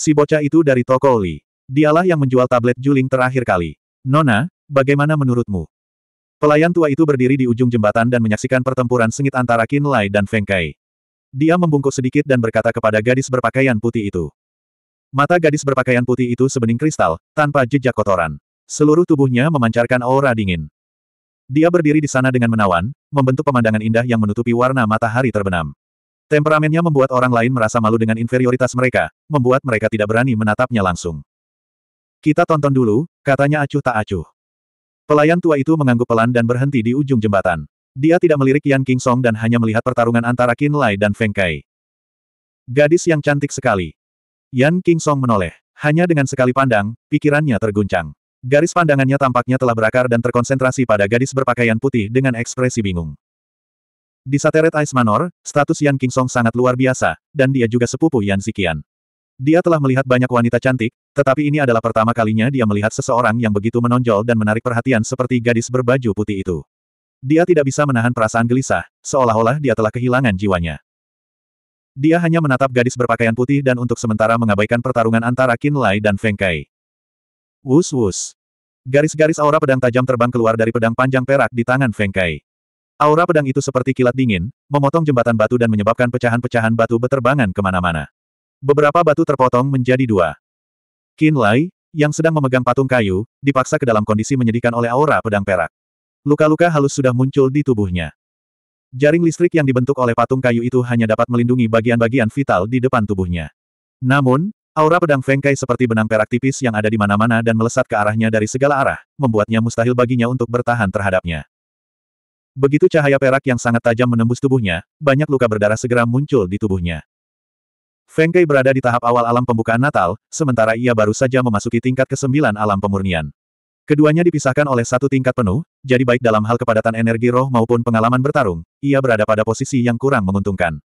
Si bocah itu dari toko Oli. Dialah yang menjual tablet juling terakhir kali. Nona, bagaimana menurutmu? Pelayan tua itu berdiri di ujung jembatan dan menyaksikan pertempuran sengit antara Qin Lai dan Feng Kai. Dia membungkuk sedikit dan berkata kepada gadis berpakaian putih itu. Mata gadis berpakaian putih itu sebening kristal, tanpa jejak kotoran. Seluruh tubuhnya memancarkan aura dingin. Dia berdiri di sana dengan menawan, membentuk pemandangan indah yang menutupi warna matahari terbenam. Temperamennya membuat orang lain merasa malu dengan inferioritas mereka, membuat mereka tidak berani menatapnya langsung. Kita tonton dulu, katanya acuh tak acuh. Pelayan tua itu mengangguk pelan dan berhenti di ujung jembatan. Dia tidak melirik Yan King Song dan hanya melihat pertarungan antara Qin Lai dan Feng Kai. Gadis yang cantik sekali. Yan King Song menoleh. Hanya dengan sekali pandang, pikirannya terguncang. Garis pandangannya tampaknya telah berakar dan terkonsentrasi pada gadis berpakaian putih dengan ekspresi bingung. Di Sateret Ice Manor, status Yan Kingsong sangat luar biasa, dan dia juga sepupu Yan Zikian. Dia telah melihat banyak wanita cantik, tetapi ini adalah pertama kalinya dia melihat seseorang yang begitu menonjol dan menarik perhatian seperti gadis berbaju putih itu. Dia tidak bisa menahan perasaan gelisah, seolah-olah dia telah kehilangan jiwanya. Dia hanya menatap gadis berpakaian putih dan untuk sementara mengabaikan pertarungan antara Qin Lai dan Feng Kai. Wus wus. Garis-garis aura pedang tajam terbang keluar dari pedang panjang perak di tangan Feng Kai. Aura pedang itu seperti kilat dingin, memotong jembatan batu dan menyebabkan pecahan-pecahan batu beterbangan kemana-mana. Beberapa batu terpotong menjadi dua. Qin Lai, yang sedang memegang patung kayu, dipaksa ke dalam kondisi menyedihkan oleh aura pedang perak. Luka-luka halus sudah muncul di tubuhnya. Jaring listrik yang dibentuk oleh patung kayu itu hanya dapat melindungi bagian-bagian vital di depan tubuhnya. Namun, aura pedang Fengkai seperti benang perak tipis yang ada di mana-mana dan melesat ke arahnya dari segala arah, membuatnya mustahil baginya untuk bertahan terhadapnya. Begitu cahaya perak yang sangat tajam menembus tubuhnya, banyak luka berdarah segera muncul di tubuhnya. Feng Kai berada di tahap awal alam pembukaan Natal, sementara ia baru saja memasuki tingkat ke-9 alam pemurnian. Keduanya dipisahkan oleh satu tingkat penuh, jadi baik dalam hal kepadatan energi roh maupun pengalaman bertarung, ia berada pada posisi yang kurang menguntungkan.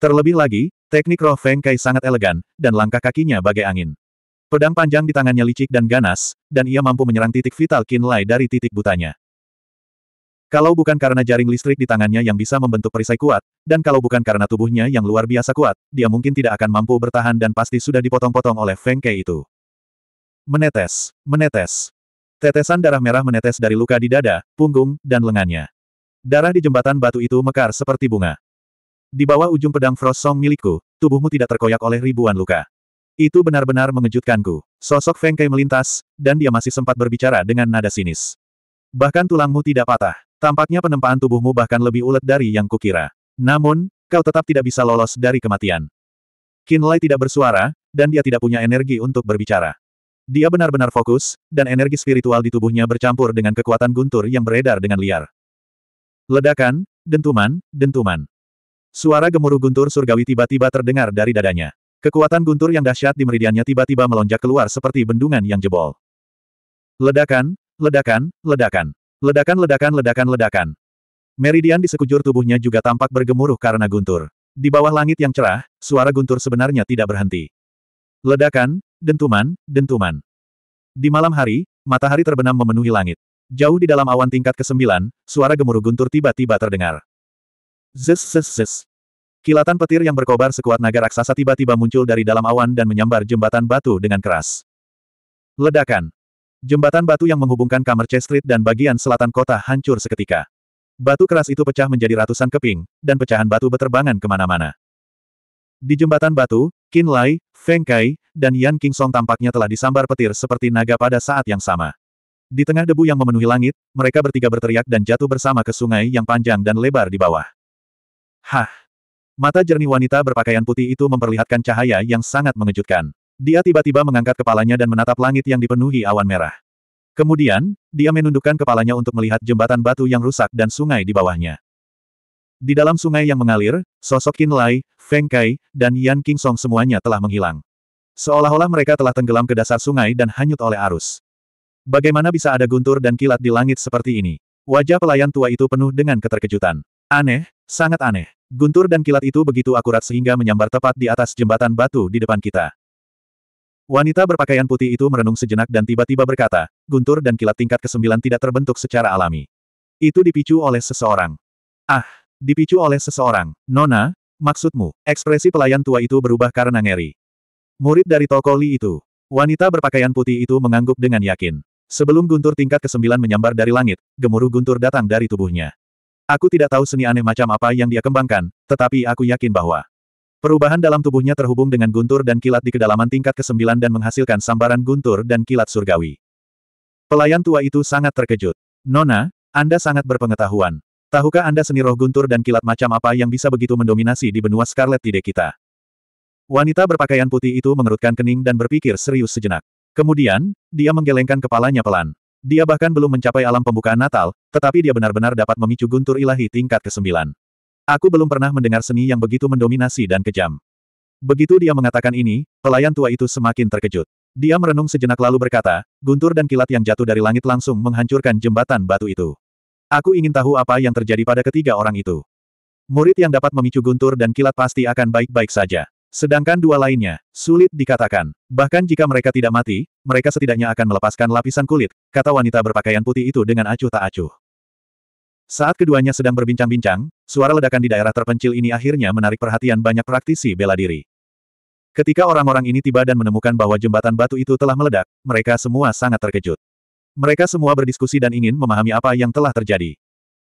Terlebih lagi, teknik roh Feng Kai sangat elegan, dan langkah kakinya bagai angin. Pedang panjang di tangannya licik dan ganas, dan ia mampu menyerang titik vital Qin Lai dari titik butanya. Kalau bukan karena jaring listrik di tangannya yang bisa membentuk perisai kuat, dan kalau bukan karena tubuhnya yang luar biasa kuat, dia mungkin tidak akan mampu bertahan dan pasti sudah dipotong-potong oleh Feng Kei itu. Menetes, menetes. Tetesan darah merah menetes dari luka di dada, punggung, dan lengannya. Darah di jembatan batu itu mekar seperti bunga. Di bawah ujung pedang Frost Song milikku, tubuhmu tidak terkoyak oleh ribuan luka. Itu benar-benar mengejutkanku. Sosok Feng Kei melintas, dan dia masih sempat berbicara dengan nada sinis. Bahkan tulangmu tidak patah. Tampaknya penempaan tubuhmu bahkan lebih ulet dari yang kukira. Namun, kau tetap tidak bisa lolos dari kematian. Kinlay tidak bersuara, dan dia tidak punya energi untuk berbicara. Dia benar-benar fokus, dan energi spiritual di tubuhnya bercampur dengan kekuatan guntur yang beredar dengan liar. Ledakan, dentuman, dentuman. Suara gemuruh guntur surgawi tiba-tiba terdengar dari dadanya. Kekuatan guntur yang dahsyat di meridiannya tiba-tiba melonjak keluar seperti bendungan yang jebol. Ledakan, ledakan, ledakan. Ledakan ledakan ledakan ledakan. Meridian di sekujur tubuhnya juga tampak bergemuruh karena guntur. Di bawah langit yang cerah, suara guntur sebenarnya tidak berhenti. Ledakan, dentuman, dentuman. Di malam hari, matahari terbenam memenuhi langit. Jauh di dalam awan tingkat ke-9, suara gemuruh guntur tiba-tiba terdengar. Zes zes zes. Kilatan petir yang berkobar sekuat naga raksasa tiba-tiba muncul dari dalam awan dan menyambar jembatan batu dengan keras. Ledakan. Jembatan batu yang menghubungkan kamar Street dan bagian selatan kota hancur seketika. Batu keras itu pecah menjadi ratusan keping, dan pecahan batu beterbangan kemana-mana. Di jembatan batu, Qin Lai, Feng Kai, dan Yan King Song tampaknya telah disambar petir seperti naga pada saat yang sama. Di tengah debu yang memenuhi langit, mereka bertiga berteriak dan jatuh bersama ke sungai yang panjang dan lebar di bawah. Hah! Mata jernih wanita berpakaian putih itu memperlihatkan cahaya yang sangat mengejutkan. Dia tiba-tiba mengangkat kepalanya dan menatap langit yang dipenuhi awan merah. Kemudian, dia menundukkan kepalanya untuk melihat jembatan batu yang rusak dan sungai di bawahnya. Di dalam sungai yang mengalir, sosok Qin Lai, Feng Kai, dan Yan King Song semuanya telah menghilang. Seolah-olah mereka telah tenggelam ke dasar sungai dan hanyut oleh arus. Bagaimana bisa ada guntur dan kilat di langit seperti ini? Wajah pelayan tua itu penuh dengan keterkejutan. Aneh, sangat aneh. Guntur dan kilat itu begitu akurat sehingga menyambar tepat di atas jembatan batu di depan kita. Wanita berpakaian putih itu merenung sejenak dan tiba-tiba berkata, guntur dan kilat tingkat ke-9 tidak terbentuk secara alami. Itu dipicu oleh seseorang. Ah, dipicu oleh seseorang. Nona, maksudmu, ekspresi pelayan tua itu berubah karena ngeri. Murid dari toko Li itu. Wanita berpakaian putih itu mengangguk dengan yakin. Sebelum guntur tingkat ke-9 menyambar dari langit, gemuruh guntur datang dari tubuhnya. Aku tidak tahu seni aneh macam apa yang dia kembangkan, tetapi aku yakin bahwa Perubahan dalam tubuhnya terhubung dengan guntur dan kilat di kedalaman tingkat ke-9 dan menghasilkan sambaran guntur dan kilat surgawi. Pelayan tua itu sangat terkejut. Nona, Anda sangat berpengetahuan. Tahukah Anda seni roh guntur dan kilat macam apa yang bisa begitu mendominasi di benua Scarlet Tide kita? Wanita berpakaian putih itu mengerutkan kening dan berpikir serius sejenak. Kemudian, dia menggelengkan kepalanya pelan. Dia bahkan belum mencapai alam pembukaan Natal, tetapi dia benar-benar dapat memicu guntur ilahi tingkat ke-9. Aku belum pernah mendengar seni yang begitu mendominasi dan kejam. Begitu dia mengatakan ini, pelayan tua itu semakin terkejut. Dia merenung sejenak lalu berkata, guntur dan kilat yang jatuh dari langit langsung menghancurkan jembatan batu itu. Aku ingin tahu apa yang terjadi pada ketiga orang itu. Murid yang dapat memicu guntur dan kilat pasti akan baik-baik saja. Sedangkan dua lainnya, sulit dikatakan. Bahkan jika mereka tidak mati, mereka setidaknya akan melepaskan lapisan kulit, kata wanita berpakaian putih itu dengan acuh tak acuh. Saat keduanya sedang berbincang-bincang, suara ledakan di daerah terpencil ini akhirnya menarik perhatian banyak praktisi bela diri. Ketika orang-orang ini tiba dan menemukan bahwa jembatan batu itu telah meledak, mereka semua sangat terkejut. Mereka semua berdiskusi dan ingin memahami apa yang telah terjadi.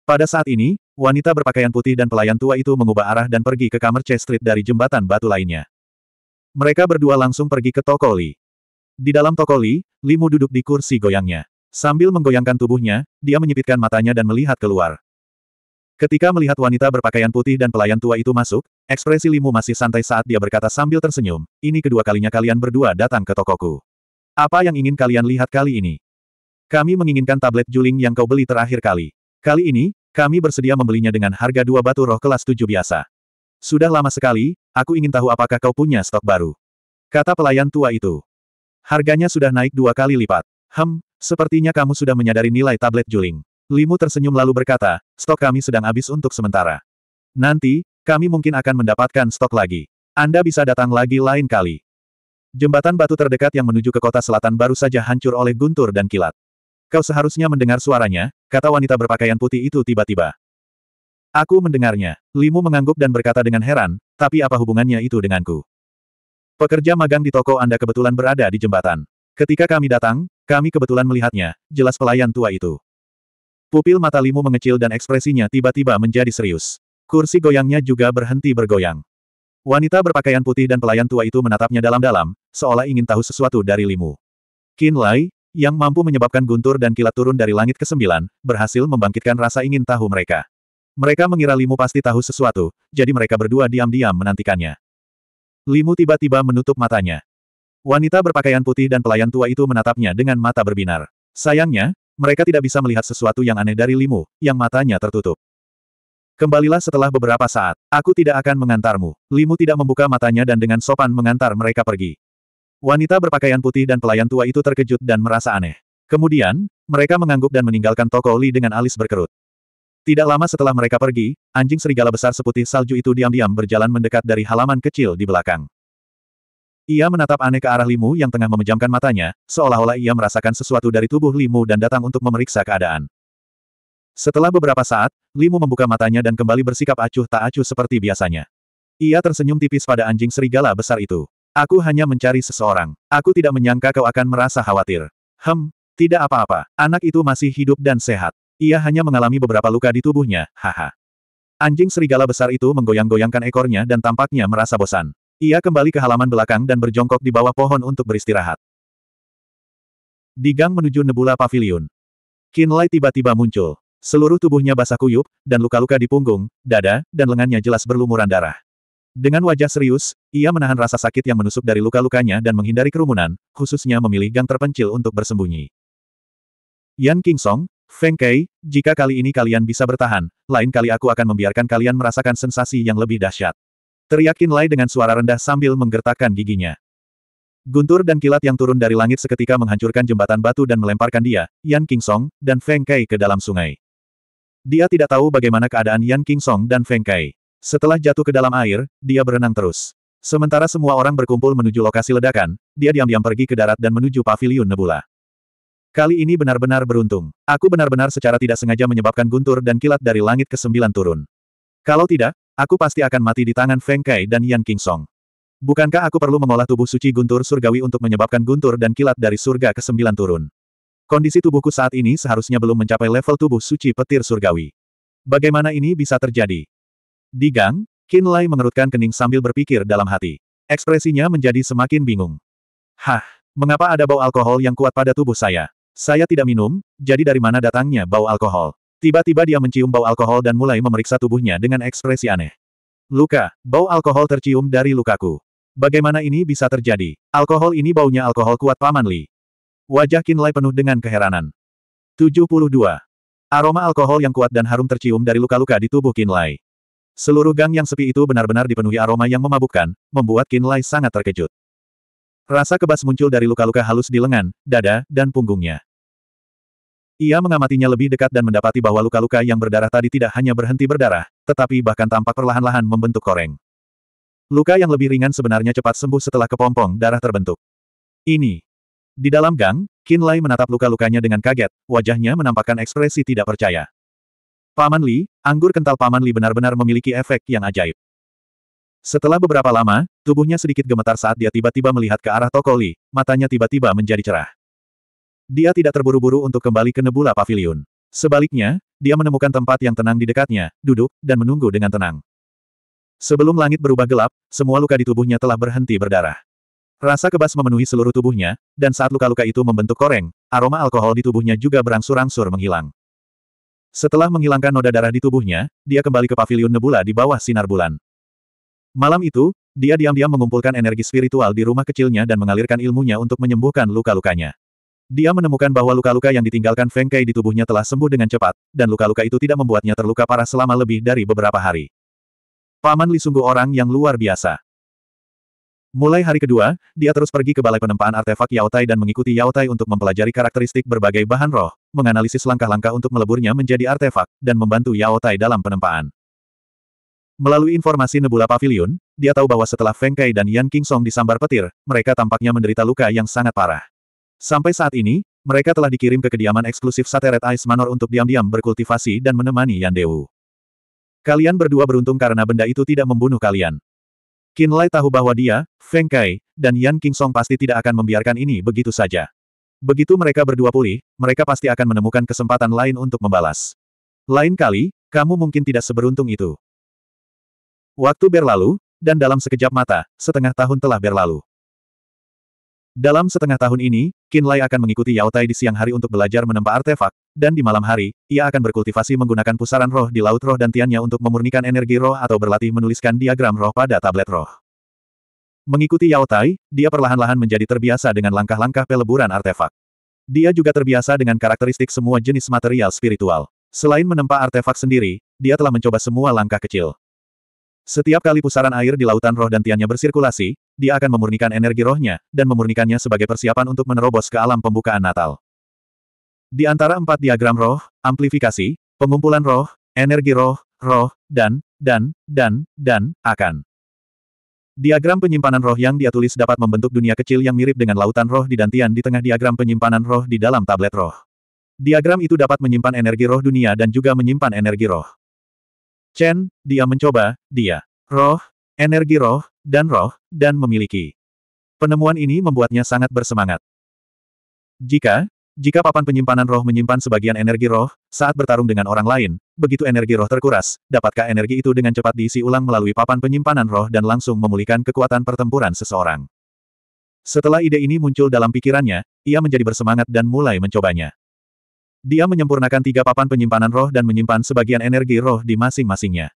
Pada saat ini, wanita berpakaian putih dan pelayan tua itu mengubah arah dan pergi ke kamar C Street dari jembatan batu lainnya. Mereka berdua langsung pergi ke toko Li. Di dalam toko Li, Limu duduk di kursi goyangnya. Sambil menggoyangkan tubuhnya, dia menyipitkan matanya dan melihat keluar. Ketika melihat wanita berpakaian putih dan pelayan tua itu masuk, ekspresi Limu masih santai saat dia berkata sambil tersenyum, ini kedua kalinya kalian berdua datang ke tokoku. Apa yang ingin kalian lihat kali ini? Kami menginginkan tablet juling yang kau beli terakhir kali. Kali ini, kami bersedia membelinya dengan harga dua batu roh kelas tujuh biasa. Sudah lama sekali, aku ingin tahu apakah kau punya stok baru. Kata pelayan tua itu. Harganya sudah naik dua kali lipat. Hem, Sepertinya kamu sudah menyadari nilai tablet Juling. Limu tersenyum lalu berkata, stok kami sedang habis untuk sementara. Nanti, kami mungkin akan mendapatkan stok lagi. Anda bisa datang lagi lain kali. Jembatan batu terdekat yang menuju ke kota selatan baru saja hancur oleh guntur dan kilat. Kau seharusnya mendengar suaranya, kata wanita berpakaian putih itu tiba-tiba. Aku mendengarnya. Limu mengangguk dan berkata dengan heran, tapi apa hubungannya itu denganku? Pekerja magang di toko Anda kebetulan berada di jembatan. Ketika kami datang, kami kebetulan melihatnya, jelas pelayan tua itu. Pupil mata Limu mengecil dan ekspresinya tiba-tiba menjadi serius. Kursi goyangnya juga berhenti bergoyang. Wanita berpakaian putih dan pelayan tua itu menatapnya dalam-dalam, seolah ingin tahu sesuatu dari Limu. Qin Lai, yang mampu menyebabkan guntur dan kilat turun dari langit ke-9, berhasil membangkitkan rasa ingin tahu mereka. Mereka mengira Limu pasti tahu sesuatu, jadi mereka berdua diam-diam menantikannya. Limu tiba-tiba menutup matanya. Wanita berpakaian putih dan pelayan tua itu menatapnya dengan mata berbinar. Sayangnya, mereka tidak bisa melihat sesuatu yang aneh dari Limu, yang matanya tertutup. Kembalilah setelah beberapa saat, aku tidak akan mengantarmu. Limu tidak membuka matanya dan dengan sopan mengantar mereka pergi. Wanita berpakaian putih dan pelayan tua itu terkejut dan merasa aneh. Kemudian, mereka mengangguk dan meninggalkan toko Li dengan alis berkerut. Tidak lama setelah mereka pergi, anjing serigala besar seputih salju itu diam-diam berjalan mendekat dari halaman kecil di belakang. Ia menatap aneh ke arah Limu yang tengah memejamkan matanya, seolah-olah ia merasakan sesuatu dari tubuh Limu dan datang untuk memeriksa keadaan. Setelah beberapa saat, Limu membuka matanya dan kembali bersikap acuh tak acuh seperti biasanya. Ia tersenyum tipis pada anjing serigala besar itu. Aku hanya mencari seseorang. Aku tidak menyangka kau akan merasa khawatir. Hem, tidak apa-apa. Anak itu masih hidup dan sehat. Ia hanya mengalami beberapa luka di tubuhnya, haha. Anjing serigala besar itu menggoyang-goyangkan ekornya dan tampaknya merasa bosan. Ia kembali ke halaman belakang dan berjongkok di bawah pohon untuk beristirahat. Di gang menuju Nebula Pavilion. Kinlay tiba-tiba muncul. Seluruh tubuhnya basah kuyup, dan luka-luka di punggung, dada, dan lengannya jelas berlumuran darah. Dengan wajah serius, ia menahan rasa sakit yang menusuk dari luka-lukanya dan menghindari kerumunan, khususnya memilih gang terpencil untuk bersembunyi. Yan King Song, Feng Kei, jika kali ini kalian bisa bertahan, lain kali aku akan membiarkan kalian merasakan sensasi yang lebih dahsyat. Teriak Lai dengan suara rendah sambil menggertakkan giginya. Guntur dan kilat yang turun dari langit seketika menghancurkan jembatan batu dan melemparkan dia, Yan Kingsong, dan Feng Kai ke dalam sungai. Dia tidak tahu bagaimana keadaan Yan Kingsong dan Feng Kai. Setelah jatuh ke dalam air, dia berenang terus. Sementara semua orang berkumpul menuju lokasi ledakan, dia diam-diam pergi ke darat dan menuju paviliun Nebula. Kali ini benar-benar beruntung. Aku benar-benar secara tidak sengaja menyebabkan guntur dan kilat dari langit ke sembilan turun. Kalau tidak, Aku pasti akan mati di tangan Feng Kai dan Yan King Song. Bukankah aku perlu mengolah tubuh suci guntur surgawi untuk menyebabkan guntur dan kilat dari surga ke sembilan turun? Kondisi tubuhku saat ini seharusnya belum mencapai level tubuh suci petir surgawi. Bagaimana ini bisa terjadi? Di gang, Qin Lai mengerutkan kening sambil berpikir dalam hati. Ekspresinya menjadi semakin bingung. Hah, mengapa ada bau alkohol yang kuat pada tubuh saya? Saya tidak minum, jadi dari mana datangnya bau alkohol? Tiba-tiba dia mencium bau alkohol dan mulai memeriksa tubuhnya dengan ekspresi aneh. Luka, bau alkohol tercium dari lukaku. Bagaimana ini bisa terjadi? Alkohol ini baunya alkohol kuat Paman Li. Wajah Kinlay penuh dengan keheranan. 72. Aroma alkohol yang kuat dan harum tercium dari luka-luka di tubuh Kinlay. Seluruh gang yang sepi itu benar-benar dipenuhi aroma yang memabukkan, membuat Kinlay sangat terkejut. Rasa kebas muncul dari luka-luka halus di lengan, dada, dan punggungnya. Ia mengamatinya lebih dekat dan mendapati bahwa luka-luka yang berdarah tadi tidak hanya berhenti berdarah, tetapi bahkan tampak perlahan-lahan membentuk koreng. Luka yang lebih ringan sebenarnya cepat sembuh setelah kepompong darah terbentuk. Ini. Di dalam gang, Lai menatap luka-lukanya dengan kaget, wajahnya menampakkan ekspresi tidak percaya. Paman Li, anggur kental Paman Li benar-benar memiliki efek yang ajaib. Setelah beberapa lama, tubuhnya sedikit gemetar saat dia tiba-tiba melihat ke arah toko Li, matanya tiba-tiba menjadi cerah. Dia tidak terburu-buru untuk kembali ke Nebula Pavilion. Sebaliknya, dia menemukan tempat yang tenang di dekatnya, duduk, dan menunggu dengan tenang. Sebelum langit berubah gelap, semua luka di tubuhnya telah berhenti berdarah. Rasa kebas memenuhi seluruh tubuhnya, dan saat luka-luka itu membentuk koreng, aroma alkohol di tubuhnya juga berangsur-angsur menghilang. Setelah menghilangkan noda darah di tubuhnya, dia kembali ke paviliun nebula di bawah sinar bulan. Malam itu, dia diam-diam mengumpulkan energi spiritual di rumah kecilnya dan mengalirkan ilmunya untuk menyembuhkan luka-lukanya. Dia menemukan bahwa luka-luka yang ditinggalkan Feng Kai di tubuhnya telah sembuh dengan cepat, dan luka-luka itu tidak membuatnya terluka parah selama lebih dari beberapa hari. Paman Li sungguh orang yang luar biasa. Mulai hari kedua, dia terus pergi ke Balai Penempaan Artefak Yaotai dan mengikuti Yaotai untuk mempelajari karakteristik berbagai bahan roh, menganalisis langkah-langkah untuk meleburnya menjadi artefak, dan membantu Yaotai dalam penempaan. Melalui informasi Nebula Pavilion, dia tahu bahwa setelah Feng Kai dan Yan Song disambar petir, mereka tampaknya menderita luka yang sangat parah. Sampai saat ini, mereka telah dikirim ke kediaman eksklusif Sateret Ice Manor untuk diam-diam berkultivasi dan menemani Yandewu. Kalian berdua beruntung karena benda itu tidak membunuh kalian. Qin Lai tahu bahwa dia, Feng Kai, dan Yan Song pasti tidak akan membiarkan ini begitu saja. Begitu mereka berdua pulih, mereka pasti akan menemukan kesempatan lain untuk membalas. Lain kali, kamu mungkin tidak seberuntung itu. Waktu berlalu, dan dalam sekejap mata, setengah tahun telah berlalu. Dalam setengah tahun ini, Qin Lai akan mengikuti Yao Tai di siang hari untuk belajar menempa artefak, dan di malam hari, ia akan berkultivasi menggunakan pusaran roh di laut roh dan tiannya untuk memurnikan energi roh atau berlatih menuliskan diagram roh pada tablet roh. Mengikuti Yao Tai, dia perlahan-lahan menjadi terbiasa dengan langkah-langkah peleburan artefak. Dia juga terbiasa dengan karakteristik semua jenis material spiritual. Selain menempa artefak sendiri, dia telah mencoba semua langkah kecil. Setiap kali pusaran air di lautan roh dan tiannya bersirkulasi, dia akan memurnikan energi rohnya, dan memurnikannya sebagai persiapan untuk menerobos ke alam pembukaan Natal. Di antara empat diagram roh, amplifikasi, pengumpulan roh, energi roh, roh, dan, dan, dan, dan, akan. Diagram penyimpanan roh yang dia tulis dapat membentuk dunia kecil yang mirip dengan lautan roh di dantian di tengah diagram penyimpanan roh di dalam tablet roh. Diagram itu dapat menyimpan energi roh dunia dan juga menyimpan energi roh. Chen, dia mencoba, dia. Roh, energi roh, dan roh, dan memiliki. Penemuan ini membuatnya sangat bersemangat. Jika, jika papan penyimpanan roh menyimpan sebagian energi roh, saat bertarung dengan orang lain, begitu energi roh terkuras, dapatkah energi itu dengan cepat diisi ulang melalui papan penyimpanan roh dan langsung memulihkan kekuatan pertempuran seseorang? Setelah ide ini muncul dalam pikirannya, ia menjadi bersemangat dan mulai mencobanya. Dia menyempurnakan tiga papan penyimpanan roh dan menyimpan sebagian energi roh di masing-masingnya.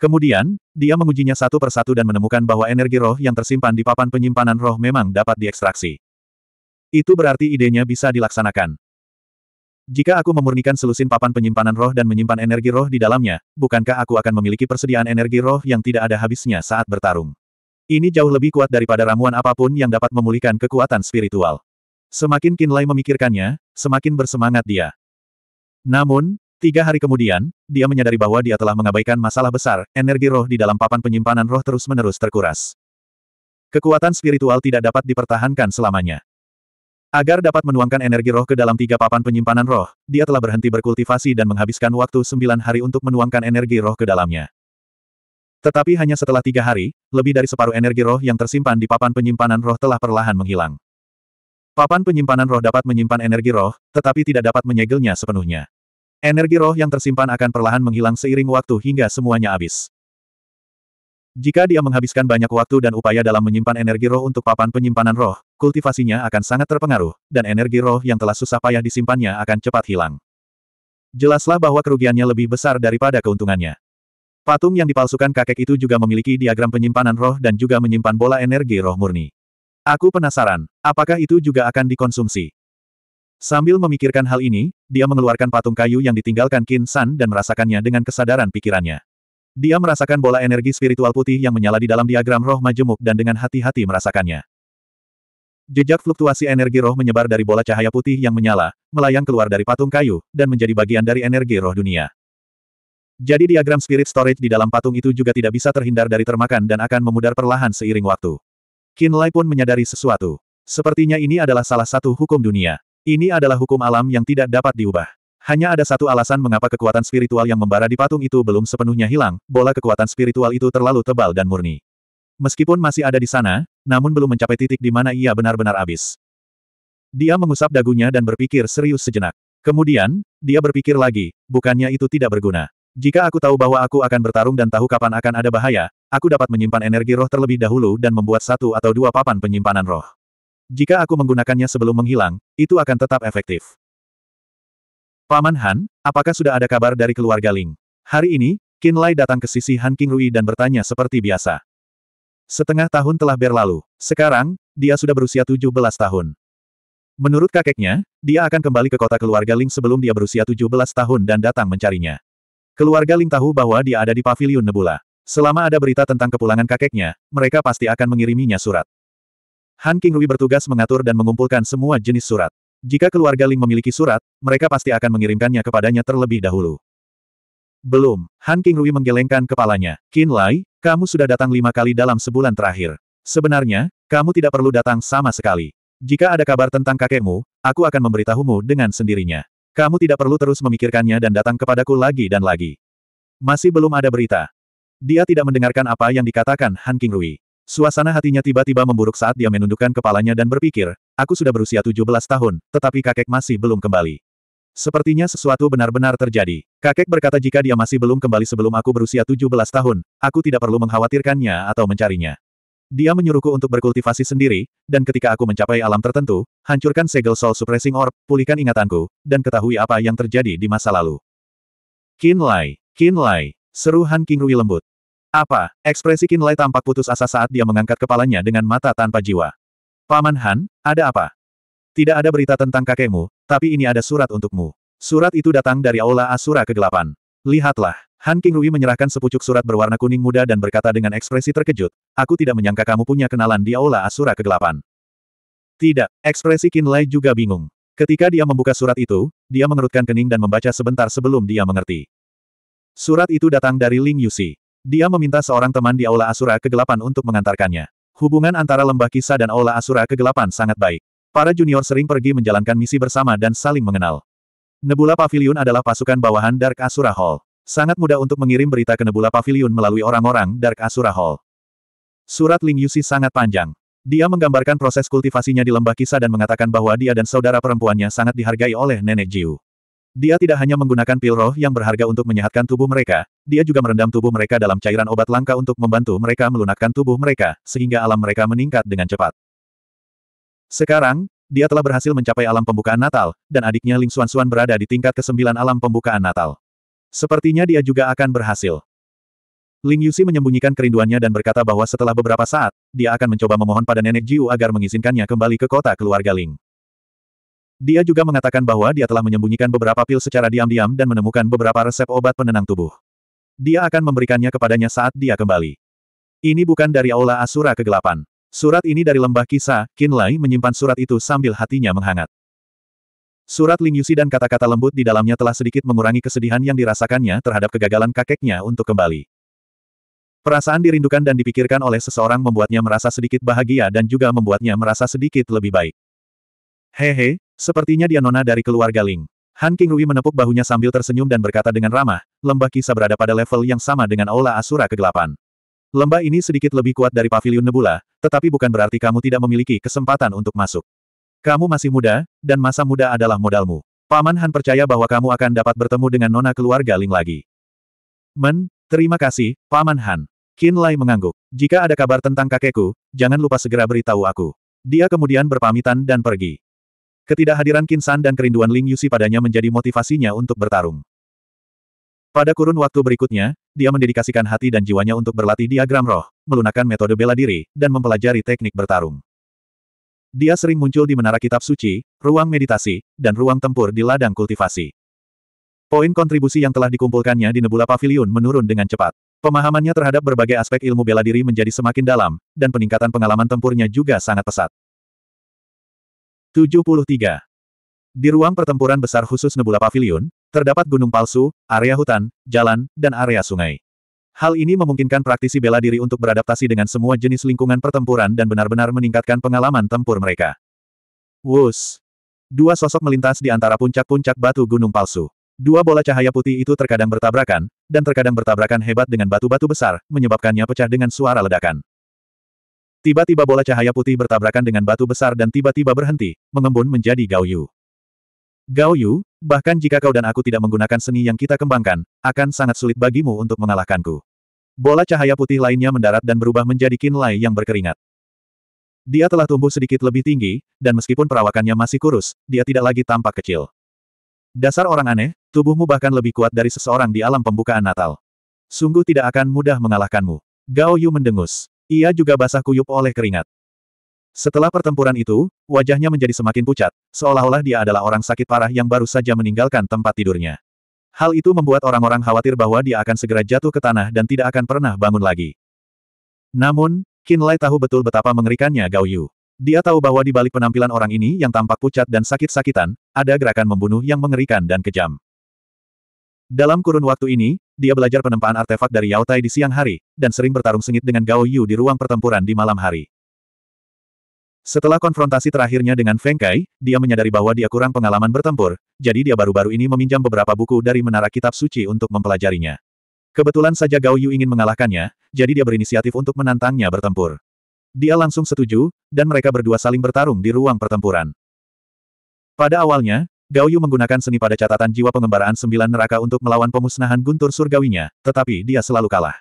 Kemudian, dia mengujinya satu persatu dan menemukan bahwa energi roh yang tersimpan di papan penyimpanan roh memang dapat diekstraksi. Itu berarti idenya bisa dilaksanakan. Jika aku memurnikan selusin papan penyimpanan roh dan menyimpan energi roh di dalamnya, bukankah aku akan memiliki persediaan energi roh yang tidak ada habisnya saat bertarung? Ini jauh lebih kuat daripada ramuan apapun yang dapat memulihkan kekuatan spiritual. Semakin Kinlay memikirkannya, semakin bersemangat dia. Namun, tiga hari kemudian, dia menyadari bahwa dia telah mengabaikan masalah besar, energi roh di dalam papan penyimpanan roh terus-menerus terkuras. Kekuatan spiritual tidak dapat dipertahankan selamanya. Agar dapat menuangkan energi roh ke dalam tiga papan penyimpanan roh, dia telah berhenti berkultivasi dan menghabiskan waktu sembilan hari untuk menuangkan energi roh ke dalamnya. Tetapi hanya setelah tiga hari, lebih dari separuh energi roh yang tersimpan di papan penyimpanan roh telah perlahan menghilang. Papan penyimpanan roh dapat menyimpan energi roh, tetapi tidak dapat menyegelnya sepenuhnya. Energi roh yang tersimpan akan perlahan menghilang seiring waktu hingga semuanya habis. Jika dia menghabiskan banyak waktu dan upaya dalam menyimpan energi roh untuk papan penyimpanan roh, kultivasinya akan sangat terpengaruh, dan energi roh yang telah susah payah disimpannya akan cepat hilang. Jelaslah bahwa kerugiannya lebih besar daripada keuntungannya. Patung yang dipalsukan kakek itu juga memiliki diagram penyimpanan roh dan juga menyimpan bola energi roh murni. Aku penasaran, apakah itu juga akan dikonsumsi? Sambil memikirkan hal ini, dia mengeluarkan patung kayu yang ditinggalkan Qin San dan merasakannya dengan kesadaran pikirannya. Dia merasakan bola energi spiritual putih yang menyala di dalam diagram roh majemuk dan dengan hati-hati merasakannya. Jejak fluktuasi energi roh menyebar dari bola cahaya putih yang menyala, melayang keluar dari patung kayu, dan menjadi bagian dari energi roh dunia. Jadi diagram spirit storage di dalam patung itu juga tidak bisa terhindar dari termakan dan akan memudar perlahan seiring waktu. Qin Lai pun menyadari sesuatu. Sepertinya ini adalah salah satu hukum dunia. Ini adalah hukum alam yang tidak dapat diubah. Hanya ada satu alasan mengapa kekuatan spiritual yang membara di patung itu belum sepenuhnya hilang, bola kekuatan spiritual itu terlalu tebal dan murni. Meskipun masih ada di sana, namun belum mencapai titik di mana ia benar-benar habis. Dia mengusap dagunya dan berpikir serius sejenak. Kemudian, dia berpikir lagi, bukannya itu tidak berguna. Jika aku tahu bahwa aku akan bertarung dan tahu kapan akan ada bahaya, aku dapat menyimpan energi roh terlebih dahulu dan membuat satu atau dua papan penyimpanan roh. Jika aku menggunakannya sebelum menghilang, itu akan tetap efektif. Paman Han, apakah sudah ada kabar dari keluarga Ling? Hari ini, Qin Lai datang ke sisi Han King Rui dan bertanya seperti biasa. Setengah tahun telah berlalu. Sekarang, dia sudah berusia 17 tahun. Menurut kakeknya, dia akan kembali ke kota keluarga Ling sebelum dia berusia 17 tahun dan datang mencarinya. Keluarga Ling tahu bahwa dia ada di Paviliun Nebula. Selama ada berita tentang kepulangan kakeknya, mereka pasti akan mengiriminya surat. Han Rui bertugas mengatur dan mengumpulkan semua jenis surat. Jika keluarga Ling memiliki surat, mereka pasti akan mengirimkannya kepadanya terlebih dahulu. Belum, Han Rui menggelengkan kepalanya. Qin Lai, kamu sudah datang lima kali dalam sebulan terakhir. Sebenarnya, kamu tidak perlu datang sama sekali. Jika ada kabar tentang kakekmu, aku akan memberitahumu dengan sendirinya. Kamu tidak perlu terus memikirkannya dan datang kepadaku lagi dan lagi. Masih belum ada berita. Dia tidak mendengarkan apa yang dikatakan Han King Rui. Suasana hatinya tiba-tiba memburuk saat dia menundukkan kepalanya dan berpikir, aku sudah berusia 17 tahun, tetapi kakek masih belum kembali. Sepertinya sesuatu benar-benar terjadi. Kakek berkata jika dia masih belum kembali sebelum aku berusia 17 tahun, aku tidak perlu mengkhawatirkannya atau mencarinya. Dia menyuruhku untuk berkultivasi sendiri, dan ketika aku mencapai alam tertentu, hancurkan segel soul suppressing orb, pulihkan ingatanku, dan ketahui apa yang terjadi di masa lalu. Qin Lai, Qin Lai, seru Han Rui lembut. Apa? Ekspresi Qin Lai tampak putus asa saat dia mengangkat kepalanya dengan mata tanpa jiwa. Paman Han, ada apa? Tidak ada berita tentang kakekmu, tapi ini ada surat untukmu. Surat itu datang dari Aula Asura Kegelapan. Lihatlah. Han Rui menyerahkan sepucuk surat berwarna kuning muda dan berkata dengan ekspresi terkejut, aku tidak menyangka kamu punya kenalan di Aula Asura Kegelapan. Tidak, ekspresi Qin Lai juga bingung. Ketika dia membuka surat itu, dia mengerutkan kening dan membaca sebentar sebelum dia mengerti. Surat itu datang dari Ling Yusi. Dia meminta seorang teman di Aula Asura Kegelapan untuk mengantarkannya. Hubungan antara Lembah Kisah dan Aula Asura Kegelapan sangat baik. Para junior sering pergi menjalankan misi bersama dan saling mengenal. Nebula Pavilion adalah pasukan bawahan Dark Asura Hall. Sangat mudah untuk mengirim berita ke Nebula Pavilion melalui orang-orang Dark Asura Hall. Surat Ling Yusi sangat panjang. Dia menggambarkan proses kultivasinya di lembah kisah dan mengatakan bahwa dia dan saudara perempuannya sangat dihargai oleh nenek Jiu. Dia tidak hanya menggunakan pil roh yang berharga untuk menyehatkan tubuh mereka, dia juga merendam tubuh mereka dalam cairan obat langka untuk membantu mereka melunakkan tubuh mereka, sehingga alam mereka meningkat dengan cepat. Sekarang, dia telah berhasil mencapai alam pembukaan Natal, dan adiknya Ling Xuan berada di tingkat ke-9 alam pembukaan Natal. Sepertinya dia juga akan berhasil. Ling Yusi menyembunyikan kerinduannya dan berkata bahwa setelah beberapa saat, dia akan mencoba memohon pada nenek Jiu agar mengizinkannya kembali ke kota keluarga Ling. Dia juga mengatakan bahwa dia telah menyembunyikan beberapa pil secara diam-diam dan menemukan beberapa resep obat penenang tubuh. Dia akan memberikannya kepadanya saat dia kembali. Ini bukan dari Aula Asura Kegelapan. Surat ini dari lembah kisah, Qin Lai menyimpan surat itu sambil hatinya menghangat. Surat Ling Yusi dan kata-kata lembut di dalamnya telah sedikit mengurangi kesedihan yang dirasakannya terhadap kegagalan kakeknya untuk kembali. Perasaan dirindukan dan dipikirkan oleh seseorang membuatnya merasa sedikit bahagia dan juga membuatnya merasa sedikit lebih baik. Hehe, sepertinya dia nona dari keluarga Ling. Han King Rui menepuk bahunya sambil tersenyum dan berkata dengan ramah, lembah kisah berada pada level yang sama dengan Aula Asura Kegelapan. Lembah ini sedikit lebih kuat dari Paviliun Nebula, tetapi bukan berarti kamu tidak memiliki kesempatan untuk masuk. Kamu masih muda, dan masa muda adalah modalmu. Paman Han percaya bahwa kamu akan dapat bertemu dengan nona keluarga Ling lagi. Men, terima kasih, Paman Han. Qin Lai mengangguk. Jika ada kabar tentang kakekku, jangan lupa segera beritahu aku. Dia kemudian berpamitan dan pergi. Ketidakhadiran Qin San dan kerinduan Ling Yusi padanya menjadi motivasinya untuk bertarung. Pada kurun waktu berikutnya, dia mendedikasikan hati dan jiwanya untuk berlatih diagram roh, melunakkan metode bela diri, dan mempelajari teknik bertarung. Dia sering muncul di menara kitab suci, ruang meditasi, dan ruang tempur di ladang kultivasi. Poin kontribusi yang telah dikumpulkannya di Nebula Pavilion menurun dengan cepat. Pemahamannya terhadap berbagai aspek ilmu bela diri menjadi semakin dalam, dan peningkatan pengalaman tempurnya juga sangat pesat. 73. Di ruang pertempuran besar khusus Nebula Pavilion, terdapat gunung palsu, area hutan, jalan, dan area sungai. Hal ini memungkinkan praktisi bela diri untuk beradaptasi dengan semua jenis lingkungan pertempuran dan benar-benar meningkatkan pengalaman tempur mereka. Wus! Dua sosok melintas di antara puncak-puncak batu gunung palsu. Dua bola cahaya putih itu terkadang bertabrakan, dan terkadang bertabrakan hebat dengan batu-batu besar, menyebabkannya pecah dengan suara ledakan. Tiba-tiba bola cahaya putih bertabrakan dengan batu besar dan tiba-tiba berhenti, mengembun menjadi Gao Yu. Gao Yu, Bahkan jika kau dan aku tidak menggunakan seni yang kita kembangkan, akan sangat sulit bagimu untuk mengalahkanku. Bola cahaya putih lainnya mendarat dan berubah menjadi kinlay yang berkeringat. Dia telah tumbuh sedikit lebih tinggi, dan meskipun perawakannya masih kurus, dia tidak lagi tampak kecil. Dasar orang aneh, tubuhmu bahkan lebih kuat dari seseorang di alam pembukaan Natal. Sungguh tidak akan mudah mengalahkanmu. Gao Yu mendengus. Ia juga basah kuyup oleh keringat. Setelah pertempuran itu, wajahnya menjadi semakin pucat, Seolah-olah dia adalah orang sakit parah yang baru saja meninggalkan tempat tidurnya. Hal itu membuat orang-orang khawatir bahwa dia akan segera jatuh ke tanah dan tidak akan pernah bangun lagi. Namun, Lai tahu betul betapa mengerikannya Gao Yu. Dia tahu bahwa di balik penampilan orang ini yang tampak pucat dan sakit-sakitan, ada gerakan membunuh yang mengerikan dan kejam. Dalam kurun waktu ini, dia belajar penempaan artefak dari Yao Tai di siang hari, dan sering bertarung sengit dengan Gao Yu di ruang pertempuran di malam hari. Setelah konfrontasi terakhirnya dengan Feng Kai, dia menyadari bahwa dia kurang pengalaman bertempur, jadi dia baru-baru ini meminjam beberapa buku dari Menara Kitab Suci untuk mempelajarinya. Kebetulan saja Gao Yu ingin mengalahkannya, jadi dia berinisiatif untuk menantangnya bertempur. Dia langsung setuju, dan mereka berdua saling bertarung di ruang pertempuran. Pada awalnya, Gao Yu menggunakan seni pada catatan jiwa pengembaraan sembilan neraka untuk melawan pemusnahan guntur surgawinya, tetapi dia selalu kalah.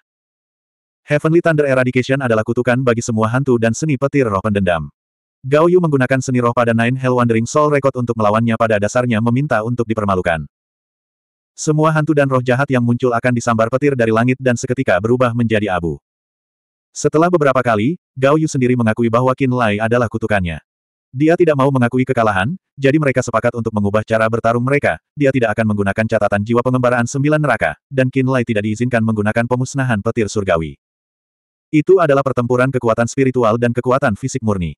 Heavenly Thunder Eradication adalah kutukan bagi semua hantu dan seni petir roh pendendam. Gao Yu menggunakan seni roh pada Nine Hell Wandering Soul Record untuk melawannya pada dasarnya meminta untuk dipermalukan. Semua hantu dan roh jahat yang muncul akan disambar petir dari langit dan seketika berubah menjadi abu. Setelah beberapa kali, Gao Yu sendiri mengakui bahwa Qin Lai adalah kutukannya. Dia tidak mau mengakui kekalahan, jadi mereka sepakat untuk mengubah cara bertarung mereka, dia tidak akan menggunakan catatan jiwa pengembaraan sembilan neraka, dan Qin Lai tidak diizinkan menggunakan pemusnahan petir surgawi. Itu adalah pertempuran kekuatan spiritual dan kekuatan fisik murni.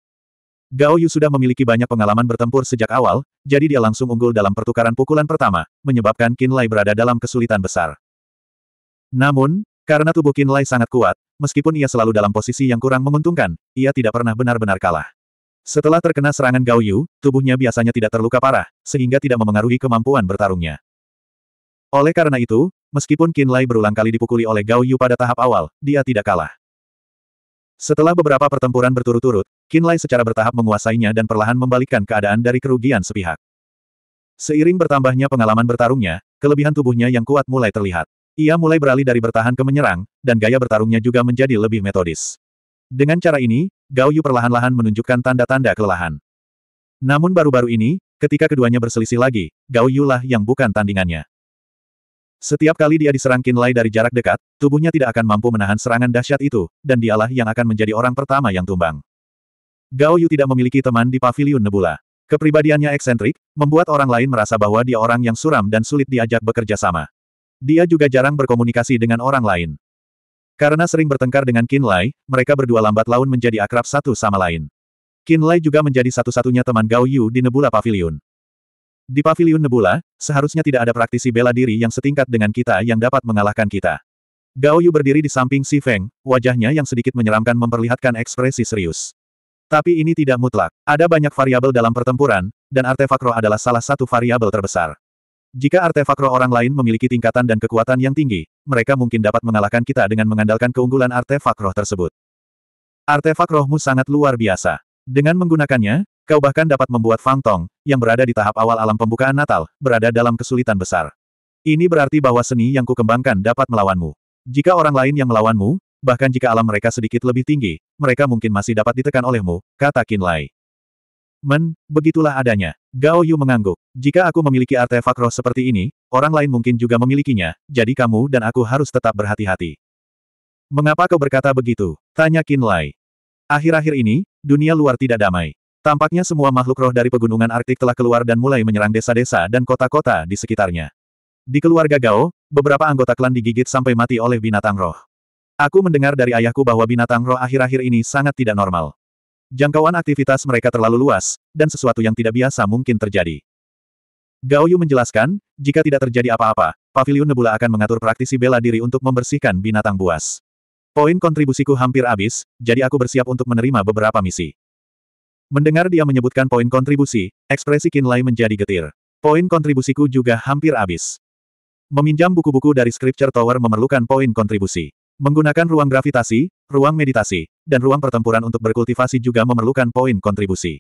Gao Yu sudah memiliki banyak pengalaman bertempur sejak awal, jadi dia langsung unggul dalam pertukaran pukulan pertama, menyebabkan Qin Lai berada dalam kesulitan besar. Namun, karena tubuh Qin Lai sangat kuat, meskipun ia selalu dalam posisi yang kurang menguntungkan, ia tidak pernah benar-benar kalah. Setelah terkena serangan Gao Yu, tubuhnya biasanya tidak terluka parah, sehingga tidak memengaruhi kemampuan bertarungnya. Oleh karena itu, meskipun Qin Lai berulang kali dipukuli oleh Gao Yu pada tahap awal, dia tidak kalah. Setelah beberapa pertempuran berturut-turut, Kinlay secara bertahap menguasainya dan perlahan membalikkan keadaan dari kerugian sepihak. Seiring bertambahnya pengalaman bertarungnya, kelebihan tubuhnya yang kuat mulai terlihat. Ia mulai beralih dari bertahan ke menyerang, dan gaya bertarungnya juga menjadi lebih metodis. Dengan cara ini, Gao Yu perlahan-lahan menunjukkan tanda-tanda kelelahan. Namun baru-baru ini, ketika keduanya berselisih lagi, Gao Yu lah yang bukan tandingannya. Setiap kali dia diserang Kinlay dari jarak dekat, tubuhnya tidak akan mampu menahan serangan dahsyat itu, dan dialah yang akan menjadi orang pertama yang tumbang. Gao Yu tidak memiliki teman di Paviliun Nebula. Kepribadiannya eksentrik, membuat orang lain merasa bahwa dia orang yang suram dan sulit diajak bekerja sama. Dia juga jarang berkomunikasi dengan orang lain. Karena sering bertengkar dengan Kinlay, mereka berdua lambat laun menjadi akrab satu sama lain. Kinlay juga menjadi satu-satunya teman Gao Yu di Nebula Pavilion. Di Paviliun Nebula, seharusnya tidak ada praktisi bela diri yang setingkat dengan kita yang dapat mengalahkan kita. Gao Yu berdiri di samping Si Feng, wajahnya yang sedikit menyeramkan memperlihatkan ekspresi serius. Tapi ini tidak mutlak. Ada banyak variabel dalam pertempuran, dan artefak roh adalah salah satu variabel terbesar. Jika artefak roh orang lain memiliki tingkatan dan kekuatan yang tinggi, mereka mungkin dapat mengalahkan kita dengan mengandalkan keunggulan artefak roh tersebut. Artefak rohmu sangat luar biasa. Dengan menggunakannya, Kau bahkan dapat membuat Fang Tong, yang berada di tahap awal alam pembukaan Natal, berada dalam kesulitan besar. Ini berarti bahwa seni yang kukembangkan dapat melawanmu. Jika orang lain yang melawanmu, bahkan jika alam mereka sedikit lebih tinggi, mereka mungkin masih dapat ditekan olehmu, kata Qin Lai. Men, begitulah adanya. Gao Yu mengangguk. Jika aku memiliki artefak roh seperti ini, orang lain mungkin juga memilikinya, jadi kamu dan aku harus tetap berhati-hati. Mengapa kau berkata begitu? Tanya Qin Lai. Akhir-akhir ini, dunia luar tidak damai. Tampaknya semua makhluk roh dari pegunungan Arktik telah keluar dan mulai menyerang desa-desa dan kota-kota di sekitarnya. Di keluarga Gao, beberapa anggota klan digigit sampai mati oleh binatang roh. Aku mendengar dari ayahku bahwa binatang roh akhir-akhir ini sangat tidak normal. Jangkauan aktivitas mereka terlalu luas, dan sesuatu yang tidak biasa mungkin terjadi. Gao Yu menjelaskan, jika tidak terjadi apa-apa, Pavilion Nebula akan mengatur praktisi bela diri untuk membersihkan binatang buas. Poin kontribusiku hampir habis, jadi aku bersiap untuk menerima beberapa misi. Mendengar dia menyebutkan poin kontribusi, ekspresi Kinlay menjadi getir. Poin kontribusiku juga hampir habis. Meminjam buku-buku dari Scripture Tower memerlukan poin kontribusi. Menggunakan ruang gravitasi, ruang meditasi, dan ruang pertempuran untuk berkultivasi juga memerlukan poin kontribusi.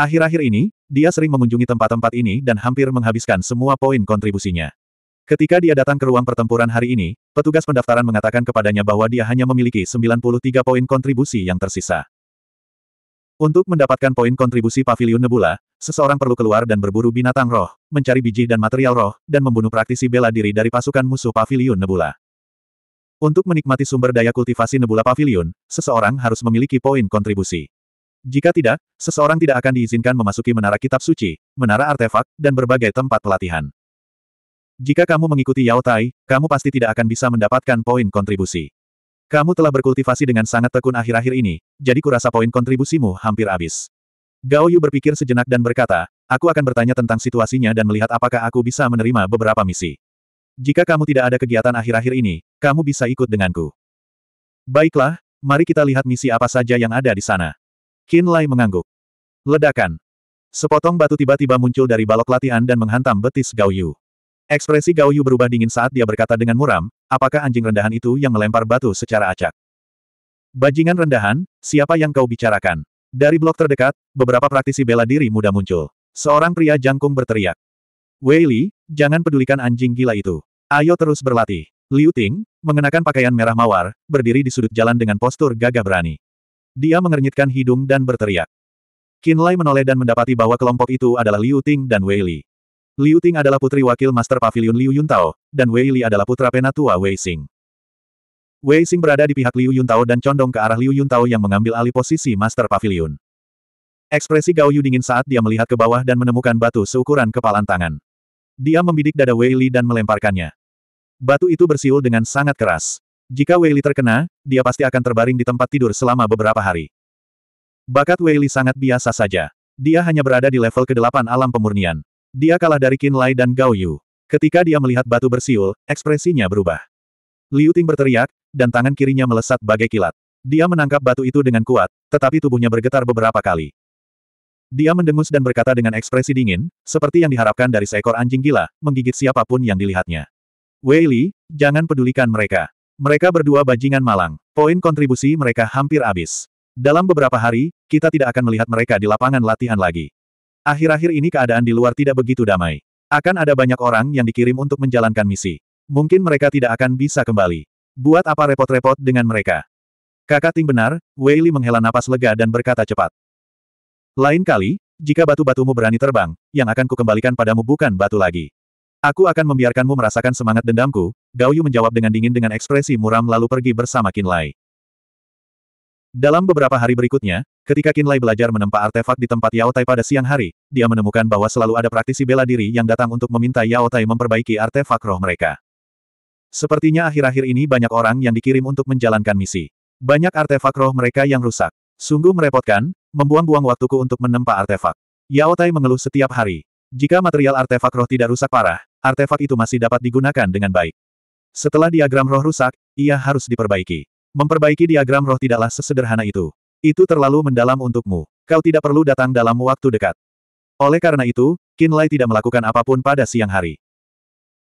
Akhir-akhir ini, dia sering mengunjungi tempat-tempat ini dan hampir menghabiskan semua poin kontribusinya. Ketika dia datang ke ruang pertempuran hari ini, petugas pendaftaran mengatakan kepadanya bahwa dia hanya memiliki 93 poin kontribusi yang tersisa. Untuk mendapatkan poin kontribusi Paviliun Nebula, seseorang perlu keluar dan berburu binatang roh, mencari biji dan material roh, dan membunuh praktisi bela diri dari pasukan musuh Paviliun Nebula. Untuk menikmati sumber daya kultivasi Nebula Paviliun, seseorang harus memiliki poin kontribusi. Jika tidak, seseorang tidak akan diizinkan memasuki menara kitab suci, menara artefak, dan berbagai tempat pelatihan. Jika kamu mengikuti Yao Tai, kamu pasti tidak akan bisa mendapatkan poin kontribusi. Kamu telah berkultivasi dengan sangat tekun akhir-akhir ini, jadi kurasa poin kontribusimu hampir habis. Gao Yu berpikir sejenak dan berkata, aku akan bertanya tentang situasinya dan melihat apakah aku bisa menerima beberapa misi. Jika kamu tidak ada kegiatan akhir-akhir ini, kamu bisa ikut denganku. Baiklah, mari kita lihat misi apa saja yang ada di sana. Qin Lai mengangguk. Ledakan. Sepotong batu tiba-tiba muncul dari balok latihan dan menghantam betis Gao Yu. Ekspresi Gao Yu berubah dingin saat dia berkata dengan muram, apakah anjing rendahan itu yang melempar batu secara acak? Bajingan rendahan, siapa yang kau bicarakan? Dari blok terdekat, beberapa praktisi bela diri muda muncul. Seorang pria jangkung berteriak. Wei Li, jangan pedulikan anjing gila itu. Ayo terus berlatih. Liu Ting, mengenakan pakaian merah mawar, berdiri di sudut jalan dengan postur gagah berani. Dia mengernyitkan hidung dan berteriak. Qin Lai menoleh dan mendapati bahwa kelompok itu adalah Liu Ting dan Wei Li. Liu Ting adalah putri wakil Master Pavilion Liu Yuntao, dan Wei Li adalah putra penatua Wei Xing. Wei Xing berada di pihak Liu Yuntao dan condong ke arah Liu Yuntao yang mengambil alih posisi Master Pavilion. Ekspresi Gao Yu dingin saat dia melihat ke bawah dan menemukan batu seukuran kepalan tangan. Dia membidik dada Wei Li dan melemparkannya. Batu itu bersiul dengan sangat keras. Jika Wei Li terkena, dia pasti akan terbaring di tempat tidur selama beberapa hari. Bakat Wei Li sangat biasa saja. Dia hanya berada di level ke-8 alam pemurnian. Dia kalah dari Qin Lai dan Gao Yu. Ketika dia melihat batu bersiul, ekspresinya berubah. Liu Ting berteriak, dan tangan kirinya melesat bagai kilat. Dia menangkap batu itu dengan kuat, tetapi tubuhnya bergetar beberapa kali. Dia mendengus dan berkata dengan ekspresi dingin, seperti yang diharapkan dari seekor anjing gila, menggigit siapapun yang dilihatnya. Wei Li, jangan pedulikan mereka. Mereka berdua bajingan malang. Poin kontribusi mereka hampir habis. Dalam beberapa hari, kita tidak akan melihat mereka di lapangan latihan lagi. Akhir-akhir ini keadaan di luar tidak begitu damai. Akan ada banyak orang yang dikirim untuk menjalankan misi. Mungkin mereka tidak akan bisa kembali. Buat apa repot-repot dengan mereka? Kakak Ting benar, Wei Li menghela napas lega dan berkata cepat. Lain kali, jika batu-batumu berani terbang, yang akan kukembalikan padamu bukan batu lagi. Aku akan membiarkanmu merasakan semangat dendamku, Gao Yu menjawab dengan dingin dengan ekspresi muram lalu pergi bersama Qin Lai. Dalam beberapa hari berikutnya, ketika Kinlay belajar menempa artefak di tempat Yao Tai pada siang hari, dia menemukan bahwa selalu ada praktisi bela diri yang datang untuk meminta Yao Tai memperbaiki artefak roh mereka. Sepertinya akhir-akhir ini banyak orang yang dikirim untuk menjalankan misi. Banyak artefak roh mereka yang rusak. Sungguh merepotkan, membuang-buang waktuku untuk menempa artefak. Yao Tai mengeluh setiap hari. Jika material artefak roh tidak rusak parah, artefak itu masih dapat digunakan dengan baik. Setelah diagram roh rusak, ia harus diperbaiki. Memperbaiki diagram roh tidaklah sesederhana itu. Itu terlalu mendalam untukmu. Kau tidak perlu datang dalam waktu dekat. Oleh karena itu, Kinlay tidak melakukan apapun pada siang hari.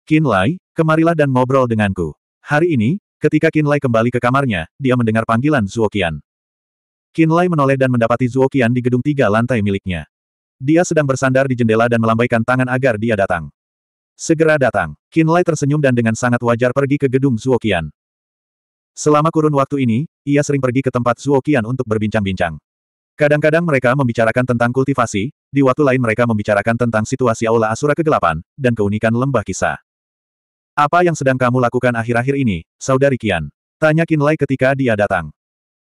Kinlay, kemarilah dan ngobrol denganku. Hari ini, ketika Kinlay kembali ke kamarnya, dia mendengar panggilan Zuokian. Kinlay menoleh dan mendapati Zuokian di gedung tiga lantai miliknya. Dia sedang bersandar di jendela dan melambaikan tangan agar dia datang. Segera datang, Kinlay tersenyum dan dengan sangat wajar pergi ke gedung Zuokian. Selama kurun waktu ini, ia sering pergi ke tempat Zuokian untuk berbincang-bincang. Kadang-kadang mereka membicarakan tentang kultivasi, di waktu lain mereka membicarakan tentang situasi Aula Asura Kegelapan, dan keunikan lembah kisah. Apa yang sedang kamu lakukan akhir-akhir ini, Saudari Kian? Tanya Lei ketika dia datang.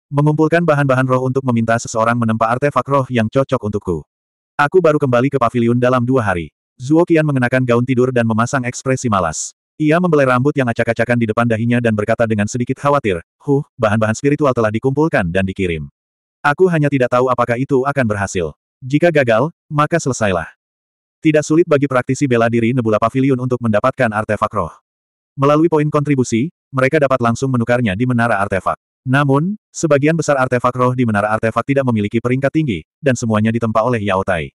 Mengumpulkan bahan-bahan roh untuk meminta seseorang menempa artefak roh yang cocok untukku. Aku baru kembali ke pavilion dalam dua hari. Zuo Qian mengenakan gaun tidur dan memasang ekspresi malas. Ia membelai rambut yang acak-acakan di depan dahinya dan berkata dengan sedikit khawatir, Huh, bahan-bahan spiritual telah dikumpulkan dan dikirim. Aku hanya tidak tahu apakah itu akan berhasil. Jika gagal, maka selesailah. Tidak sulit bagi praktisi bela diri Nebula Pavilion untuk mendapatkan artefak roh. Melalui poin kontribusi, mereka dapat langsung menukarnya di menara artefak. Namun, sebagian besar artefak roh di menara artefak tidak memiliki peringkat tinggi, dan semuanya ditempa oleh Yao Tai.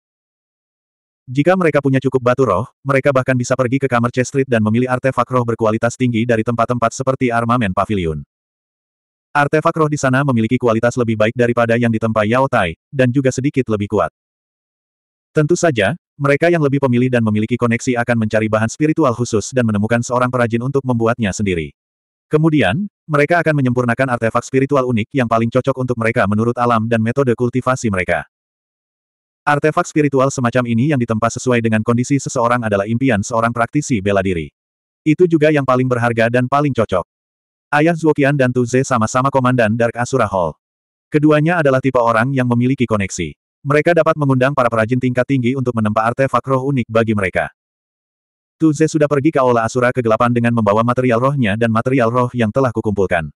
Jika mereka punya cukup batu roh, mereka bahkan bisa pergi ke kamar Chestrit dan memilih artefak roh berkualitas tinggi dari tempat-tempat seperti armamen pavilion. Artefak roh di sana memiliki kualitas lebih baik daripada yang ditempa Yao Tai, dan juga sedikit lebih kuat. Tentu saja, mereka yang lebih pemilih dan memiliki koneksi akan mencari bahan spiritual khusus dan menemukan seorang perajin untuk membuatnya sendiri. Kemudian, mereka akan menyempurnakan artefak spiritual unik yang paling cocok untuk mereka menurut alam dan metode kultivasi mereka. Artefak spiritual semacam ini yang ditempa sesuai dengan kondisi seseorang adalah impian seorang praktisi bela diri. Itu juga yang paling berharga dan paling cocok. Ayah Zuokian dan Tu Ze sama-sama komandan Dark Asura Hall. Keduanya adalah tipe orang yang memiliki koneksi. Mereka dapat mengundang para perajin tingkat tinggi untuk menempa artefak roh unik bagi mereka. Tu Ze sudah pergi ke Aula Asura kegelapan dengan membawa material rohnya dan material roh yang telah kukumpulkan.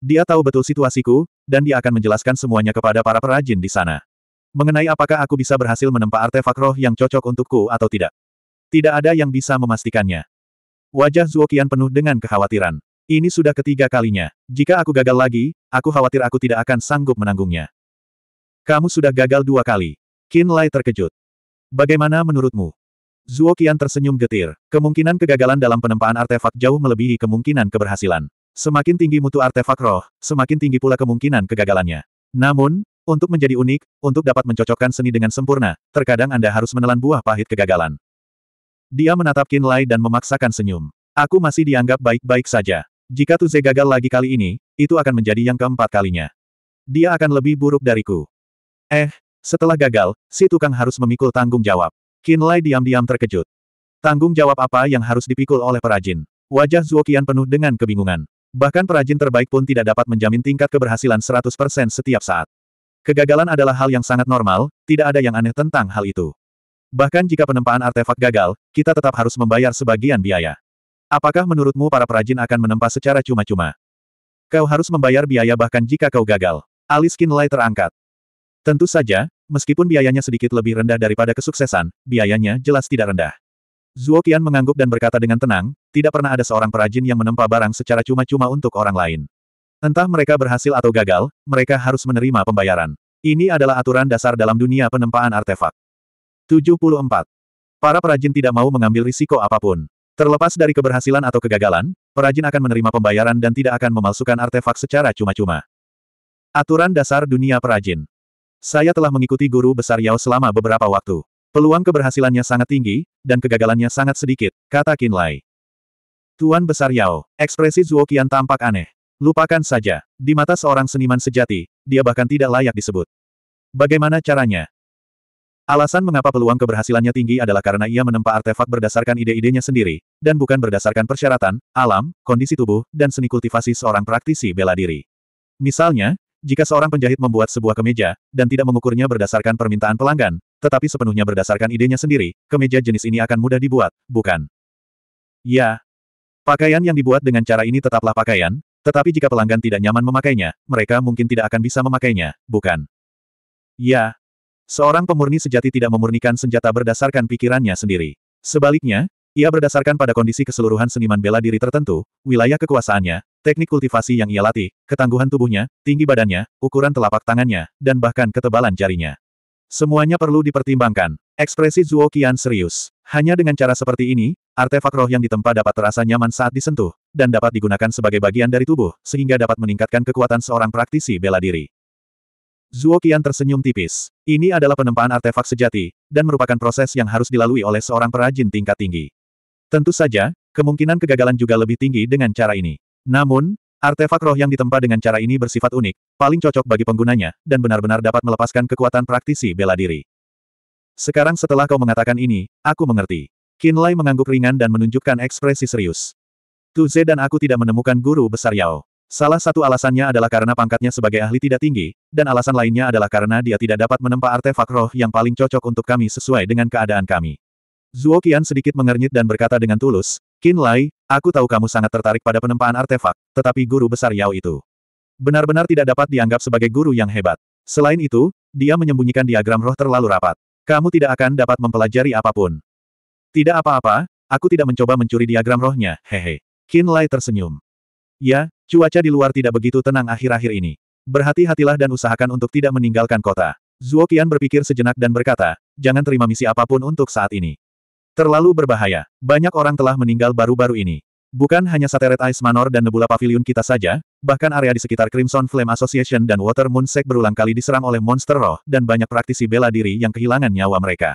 Dia tahu betul situasiku, dan dia akan menjelaskan semuanya kepada para perajin di sana. Mengenai apakah aku bisa berhasil menempa artefak roh yang cocok untukku atau tidak. Tidak ada yang bisa memastikannya. Wajah Zuokian penuh dengan kekhawatiran. Ini sudah ketiga kalinya. Jika aku gagal lagi, aku khawatir aku tidak akan sanggup menanggungnya. Kamu sudah gagal dua kali. Qin Lai terkejut. Bagaimana menurutmu? Zuo tersenyum getir. Kemungkinan kegagalan dalam penempaan artefak jauh melebihi kemungkinan keberhasilan. Semakin tinggi mutu artefak roh, semakin tinggi pula kemungkinan kegagalannya. Namun, untuk menjadi unik, untuk dapat mencocokkan seni dengan sempurna, terkadang Anda harus menelan buah pahit kegagalan. Dia menatap Qin Lai dan memaksakan senyum. Aku masih dianggap baik-baik saja. Jika Tuze gagal lagi kali ini, itu akan menjadi yang keempat kalinya. Dia akan lebih buruk dariku. Eh, setelah gagal, si tukang harus memikul tanggung jawab. Qin Lai diam-diam terkejut. Tanggung jawab apa yang harus dipikul oleh perajin? Wajah Qian penuh dengan kebingungan. Bahkan perajin terbaik pun tidak dapat menjamin tingkat keberhasilan 100% setiap saat. Kegagalan adalah hal yang sangat normal, tidak ada yang aneh tentang hal itu. Bahkan jika penempaan artefak gagal, kita tetap harus membayar sebagian biaya. Apakah menurutmu para perajin akan menempa secara cuma-cuma? Kau harus membayar biaya bahkan jika kau gagal. Alis Kinlay terangkat. Tentu saja, meskipun biayanya sedikit lebih rendah daripada kesuksesan, biayanya jelas tidak rendah. Zuo Qian mengangguk dan berkata dengan tenang, tidak pernah ada seorang perajin yang menempa barang secara cuma-cuma untuk orang lain. Entah mereka berhasil atau gagal, mereka harus menerima pembayaran. Ini adalah aturan dasar dalam dunia penempaan artefak. 74. Para perajin tidak mau mengambil risiko apapun. Terlepas dari keberhasilan atau kegagalan, perajin akan menerima pembayaran dan tidak akan memalsukan artefak secara cuma-cuma. Aturan dasar dunia perajin. Saya telah mengikuti guru besar Yao selama beberapa waktu. Peluang keberhasilannya sangat tinggi, dan kegagalannya sangat sedikit, kata Qin Lai. Tuan Besar Yao, ekspresi Zuo Qian tampak aneh. Lupakan saja, di mata seorang seniman sejati, dia bahkan tidak layak disebut. Bagaimana caranya? Alasan mengapa peluang keberhasilannya tinggi adalah karena ia menempa artefak berdasarkan ide-idenya sendiri, dan bukan berdasarkan persyaratan, alam, kondisi tubuh, dan seni kultivasi seorang praktisi bela diri. Misalnya, jika seorang penjahit membuat sebuah kemeja, dan tidak mengukurnya berdasarkan permintaan pelanggan, tetapi sepenuhnya berdasarkan idenya sendiri, kemeja jenis ini akan mudah dibuat, bukan? Ya. Pakaian yang dibuat dengan cara ini tetaplah pakaian, tetapi jika pelanggan tidak nyaman memakainya, mereka mungkin tidak akan bisa memakainya, bukan? Ya. Seorang pemurni sejati tidak memurnikan senjata berdasarkan pikirannya sendiri. Sebaliknya, ia berdasarkan pada kondisi keseluruhan seniman bela diri tertentu, wilayah kekuasaannya, teknik kultivasi yang ia latih, ketangguhan tubuhnya, tinggi badannya, ukuran telapak tangannya, dan bahkan ketebalan jarinya. Semuanya perlu dipertimbangkan. Ekspresi Zuo Qian serius. Hanya dengan cara seperti ini, artefak roh yang ditempa dapat terasa nyaman saat disentuh, dan dapat digunakan sebagai bagian dari tubuh, sehingga dapat meningkatkan kekuatan seorang praktisi bela diri. Zuo Qian tersenyum tipis. Ini adalah penempaan artefak sejati, dan merupakan proses yang harus dilalui oleh seorang perajin tingkat tinggi. Tentu saja, kemungkinan kegagalan juga lebih tinggi dengan cara ini. Namun, artefak roh yang ditempa dengan cara ini bersifat unik, paling cocok bagi penggunanya, dan benar-benar dapat melepaskan kekuatan praktisi bela diri. Sekarang setelah kau mengatakan ini, aku mengerti. Qin Lai mengangguk ringan dan menunjukkan ekspresi serius. Tu Ze dan aku tidak menemukan guru besar Yao. Salah satu alasannya adalah karena pangkatnya sebagai ahli tidak tinggi, dan alasan lainnya adalah karena dia tidak dapat menempa artefak roh yang paling cocok untuk kami sesuai dengan keadaan kami. Zuo Qian sedikit mengernyit dan berkata dengan tulus, Qin Lai, aku tahu kamu sangat tertarik pada penempaan artefak, tetapi guru besar Yao itu. Benar-benar tidak dapat dianggap sebagai guru yang hebat. Selain itu, dia menyembunyikan diagram roh terlalu rapat. Kamu tidak akan dapat mempelajari apapun. Tidak apa-apa, aku tidak mencoba mencuri diagram rohnya, hehe. Qin Lai tersenyum. Ya, cuaca di luar tidak begitu tenang akhir-akhir ini. Berhati-hatilah dan usahakan untuk tidak meninggalkan kota. Zuo Qian berpikir sejenak dan berkata, jangan terima misi apapun untuk saat ini. Terlalu berbahaya. Banyak orang telah meninggal baru-baru ini. Bukan hanya satelit Ice Manor dan Nebula Pavilion kita saja, bahkan area di sekitar Crimson Flame Association dan Water Moon Sect berulang kali diserang oleh monster roh dan banyak praktisi bela diri yang kehilangan nyawa mereka.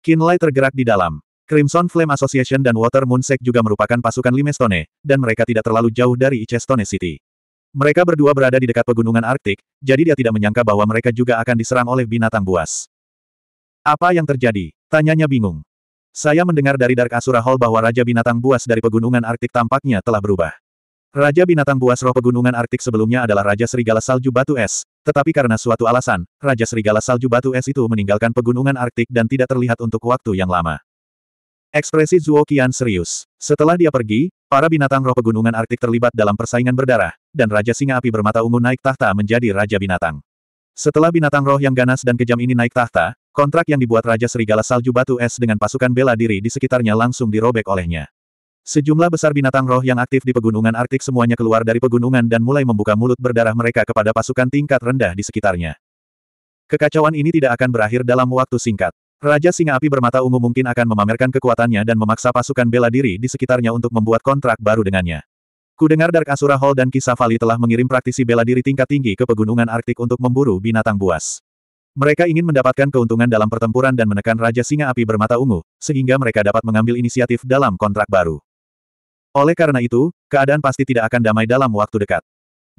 Kinlay tergerak di dalam. Crimson Flame Association dan Water Moon Sect juga merupakan pasukan Limestone, dan mereka tidak terlalu jauh dari Icestone City. Mereka berdua berada di dekat pegunungan Arktik, jadi dia tidak menyangka bahwa mereka juga akan diserang oleh binatang buas. Apa yang terjadi? Tanyanya bingung. Saya mendengar dari Dark Asura Hall bahwa Raja Binatang Buas dari Pegunungan Arktik tampaknya telah berubah. Raja Binatang Buas Roh Pegunungan Arktik sebelumnya adalah Raja Serigala Salju Batu Es, tetapi karena suatu alasan, Raja Serigala Salju Batu Es itu meninggalkan Pegunungan Arktik dan tidak terlihat untuk waktu yang lama. Ekspresi Zuo Qian serius. Setelah dia pergi, para binatang roh pegunungan Arktik terlibat dalam persaingan berdarah, dan Raja Singa Api Bermata Ungu naik tahta menjadi Raja Binatang. Setelah binatang roh yang ganas dan kejam ini naik tahta, Kontrak yang dibuat Raja Serigala Salju Batu Es dengan pasukan bela diri di sekitarnya langsung dirobek olehnya. Sejumlah besar binatang roh yang aktif di pegunungan Arktik semuanya keluar dari pegunungan dan mulai membuka mulut berdarah mereka kepada pasukan tingkat rendah di sekitarnya. Kekacauan ini tidak akan berakhir dalam waktu singkat. Raja Singa Api Bermata Ungu mungkin akan memamerkan kekuatannya dan memaksa pasukan bela diri di sekitarnya untuk membuat kontrak baru dengannya. Kudengar Dark Asura Hall dan Kisavali telah mengirim praktisi bela diri tingkat tinggi ke pegunungan Arktik untuk memburu binatang buas. Mereka ingin mendapatkan keuntungan dalam pertempuran dan menekan Raja Singa Api bermata ungu, sehingga mereka dapat mengambil inisiatif dalam kontrak baru. Oleh karena itu, keadaan pasti tidak akan damai dalam waktu dekat.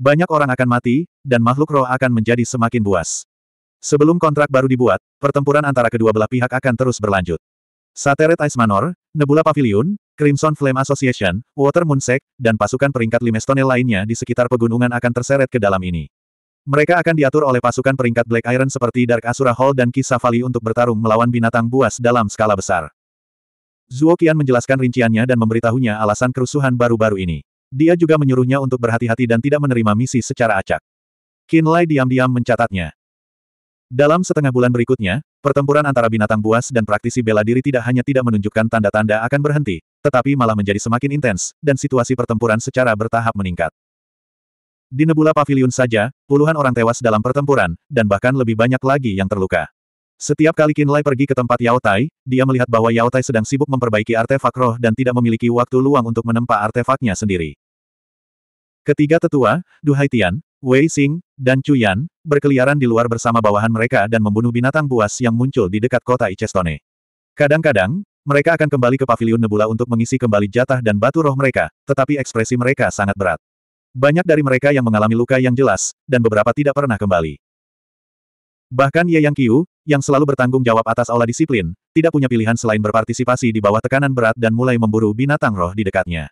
Banyak orang akan mati, dan makhluk roh akan menjadi semakin buas. Sebelum kontrak baru dibuat, pertempuran antara kedua belah pihak akan terus berlanjut. Sateret Ice Manor, Nebula Pavilion, Crimson Flame Association, Water Moon Sect, dan pasukan peringkat Limestone lainnya di sekitar pegunungan akan terseret ke dalam ini. Mereka akan diatur oleh pasukan peringkat Black Iron seperti Dark Asura Hall dan Kisah untuk bertarung melawan binatang buas dalam skala besar. Zuo Qian menjelaskan rinciannya dan memberitahunya alasan kerusuhan baru-baru ini. Dia juga menyuruhnya untuk berhati-hati dan tidak menerima misi secara acak. Qin Lai diam-diam mencatatnya. Dalam setengah bulan berikutnya, pertempuran antara binatang buas dan praktisi bela diri tidak hanya tidak menunjukkan tanda-tanda akan berhenti, tetapi malah menjadi semakin intens, dan situasi pertempuran secara bertahap meningkat. Di Nebula Pavilion saja, puluhan orang tewas dalam pertempuran, dan bahkan lebih banyak lagi yang terluka. Setiap kali Qin Lai pergi ke tempat Yao Tai, dia melihat bahwa Yao Tai sedang sibuk memperbaiki artefak roh dan tidak memiliki waktu luang untuk menempa artefaknya sendiri. Ketiga tetua, Du Haitian, Wei Xing, dan Chu Yan, berkeliaran di luar bersama bawahan mereka dan membunuh binatang buas yang muncul di dekat kota Icestone. Kadang-kadang, mereka akan kembali ke pavilion Nebula untuk mengisi kembali jatah dan batu roh mereka, tetapi ekspresi mereka sangat berat. Banyak dari mereka yang mengalami luka yang jelas, dan beberapa tidak pernah kembali. Bahkan Ye Yang Qiu, yang selalu bertanggung jawab atas aula disiplin, tidak punya pilihan selain berpartisipasi di bawah tekanan berat dan mulai memburu binatang roh di dekatnya.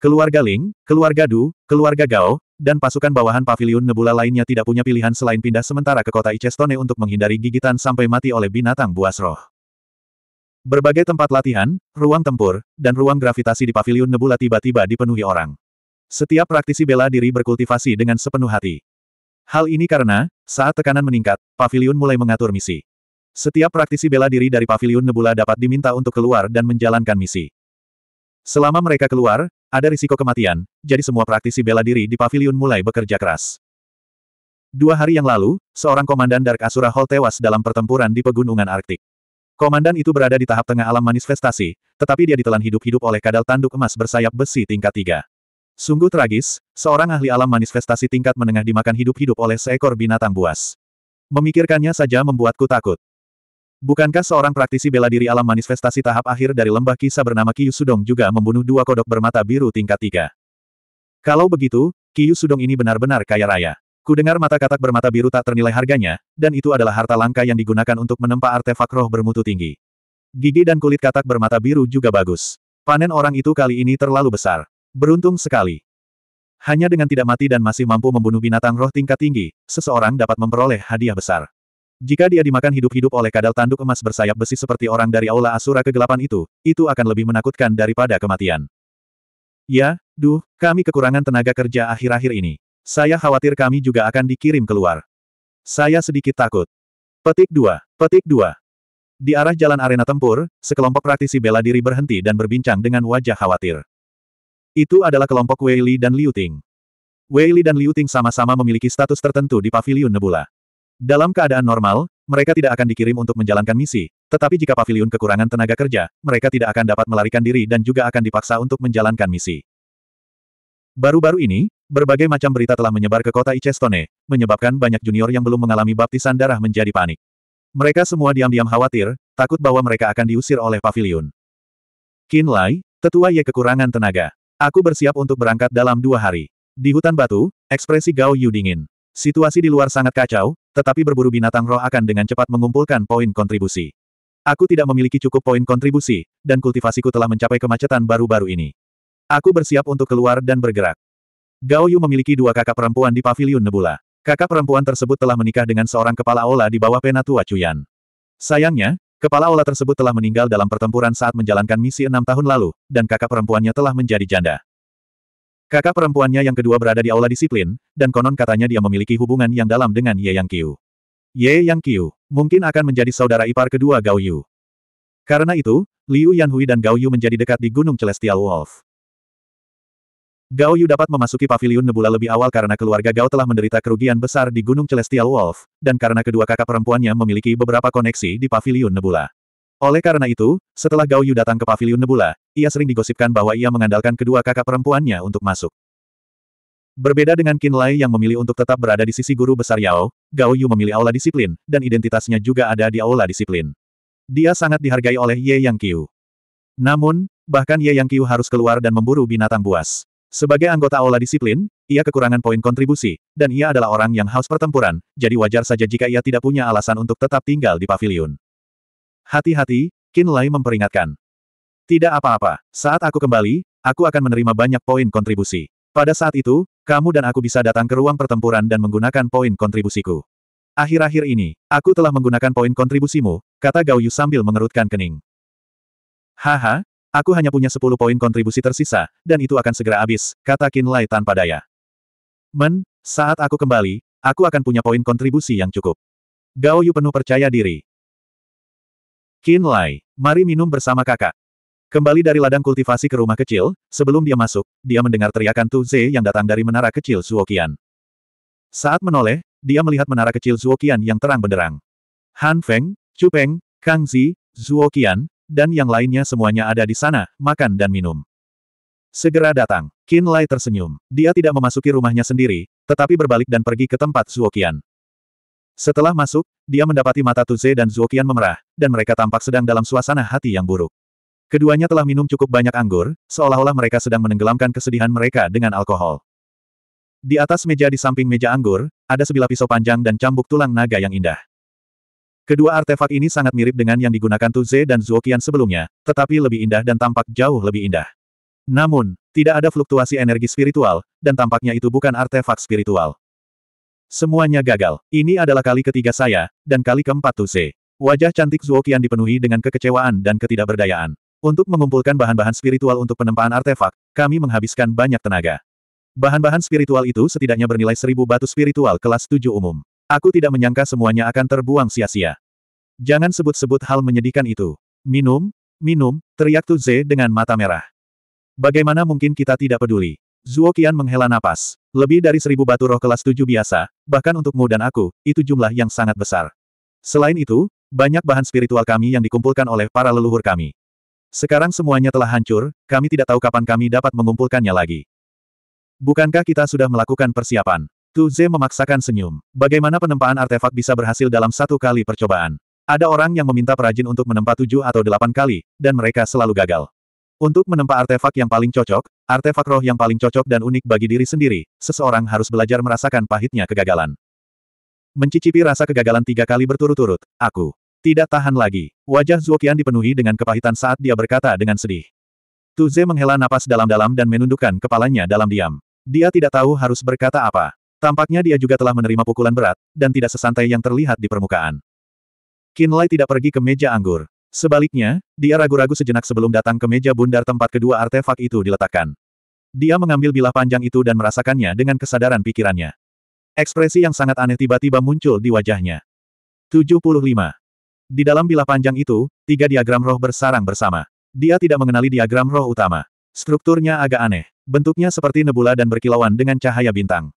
Keluarga Ling, keluarga Du, keluarga Gao, dan pasukan bawahan pavilion Nebula lainnya tidak punya pilihan selain pindah sementara ke kota Icestone untuk menghindari gigitan sampai mati oleh binatang buas roh. Berbagai tempat latihan, ruang tempur, dan ruang gravitasi di pavilion Nebula tiba-tiba dipenuhi orang. Setiap praktisi bela diri berkultivasi dengan sepenuh hati. Hal ini karena, saat tekanan meningkat, pavilion mulai mengatur misi. Setiap praktisi bela diri dari pavilion Nebula dapat diminta untuk keluar dan menjalankan misi. Selama mereka keluar, ada risiko kematian, jadi semua praktisi bela diri di pavilion mulai bekerja keras. Dua hari yang lalu, seorang komandan Dark Asura Hall tewas dalam pertempuran di pegunungan Arktik. Komandan itu berada di tahap tengah alam manifestasi, tetapi dia ditelan hidup-hidup oleh kadal tanduk emas bersayap besi tingkat tiga. Sungguh tragis, seorang ahli alam manifestasi tingkat menengah dimakan hidup-hidup oleh seekor binatang buas. Memikirkannya saja membuatku takut. Bukankah seorang praktisi bela diri alam manifestasi tahap akhir dari lembah kisah bernama Kiyu Sudong juga membunuh dua kodok bermata biru tingkat tiga? Kalau begitu, Kiyu Sudong ini benar-benar kaya raya. Ku dengar mata katak bermata biru tak ternilai harganya, dan itu adalah harta langka yang digunakan untuk menempa artefak roh bermutu tinggi. Gigi dan kulit katak bermata biru juga bagus. Panen orang itu kali ini terlalu besar. Beruntung sekali. Hanya dengan tidak mati dan masih mampu membunuh binatang roh tingkat tinggi, seseorang dapat memperoleh hadiah besar. Jika dia dimakan hidup-hidup oleh kadal tanduk emas bersayap besi seperti orang dari Aula Asura kegelapan itu, itu akan lebih menakutkan daripada kematian. Ya, duh, kami kekurangan tenaga kerja akhir-akhir ini. Saya khawatir kami juga akan dikirim keluar. Saya sedikit takut. Petik 2. Petik 2. Di arah jalan arena tempur, sekelompok praktisi bela diri berhenti dan berbincang dengan wajah khawatir. Itu adalah kelompok Wei Li dan Liu Ting. Wei Li dan Liu Ting sama-sama memiliki status tertentu di Paviliun Nebula. Dalam keadaan normal, mereka tidak akan dikirim untuk menjalankan misi, tetapi jika Paviliun kekurangan tenaga kerja, mereka tidak akan dapat melarikan diri dan juga akan dipaksa untuk menjalankan misi. Baru-baru ini, berbagai macam berita telah menyebar ke kota Icestone, menyebabkan banyak junior yang belum mengalami baptisan darah menjadi panik. Mereka semua diam-diam khawatir, takut bahwa mereka akan diusir oleh Paviliun. Qin Lai, tetua Ye kekurangan tenaga. Aku bersiap untuk berangkat dalam dua hari. Di hutan batu, ekspresi Gao Yu dingin. Situasi di luar sangat kacau, tetapi berburu binatang roh akan dengan cepat mengumpulkan poin kontribusi. Aku tidak memiliki cukup poin kontribusi, dan kultivasiku telah mencapai kemacetan baru-baru ini. Aku bersiap untuk keluar dan bergerak. Gao Yu memiliki dua kakak perempuan di paviliun Nebula. Kakak perempuan tersebut telah menikah dengan seorang kepala ola di bawah penatua Cuyan. Sayangnya, Kepala Ola tersebut telah meninggal dalam pertempuran saat menjalankan misi enam tahun lalu, dan kakak perempuannya telah menjadi janda. Kakak perempuannya yang kedua berada di aula disiplin, dan konon katanya dia memiliki hubungan yang dalam dengan Ye Yang Qiu. Ye Yang Qiu mungkin akan menjadi saudara ipar kedua Gao Yu. Karena itu, Liu Yanhui dan Gao Yu menjadi dekat di Gunung Celestial Wolf. Gao Yu dapat memasuki paviliun Nebula lebih awal karena keluarga Gao telah menderita kerugian besar di Gunung Celestial Wolf, dan karena kedua kakak perempuannya memiliki beberapa koneksi di paviliun Nebula. Oleh karena itu, setelah Gao Yu datang ke paviliun Nebula, ia sering digosipkan bahwa ia mengandalkan kedua kakak perempuannya untuk masuk. Berbeda dengan Qin Lai yang memilih untuk tetap berada di sisi guru besar Yao, Gao Yu memilih aula disiplin, dan identitasnya juga ada di aula disiplin. Dia sangat dihargai oleh Ye Yang Qiu. Namun, bahkan Ye Yang Qiu harus keluar dan memburu binatang buas. Sebagai anggota Aula Disiplin, ia kekurangan poin kontribusi, dan ia adalah orang yang haus pertempuran, jadi wajar saja jika ia tidak punya alasan untuk tetap tinggal di pavilion. Hati-hati, Qin Lai memperingatkan. Tidak apa-apa, saat aku kembali, aku akan menerima banyak poin kontribusi. Pada saat itu, kamu dan aku bisa datang ke ruang pertempuran dan menggunakan poin kontribusiku. Akhir-akhir ini, aku telah menggunakan poin kontribusimu, kata Gao Yu sambil mengerutkan kening. Haha, Aku hanya punya 10 poin kontribusi tersisa, dan itu akan segera habis, kata Lai tanpa daya. Men, saat aku kembali, aku akan punya poin kontribusi yang cukup. Gao Yu penuh percaya diri. Lai, mari minum bersama kakak. Kembali dari ladang kultivasi ke rumah kecil, sebelum dia masuk, dia mendengar teriakan Tu Ze yang datang dari menara kecil Zuokian. Saat menoleh, dia melihat menara kecil Qian yang terang benderang. Han Feng, Chu Peng, Kang Zi, Qian dan yang lainnya semuanya ada di sana, makan dan minum. Segera datang. Qin Lai tersenyum. Dia tidak memasuki rumahnya sendiri, tetapi berbalik dan pergi ke tempat Zuokian. Setelah masuk, dia mendapati mata Tuze dan Zuokian memerah, dan mereka tampak sedang dalam suasana hati yang buruk. Keduanya telah minum cukup banyak anggur, seolah-olah mereka sedang menenggelamkan kesedihan mereka dengan alkohol. Di atas meja di samping meja anggur, ada sebilah pisau panjang dan cambuk tulang naga yang indah. Kedua artefak ini sangat mirip dengan yang digunakan Tuze dan Zuokian sebelumnya, tetapi lebih indah dan tampak jauh lebih indah. Namun, tidak ada fluktuasi energi spiritual, dan tampaknya itu bukan artefak spiritual. Semuanya gagal. Ini adalah kali ketiga saya, dan kali keempat Tuze. Wajah cantik Zuokian dipenuhi dengan kekecewaan dan ketidakberdayaan. Untuk mengumpulkan bahan-bahan spiritual untuk penempaan artefak, kami menghabiskan banyak tenaga. Bahan-bahan spiritual itu setidaknya bernilai seribu batu spiritual kelas tujuh umum. Aku tidak menyangka semuanya akan terbuang sia-sia. Jangan sebut-sebut hal menyedihkan itu. Minum, minum, teriak Tuze dengan mata merah. Bagaimana mungkin kita tidak peduli? Zuo Qian menghela napas. Lebih dari seribu batu roh kelas tujuh biasa, bahkan untukmu dan aku, itu jumlah yang sangat besar. Selain itu, banyak bahan spiritual kami yang dikumpulkan oleh para leluhur kami. Sekarang semuanya telah hancur, kami tidak tahu kapan kami dapat mengumpulkannya lagi. Bukankah kita sudah melakukan persiapan? Tu Ze memaksakan senyum. Bagaimana penempaan artefak bisa berhasil dalam satu kali percobaan? Ada orang yang meminta perajin untuk menempa tujuh atau delapan kali, dan mereka selalu gagal. Untuk menempa artefak yang paling cocok, artefak roh yang paling cocok dan unik bagi diri sendiri, seseorang harus belajar merasakan pahitnya kegagalan. Mencicipi rasa kegagalan tiga kali berturut-turut, aku tidak tahan lagi. Wajah Zuokian dipenuhi dengan kepahitan saat dia berkata dengan sedih. Tuze menghela napas dalam-dalam dan menundukkan kepalanya dalam diam. Dia tidak tahu harus berkata apa. Tampaknya dia juga telah menerima pukulan berat, dan tidak sesantai yang terlihat di permukaan. Kinlay tidak pergi ke meja anggur. Sebaliknya, dia ragu-ragu sejenak sebelum datang ke meja bundar tempat kedua artefak itu diletakkan. Dia mengambil bilah panjang itu dan merasakannya dengan kesadaran pikirannya. Ekspresi yang sangat aneh tiba-tiba muncul di wajahnya. 75. Di dalam bilah panjang itu, tiga diagram roh bersarang bersama. Dia tidak mengenali diagram roh utama. Strukturnya agak aneh. Bentuknya seperti nebula dan berkilauan dengan cahaya bintang.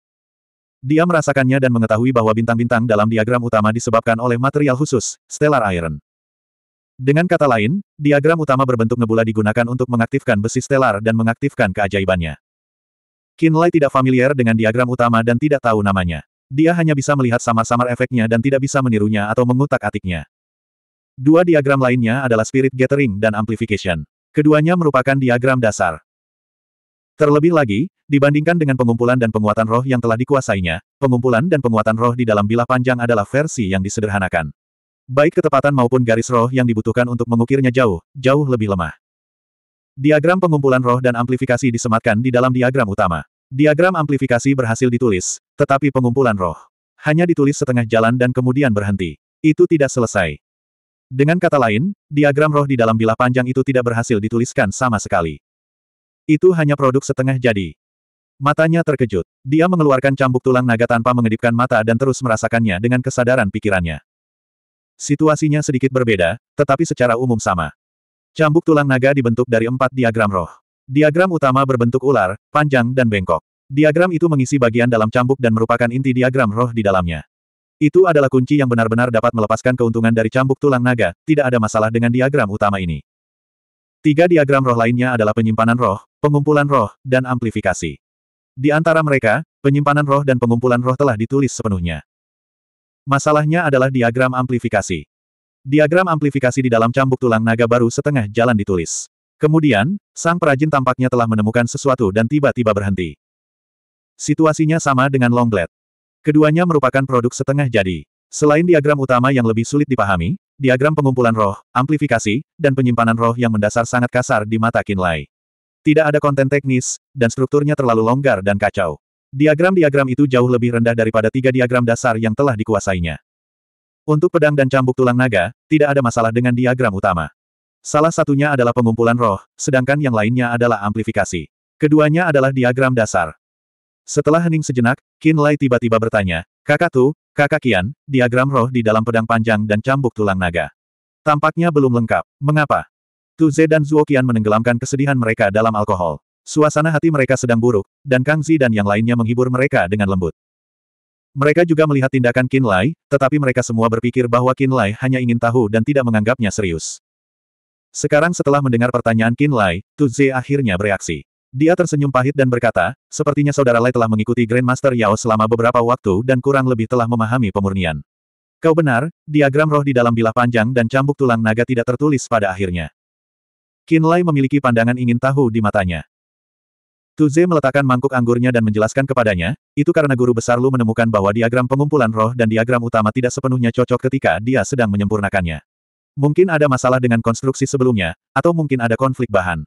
Dia merasakannya dan mengetahui bahwa bintang-bintang dalam diagram utama disebabkan oleh material khusus, stellar iron. Dengan kata lain, diagram utama berbentuk nebula digunakan untuk mengaktifkan besi stellar dan mengaktifkan keajaibannya. Kinlay tidak familiar dengan diagram utama dan tidak tahu namanya. Dia hanya bisa melihat samar-samar efeknya dan tidak bisa menirunya atau mengutak-atiknya. Dua diagram lainnya adalah spirit gathering dan amplification. Keduanya merupakan diagram dasar. Terlebih lagi, dibandingkan dengan pengumpulan dan penguatan roh yang telah dikuasainya, pengumpulan dan penguatan roh di dalam bilah panjang adalah versi yang disederhanakan. Baik ketepatan maupun garis roh yang dibutuhkan untuk mengukirnya jauh, jauh lebih lemah. Diagram pengumpulan roh dan amplifikasi disematkan di dalam diagram utama. Diagram amplifikasi berhasil ditulis, tetapi pengumpulan roh hanya ditulis setengah jalan dan kemudian berhenti. Itu tidak selesai. Dengan kata lain, diagram roh di dalam bilah panjang itu tidak berhasil dituliskan sama sekali. Itu hanya produk setengah jadi. Matanya terkejut. Dia mengeluarkan cambuk tulang naga tanpa mengedipkan mata dan terus merasakannya dengan kesadaran pikirannya. Situasinya sedikit berbeda, tetapi secara umum sama. Cambuk tulang naga dibentuk dari empat diagram roh. Diagram utama berbentuk ular, panjang dan bengkok. Diagram itu mengisi bagian dalam cambuk dan merupakan inti diagram roh di dalamnya. Itu adalah kunci yang benar-benar dapat melepaskan keuntungan dari cambuk tulang naga, tidak ada masalah dengan diagram utama ini. Tiga diagram roh lainnya adalah penyimpanan roh, pengumpulan roh, dan amplifikasi. Di antara mereka, penyimpanan roh dan pengumpulan roh telah ditulis sepenuhnya. Masalahnya adalah diagram amplifikasi. Diagram amplifikasi di dalam cambuk tulang naga baru setengah jalan ditulis. Kemudian, sang perajin tampaknya telah menemukan sesuatu dan tiba-tiba berhenti. Situasinya sama dengan Longlet. Keduanya merupakan produk setengah jadi. Selain diagram utama yang lebih sulit dipahami, diagram pengumpulan roh, amplifikasi, dan penyimpanan roh yang mendasar sangat kasar di mata Kinlay. Tidak ada konten teknis, dan strukturnya terlalu longgar dan kacau. Diagram-diagram itu jauh lebih rendah daripada tiga diagram dasar yang telah dikuasainya. Untuk pedang dan cambuk tulang naga, tidak ada masalah dengan diagram utama. Salah satunya adalah pengumpulan roh, sedangkan yang lainnya adalah amplifikasi. Keduanya adalah diagram dasar. Setelah hening sejenak, Kinlay tiba-tiba bertanya, Kakak Tu, kakak Kian, diagram roh di dalam pedang panjang dan cambuk tulang naga. Tampaknya belum lengkap. Mengapa? Tu Ze dan Zuo kian menenggelamkan kesedihan mereka dalam alkohol. Suasana hati mereka sedang buruk, dan Kang Zi dan yang lainnya menghibur mereka dengan lembut. Mereka juga melihat tindakan Qin Lai, tetapi mereka semua berpikir bahwa Qin Lai hanya ingin tahu dan tidak menganggapnya serius. Sekarang setelah mendengar pertanyaan Qin Lai, Tu Ze akhirnya bereaksi. Dia tersenyum pahit dan berkata, sepertinya saudara Lai telah mengikuti Grandmaster Yao selama beberapa waktu dan kurang lebih telah memahami pemurnian. Kau benar, diagram roh di dalam bilah panjang dan cambuk tulang naga tidak tertulis pada akhirnya. Qin Lai memiliki pandangan ingin tahu di matanya. Tu Ze meletakkan mangkuk anggurnya dan menjelaskan kepadanya, itu karena guru besar Lu menemukan bahwa diagram pengumpulan roh dan diagram utama tidak sepenuhnya cocok ketika dia sedang menyempurnakannya. Mungkin ada masalah dengan konstruksi sebelumnya, atau mungkin ada konflik bahan.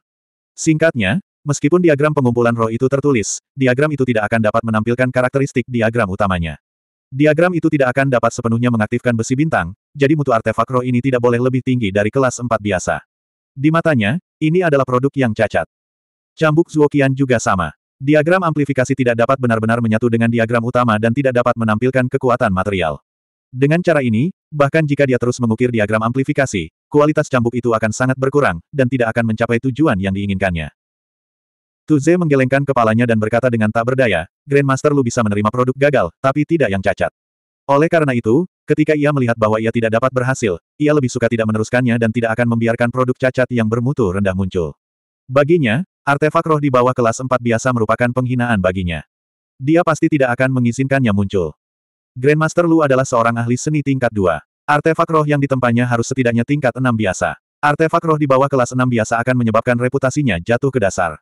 Singkatnya, Meskipun diagram pengumpulan roh itu tertulis, diagram itu tidak akan dapat menampilkan karakteristik diagram utamanya. Diagram itu tidak akan dapat sepenuhnya mengaktifkan besi bintang, jadi mutu artefak roh ini tidak boleh lebih tinggi dari kelas 4 biasa. Di matanya, ini adalah produk yang cacat. Cambuk Zuokian juga sama. Diagram amplifikasi tidak dapat benar-benar menyatu dengan diagram utama dan tidak dapat menampilkan kekuatan material. Dengan cara ini, bahkan jika dia terus mengukir diagram amplifikasi, kualitas cambuk itu akan sangat berkurang, dan tidak akan mencapai tujuan yang diinginkannya. Tuze menggelengkan kepalanya dan berkata dengan tak berdaya, Grandmaster Lu bisa menerima produk gagal, tapi tidak yang cacat. Oleh karena itu, ketika ia melihat bahwa ia tidak dapat berhasil, ia lebih suka tidak meneruskannya dan tidak akan membiarkan produk cacat yang bermutu rendah muncul. Baginya, artefak roh di bawah kelas 4 biasa merupakan penghinaan baginya. Dia pasti tidak akan mengizinkannya muncul. Grandmaster Lu adalah seorang ahli seni tingkat 2. Artefak roh yang ditempanya harus setidaknya tingkat 6 biasa. Artefak roh di bawah kelas 6 biasa akan menyebabkan reputasinya jatuh ke dasar.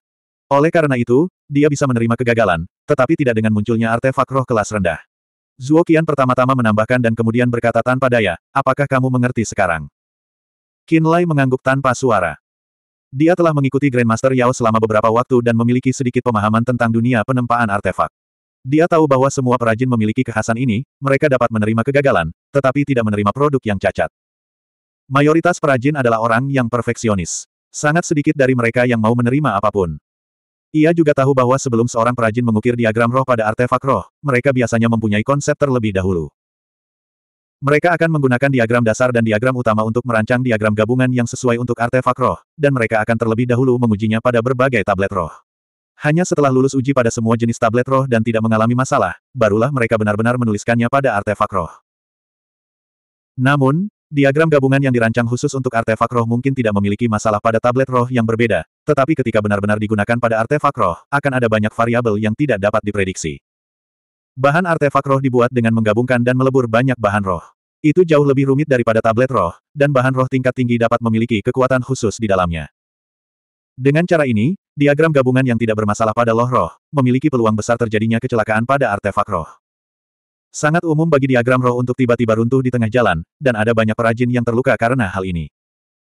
Oleh karena itu, dia bisa menerima kegagalan, tetapi tidak dengan munculnya artefak roh kelas rendah. Zuo Qian pertama-tama menambahkan dan kemudian berkata tanpa daya, apakah kamu mengerti sekarang? Qin Lai mengangguk tanpa suara. Dia telah mengikuti Grandmaster Yao selama beberapa waktu dan memiliki sedikit pemahaman tentang dunia penempaan artefak. Dia tahu bahwa semua perajin memiliki kekhasan ini, mereka dapat menerima kegagalan, tetapi tidak menerima produk yang cacat. Mayoritas perajin adalah orang yang perfeksionis. Sangat sedikit dari mereka yang mau menerima apapun. Ia juga tahu bahwa sebelum seorang perajin mengukir diagram roh pada artefak roh, mereka biasanya mempunyai konsep terlebih dahulu. Mereka akan menggunakan diagram dasar dan diagram utama untuk merancang diagram gabungan yang sesuai untuk artefak roh, dan mereka akan terlebih dahulu mengujinya pada berbagai tablet roh. Hanya setelah lulus uji pada semua jenis tablet roh dan tidak mengalami masalah, barulah mereka benar-benar menuliskannya pada artefak roh. Namun, diagram gabungan yang dirancang khusus untuk artefak roh mungkin tidak memiliki masalah pada tablet roh yang berbeda, tetapi ketika benar-benar digunakan pada artefak roh, akan ada banyak variabel yang tidak dapat diprediksi. Bahan artefak roh dibuat dengan menggabungkan dan melebur banyak bahan roh. Itu jauh lebih rumit daripada tablet roh, dan bahan roh tingkat tinggi dapat memiliki kekuatan khusus di dalamnya. Dengan cara ini, diagram gabungan yang tidak bermasalah pada loh roh, memiliki peluang besar terjadinya kecelakaan pada artefak roh. Sangat umum bagi diagram roh untuk tiba-tiba runtuh di tengah jalan, dan ada banyak perajin yang terluka karena hal ini.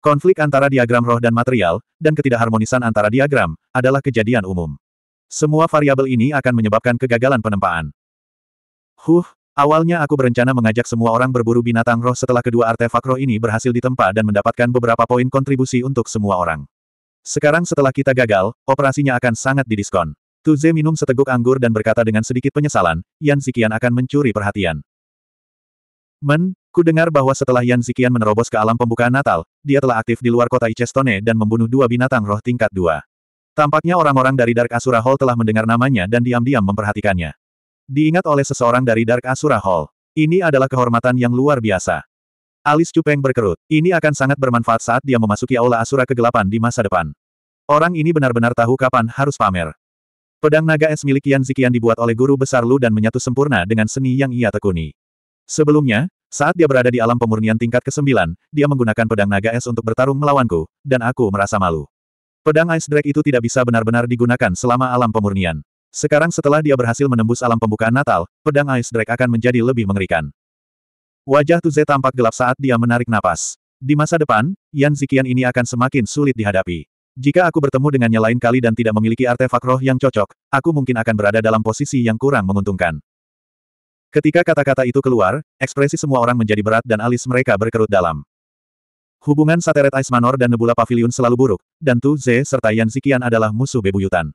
Konflik antara diagram roh dan material, dan ketidakharmonisan antara diagram, adalah kejadian umum. Semua variabel ini akan menyebabkan kegagalan penempaan. Huh, awalnya aku berencana mengajak semua orang berburu binatang roh setelah kedua artefak roh ini berhasil ditempa dan mendapatkan beberapa poin kontribusi untuk semua orang. Sekarang setelah kita gagal, operasinya akan sangat didiskon. Tuze minum seteguk anggur dan berkata dengan sedikit penyesalan, Yan Zikian akan mencuri perhatian. Men, ku dengar bahwa setelah Yan Zikian menerobos ke alam pembukaan Natal, dia telah aktif di luar kota Icestone dan membunuh dua binatang roh tingkat dua. Tampaknya orang-orang dari Dark Asura Hall telah mendengar namanya dan diam-diam memperhatikannya. Diingat oleh seseorang dari Dark Asura Hall. Ini adalah kehormatan yang luar biasa. Alis Cupeng berkerut. Ini akan sangat bermanfaat saat dia memasuki aula Asura kegelapan di masa depan. Orang ini benar-benar tahu kapan harus pamer. Pedang naga es milik Yan Zikian dibuat oleh guru besar Lu dan menyatu sempurna dengan seni yang ia tekuni. Sebelumnya, saat dia berada di alam pemurnian tingkat ke-9, dia menggunakan pedang naga es untuk bertarung melawanku, dan aku merasa malu. Pedang Ice Drake itu tidak bisa benar-benar digunakan selama alam pemurnian. Sekarang setelah dia berhasil menembus alam pembukaan Natal, pedang Ice Drake akan menjadi lebih mengerikan. Wajah Tuze tampak gelap saat dia menarik napas. Di masa depan, Yan Zikian ini akan semakin sulit dihadapi. Jika aku bertemu dengannya lain kali dan tidak memiliki artefak roh yang cocok, aku mungkin akan berada dalam posisi yang kurang menguntungkan. Ketika kata-kata itu keluar, ekspresi semua orang menjadi berat dan alis mereka berkerut dalam. Hubungan Sateret Ice Manor dan Nebula Pavilion selalu buruk, dan Tu Ze serta Yan Zikian adalah musuh bebuyutan.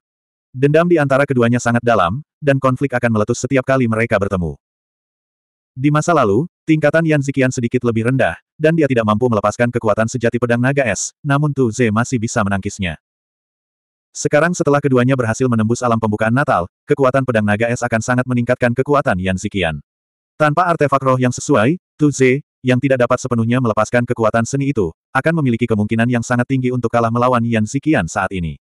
Dendam di antara keduanya sangat dalam, dan konflik akan meletus setiap kali mereka bertemu. Di masa lalu, tingkatan Yan Zikian sedikit lebih rendah, dan dia tidak mampu melepaskan kekuatan sejati pedang naga es, namun Tu Ze masih bisa menangkisnya. Sekarang setelah keduanya berhasil menembus alam pembukaan Natal, kekuatan pedang naga es akan sangat meningkatkan kekuatan Yan Zikian. Tanpa artefak roh yang sesuai, Tu Ze, yang tidak dapat sepenuhnya melepaskan kekuatan seni itu, akan memiliki kemungkinan yang sangat tinggi untuk kalah melawan Yan Zikian saat ini.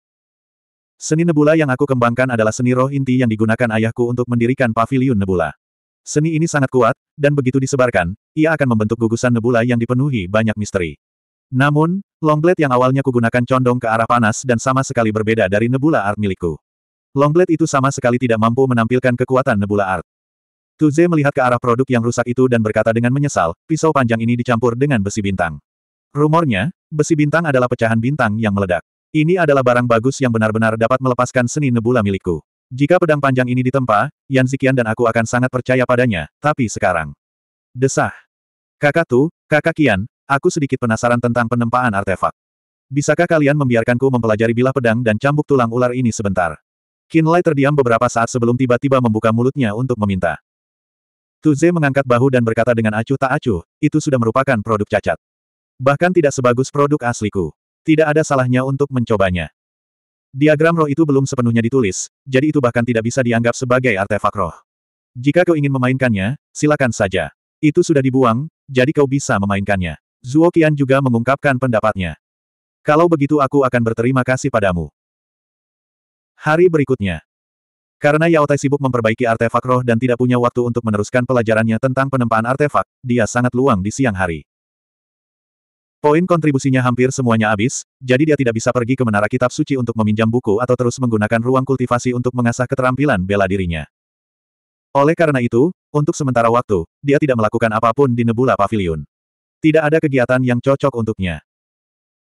Seni nebula yang aku kembangkan adalah seni roh inti yang digunakan ayahku untuk mendirikan Pavilion nebula. Seni ini sangat kuat, dan begitu disebarkan, ia akan membentuk gugusan nebula yang dipenuhi banyak misteri. Namun, Longblade yang awalnya kugunakan condong ke arah panas dan sama sekali berbeda dari Nebula Art milikku. Longblade itu sama sekali tidak mampu menampilkan kekuatan Nebula Art. Tuze melihat ke arah produk yang rusak itu dan berkata dengan menyesal, pisau panjang ini dicampur dengan besi bintang. Rumornya, besi bintang adalah pecahan bintang yang meledak. Ini adalah barang bagus yang benar-benar dapat melepaskan seni Nebula milikku. Jika pedang panjang ini ditempa, Yan Zikian dan aku akan sangat percaya padanya, tapi sekarang. Desah. Kakak Tu, kakak Kian, Aku sedikit penasaran tentang penempaan artefak. Bisakah kalian membiarkanku mempelajari bilah pedang dan cambuk tulang ular ini sebentar? Kinlay terdiam beberapa saat sebelum tiba-tiba membuka mulutnya untuk meminta. Tuze mengangkat bahu dan berkata dengan acuh tak acuh, itu sudah merupakan produk cacat. Bahkan tidak sebagus produk asliku. Tidak ada salahnya untuk mencobanya. Diagram roh itu belum sepenuhnya ditulis, jadi itu bahkan tidak bisa dianggap sebagai artefak roh. Jika kau ingin memainkannya, silakan saja. Itu sudah dibuang, jadi kau bisa memainkannya. Zuo Qian juga mengungkapkan pendapatnya. Kalau begitu aku akan berterima kasih padamu. Hari berikutnya. Karena Yao Tai sibuk memperbaiki artefak roh dan tidak punya waktu untuk meneruskan pelajarannya tentang penempaan artefak, dia sangat luang di siang hari. Poin kontribusinya hampir semuanya habis, jadi dia tidak bisa pergi ke menara kitab suci untuk meminjam buku atau terus menggunakan ruang kultivasi untuk mengasah keterampilan bela dirinya. Oleh karena itu, untuk sementara waktu, dia tidak melakukan apapun di Nebula Pavilion. Tidak ada kegiatan yang cocok untuknya.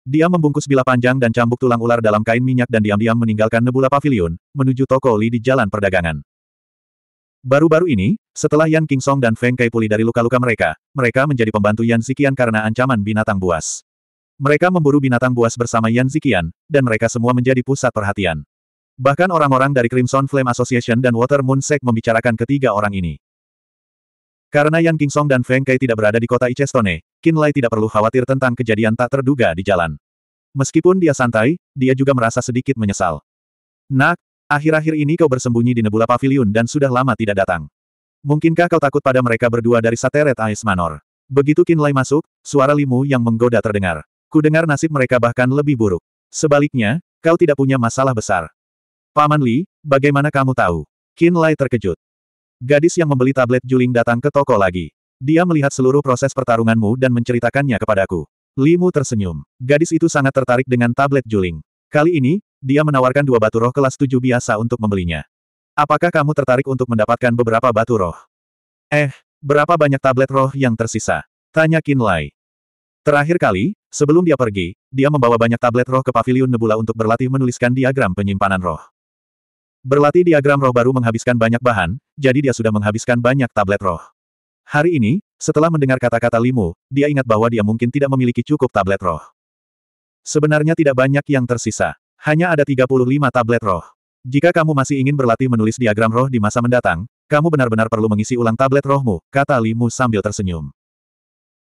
Dia membungkus bila panjang dan cambuk tulang ular dalam kain minyak dan diam-diam meninggalkan Nebula Pavilion, menuju toko Li di jalan perdagangan. Baru-baru ini, setelah Yan King Song dan Feng Kai pulih dari luka-luka mereka, mereka menjadi pembantu Yan Zikian karena ancaman binatang buas. Mereka memburu binatang buas bersama Yan Zikian, dan mereka semua menjadi pusat perhatian. Bahkan orang-orang dari Crimson Flame Association dan Water Moon Sect membicarakan ketiga orang ini. Karena Yan Song dan Feng Kai tidak berada di kota Icestone, Qin Lai tidak perlu khawatir tentang kejadian tak terduga di jalan. Meskipun dia santai, dia juga merasa sedikit menyesal. Nak, akhir-akhir ini kau bersembunyi di Nebula Pavilion dan sudah lama tidak datang. Mungkinkah kau takut pada mereka berdua dari Sateret Ais Manor? Begitu Qin Lai masuk, suara Limu yang menggoda terdengar. Ku dengar nasib mereka bahkan lebih buruk. Sebaliknya, kau tidak punya masalah besar. Paman Li, bagaimana kamu tahu? Qin Lai terkejut. Gadis yang membeli tablet Juling datang ke toko lagi. Dia melihat seluruh proses pertarunganmu dan menceritakannya kepadaku. Limu tersenyum. Gadis itu sangat tertarik dengan tablet Juling. Kali ini, dia menawarkan dua batu roh kelas tujuh biasa untuk membelinya. Apakah kamu tertarik untuk mendapatkan beberapa batu roh? Eh, berapa banyak tablet roh yang tersisa? Tanya Lai. Terakhir kali, sebelum dia pergi, dia membawa banyak tablet roh ke paviliun Nebula untuk berlatih menuliskan diagram penyimpanan roh. Berlatih diagram roh baru menghabiskan banyak bahan, jadi dia sudah menghabiskan banyak tablet roh. Hari ini, setelah mendengar kata-kata Limu, dia ingat bahwa dia mungkin tidak memiliki cukup tablet roh. Sebenarnya tidak banyak yang tersisa. Hanya ada 35 tablet roh. Jika kamu masih ingin berlatih menulis diagram roh di masa mendatang, kamu benar-benar perlu mengisi ulang tablet rohmu, kata Limu sambil tersenyum.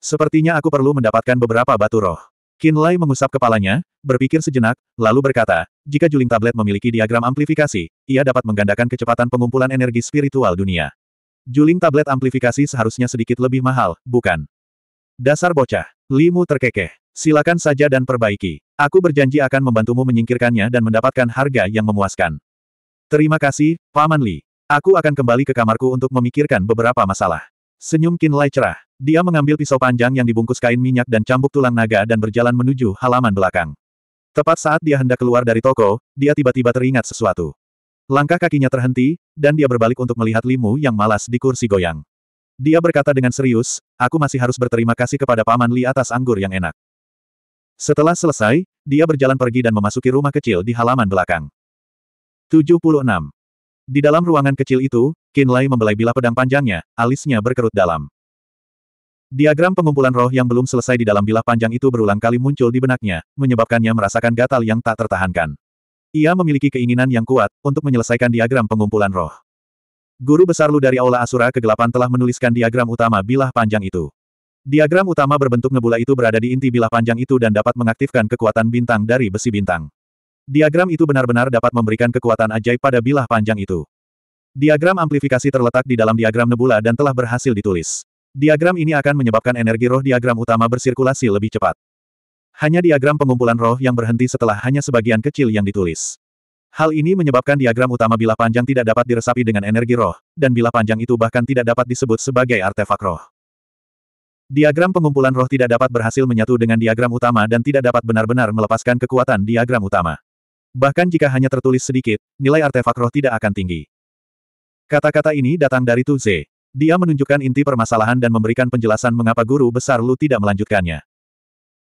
Sepertinya aku perlu mendapatkan beberapa batu roh. Kinlay mengusap kepalanya, berpikir sejenak, lalu berkata, jika juling tablet memiliki diagram amplifikasi, ia dapat menggandakan kecepatan pengumpulan energi spiritual dunia. Juling tablet amplifikasi seharusnya sedikit lebih mahal, bukan? Dasar bocah. Limu terkekeh. Silakan saja dan perbaiki. Aku berjanji akan membantumu menyingkirkannya dan mendapatkan harga yang memuaskan. Terima kasih, Paman Li. Aku akan kembali ke kamarku untuk memikirkan beberapa masalah. Senyum Kinlay cerah. Dia mengambil pisau panjang yang dibungkus kain minyak dan cambuk tulang naga dan berjalan menuju halaman belakang. Tepat saat dia hendak keluar dari toko, dia tiba-tiba teringat sesuatu. Langkah kakinya terhenti, dan dia berbalik untuk melihat Limu yang malas di kursi goyang. Dia berkata dengan serius, aku masih harus berterima kasih kepada Paman Li atas anggur yang enak. Setelah selesai, dia berjalan pergi dan memasuki rumah kecil di halaman belakang. 76. Di dalam ruangan kecil itu, Kinlay membelai bilah pedang panjangnya, alisnya berkerut dalam. Diagram pengumpulan roh yang belum selesai di dalam bilah panjang itu berulang kali muncul di benaknya, menyebabkannya merasakan gatal yang tak tertahankan. Ia memiliki keinginan yang kuat untuk menyelesaikan diagram pengumpulan roh. Guru besar Lu dari Aula Asura Kegelapan telah menuliskan diagram utama bilah panjang itu. Diagram utama berbentuk nebula itu berada di inti bilah panjang itu dan dapat mengaktifkan kekuatan bintang dari besi bintang. Diagram itu benar-benar dapat memberikan kekuatan ajaib pada bilah panjang itu. Diagram amplifikasi terletak di dalam diagram nebula dan telah berhasil ditulis. Diagram ini akan menyebabkan energi roh diagram utama bersirkulasi lebih cepat. Hanya diagram pengumpulan roh yang berhenti setelah hanya sebagian kecil yang ditulis. Hal ini menyebabkan diagram utama bilah panjang tidak dapat diresapi dengan energi roh, dan bilah panjang itu bahkan tidak dapat disebut sebagai artefak roh. Diagram pengumpulan roh tidak dapat berhasil menyatu dengan diagram utama dan tidak dapat benar-benar melepaskan kekuatan diagram utama. Bahkan jika hanya tertulis sedikit, nilai artefak roh tidak akan tinggi. Kata-kata ini datang dari Tuze. Dia menunjukkan inti permasalahan dan memberikan penjelasan mengapa guru besar Lu tidak melanjutkannya.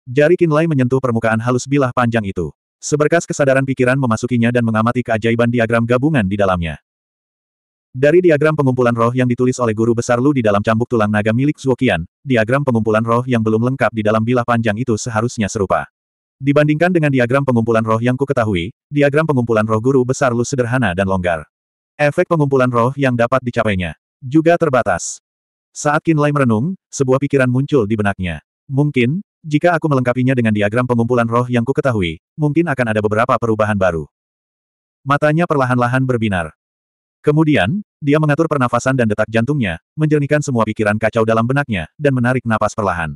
Jari Kinlai menyentuh permukaan halus bilah panjang itu. Seberkas kesadaran pikiran memasukinya dan mengamati keajaiban diagram gabungan di dalamnya. Dari diagram pengumpulan roh yang ditulis oleh guru besar Lu di dalam cambuk tulang naga milik Zuokian, diagram pengumpulan roh yang belum lengkap di dalam bilah panjang itu seharusnya serupa. Dibandingkan dengan diagram pengumpulan roh yang kuketahui, diagram pengumpulan roh guru besar Lu sederhana dan longgar. Efek pengumpulan roh yang dapat dicapainya juga terbatas. Saat Kinlay merenung, sebuah pikiran muncul di benaknya. Mungkin, jika aku melengkapinya dengan diagram pengumpulan roh yang kuketahui, mungkin akan ada beberapa perubahan baru. Matanya perlahan-lahan berbinar. Kemudian, dia mengatur pernafasan dan detak jantungnya, menjernihkan semua pikiran kacau dalam benaknya, dan menarik napas perlahan.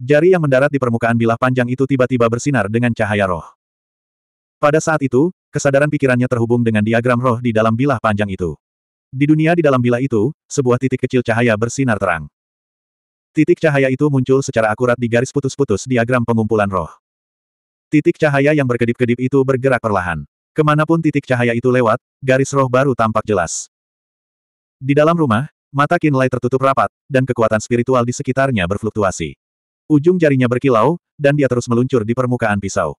Jari yang mendarat di permukaan bilah panjang itu tiba-tiba bersinar dengan cahaya roh. Pada saat itu, kesadaran pikirannya terhubung dengan diagram roh di dalam bilah panjang itu. Di dunia di dalam bila itu, sebuah titik kecil cahaya bersinar terang. Titik cahaya itu muncul secara akurat di garis putus-putus diagram pengumpulan roh. Titik cahaya yang berkedip-kedip itu bergerak perlahan. Kemanapun titik cahaya itu lewat, garis roh baru tampak jelas. Di dalam rumah, mata Kinlay tertutup rapat, dan kekuatan spiritual di sekitarnya berfluktuasi. Ujung jarinya berkilau, dan dia terus meluncur di permukaan pisau.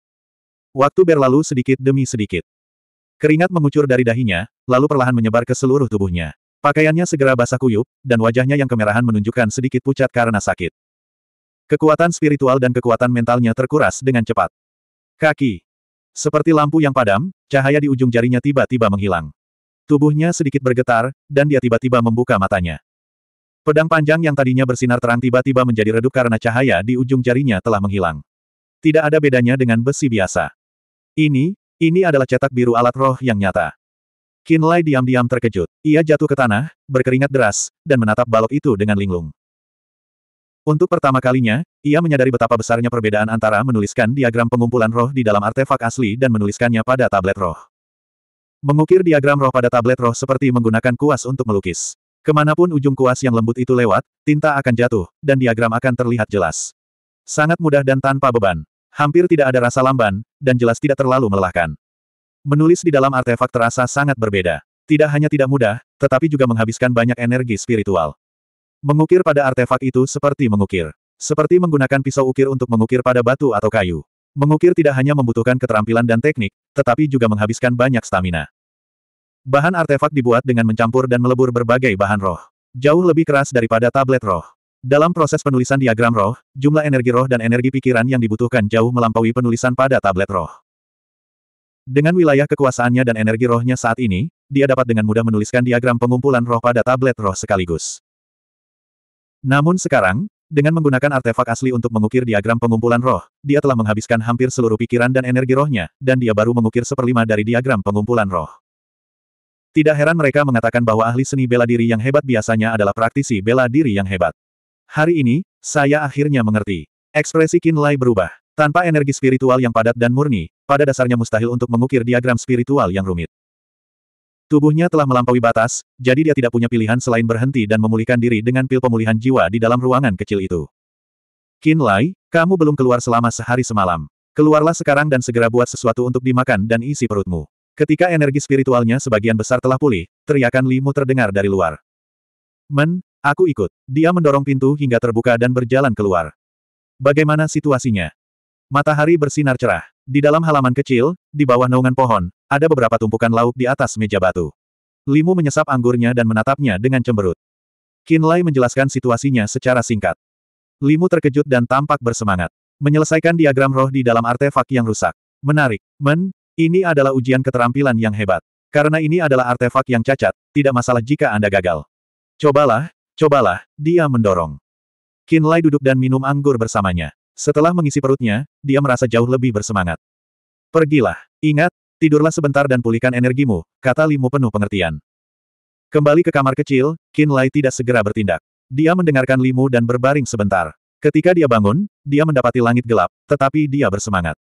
Waktu berlalu sedikit demi sedikit. Keringat mengucur dari dahinya, lalu perlahan menyebar ke seluruh tubuhnya. Pakaiannya segera basah kuyup, dan wajahnya yang kemerahan menunjukkan sedikit pucat karena sakit. Kekuatan spiritual dan kekuatan mentalnya terkuras dengan cepat. Kaki. Seperti lampu yang padam, cahaya di ujung jarinya tiba-tiba menghilang. Tubuhnya sedikit bergetar, dan dia tiba-tiba membuka matanya. Pedang panjang yang tadinya bersinar terang tiba-tiba menjadi redup karena cahaya di ujung jarinya telah menghilang. Tidak ada bedanya dengan besi biasa. Ini, ini adalah cetak biru alat roh yang nyata. Kinlay diam-diam terkejut. Ia jatuh ke tanah, berkeringat deras, dan menatap balok itu dengan linglung. Untuk pertama kalinya, ia menyadari betapa besarnya perbedaan antara menuliskan diagram pengumpulan roh di dalam artefak asli dan menuliskannya pada tablet roh. Mengukir diagram roh pada tablet roh seperti menggunakan kuas untuk melukis. Kemanapun ujung kuas yang lembut itu lewat, tinta akan jatuh, dan diagram akan terlihat jelas. Sangat mudah dan tanpa beban. Hampir tidak ada rasa lamban, dan jelas tidak terlalu melelahkan. Menulis di dalam artefak terasa sangat berbeda. Tidak hanya tidak mudah, tetapi juga menghabiskan banyak energi spiritual. Mengukir pada artefak itu seperti mengukir. Seperti menggunakan pisau ukir untuk mengukir pada batu atau kayu. Mengukir tidak hanya membutuhkan keterampilan dan teknik, tetapi juga menghabiskan banyak stamina. Bahan artefak dibuat dengan mencampur dan melebur berbagai bahan roh. Jauh lebih keras daripada tablet roh. Dalam proses penulisan diagram roh, jumlah energi roh dan energi pikiran yang dibutuhkan jauh melampaui penulisan pada tablet roh. Dengan wilayah kekuasaannya dan energi rohnya saat ini, dia dapat dengan mudah menuliskan diagram pengumpulan roh pada tablet roh sekaligus. Namun sekarang, dengan menggunakan artefak asli untuk mengukir diagram pengumpulan roh, dia telah menghabiskan hampir seluruh pikiran dan energi rohnya, dan dia baru mengukir seperlima dari diagram pengumpulan roh. Tidak heran mereka mengatakan bahwa ahli seni bela diri yang hebat biasanya adalah praktisi bela diri yang hebat. Hari ini, saya akhirnya mengerti. Ekspresi Lai berubah. Tanpa energi spiritual yang padat dan murni, pada dasarnya mustahil untuk mengukir diagram spiritual yang rumit. Tubuhnya telah melampaui batas, jadi dia tidak punya pilihan selain berhenti dan memulihkan diri dengan pil pemulihan jiwa di dalam ruangan kecil itu. Lai, kamu belum keluar selama sehari semalam. Keluarlah sekarang dan segera buat sesuatu untuk dimakan dan isi perutmu. Ketika energi spiritualnya sebagian besar telah pulih, teriakan Limu terdengar dari luar. Men, Aku ikut. Dia mendorong pintu hingga terbuka dan berjalan keluar. Bagaimana situasinya? Matahari bersinar cerah. Di dalam halaman kecil, di bawah naungan pohon, ada beberapa tumpukan lauk di atas meja batu. Limu menyesap anggurnya dan menatapnya dengan cemberut. Kinlay menjelaskan situasinya secara singkat. Limu terkejut dan tampak bersemangat. Menyelesaikan diagram roh di dalam artefak yang rusak. Menarik, men, ini adalah ujian keterampilan yang hebat. Karena ini adalah artefak yang cacat, tidak masalah jika Anda gagal. Cobalah, Cobalah, dia mendorong. Qin Lai duduk dan minum anggur bersamanya. Setelah mengisi perutnya, dia merasa jauh lebih bersemangat. Pergilah, ingat, tidurlah sebentar dan pulihkan energimu, kata Limu penuh pengertian. Kembali ke kamar kecil, Qin Lai tidak segera bertindak. Dia mendengarkan Limu dan berbaring sebentar. Ketika dia bangun, dia mendapati langit gelap, tetapi dia bersemangat.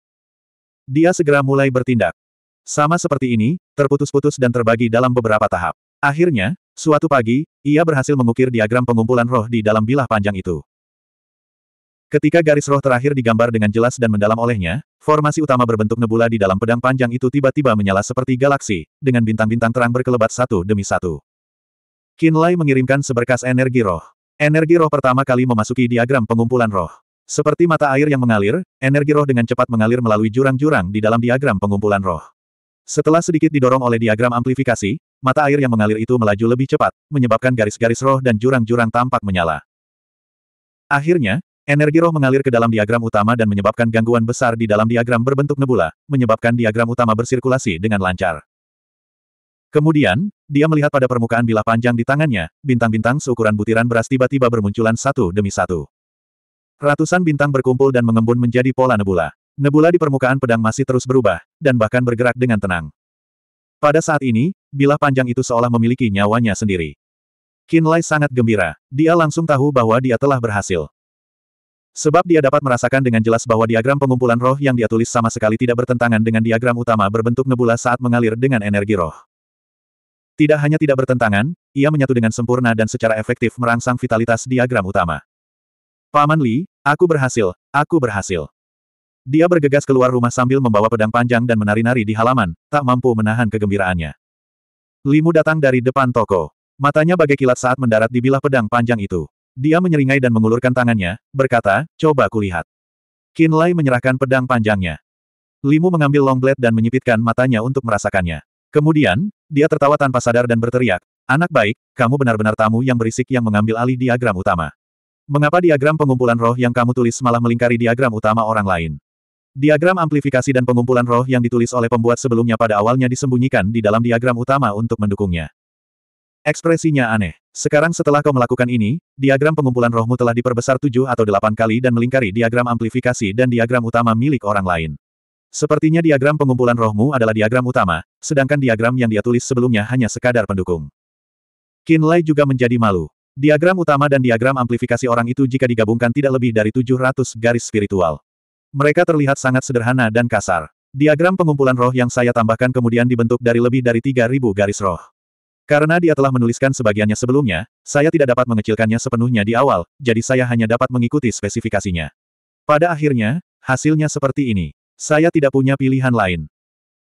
Dia segera mulai bertindak. Sama seperti ini, terputus-putus dan terbagi dalam beberapa tahap. Akhirnya, Suatu pagi, ia berhasil mengukir diagram pengumpulan roh di dalam bilah panjang itu. Ketika garis roh terakhir digambar dengan jelas dan mendalam olehnya, formasi utama berbentuk nebula di dalam pedang panjang itu tiba-tiba menyala seperti galaksi, dengan bintang-bintang terang berkelebat satu demi satu. Lai mengirimkan seberkas energi roh. Energi roh pertama kali memasuki diagram pengumpulan roh. Seperti mata air yang mengalir, energi roh dengan cepat mengalir melalui jurang-jurang di dalam diagram pengumpulan roh. Setelah sedikit didorong oleh diagram amplifikasi, Mata air yang mengalir itu melaju lebih cepat, menyebabkan garis-garis roh dan jurang-jurang tampak menyala. Akhirnya, energi roh mengalir ke dalam diagram utama dan menyebabkan gangguan besar di dalam diagram berbentuk nebula, menyebabkan diagram utama bersirkulasi dengan lancar. Kemudian, dia melihat pada permukaan bilah panjang di tangannya, bintang-bintang seukuran butiran beras tiba-tiba bermunculan satu demi satu. Ratusan bintang berkumpul dan mengembun menjadi pola nebula. Nebula di permukaan pedang masih terus berubah, dan bahkan bergerak dengan tenang. Pada saat ini, bilah panjang itu seolah memiliki nyawanya sendiri. Lai sangat gembira. Dia langsung tahu bahwa dia telah berhasil. Sebab dia dapat merasakan dengan jelas bahwa diagram pengumpulan roh yang dia tulis sama sekali tidak bertentangan dengan diagram utama berbentuk nebula saat mengalir dengan energi roh. Tidak hanya tidak bertentangan, ia menyatu dengan sempurna dan secara efektif merangsang vitalitas diagram utama. Paman Li, aku berhasil, aku berhasil. Dia bergegas keluar rumah sambil membawa pedang panjang dan menari-nari di halaman, tak mampu menahan kegembiraannya. Limu datang dari depan toko. Matanya bagai kilat saat mendarat di bilah pedang panjang itu. Dia menyeringai dan mengulurkan tangannya, berkata, coba kulihat. Kinlay menyerahkan pedang panjangnya. Limu mengambil long blade dan menyipitkan matanya untuk merasakannya. Kemudian, dia tertawa tanpa sadar dan berteriak, Anak baik, kamu benar-benar tamu yang berisik yang mengambil alih diagram utama. Mengapa diagram pengumpulan roh yang kamu tulis malah melingkari diagram utama orang lain? Diagram amplifikasi dan pengumpulan roh yang ditulis oleh pembuat sebelumnya pada awalnya disembunyikan di dalam diagram utama untuk mendukungnya. Ekspresinya aneh. Sekarang setelah kau melakukan ini, diagram pengumpulan rohmu telah diperbesar tujuh atau delapan kali dan melingkari diagram amplifikasi dan diagram utama milik orang lain. Sepertinya diagram pengumpulan rohmu adalah diagram utama, sedangkan diagram yang dia tulis sebelumnya hanya sekadar pendukung. Kinlay juga menjadi malu. Diagram utama dan diagram amplifikasi orang itu jika digabungkan tidak lebih dari 700 garis spiritual. Mereka terlihat sangat sederhana dan kasar. Diagram pengumpulan roh yang saya tambahkan kemudian dibentuk dari lebih dari 3.000 garis roh. Karena dia telah menuliskan sebagiannya sebelumnya, saya tidak dapat mengecilkannya sepenuhnya di awal, jadi saya hanya dapat mengikuti spesifikasinya. Pada akhirnya, hasilnya seperti ini. Saya tidak punya pilihan lain.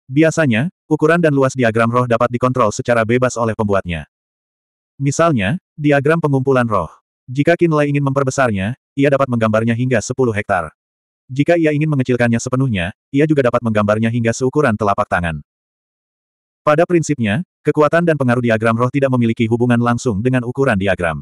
Biasanya, ukuran dan luas diagram roh dapat dikontrol secara bebas oleh pembuatnya. Misalnya, diagram pengumpulan roh. Jika Kinlay ingin memperbesarnya, ia dapat menggambarnya hingga 10 hektare. Jika ia ingin mengecilkannya sepenuhnya, ia juga dapat menggambarnya hingga seukuran telapak tangan. Pada prinsipnya, kekuatan dan pengaruh diagram roh tidak memiliki hubungan langsung dengan ukuran diagram.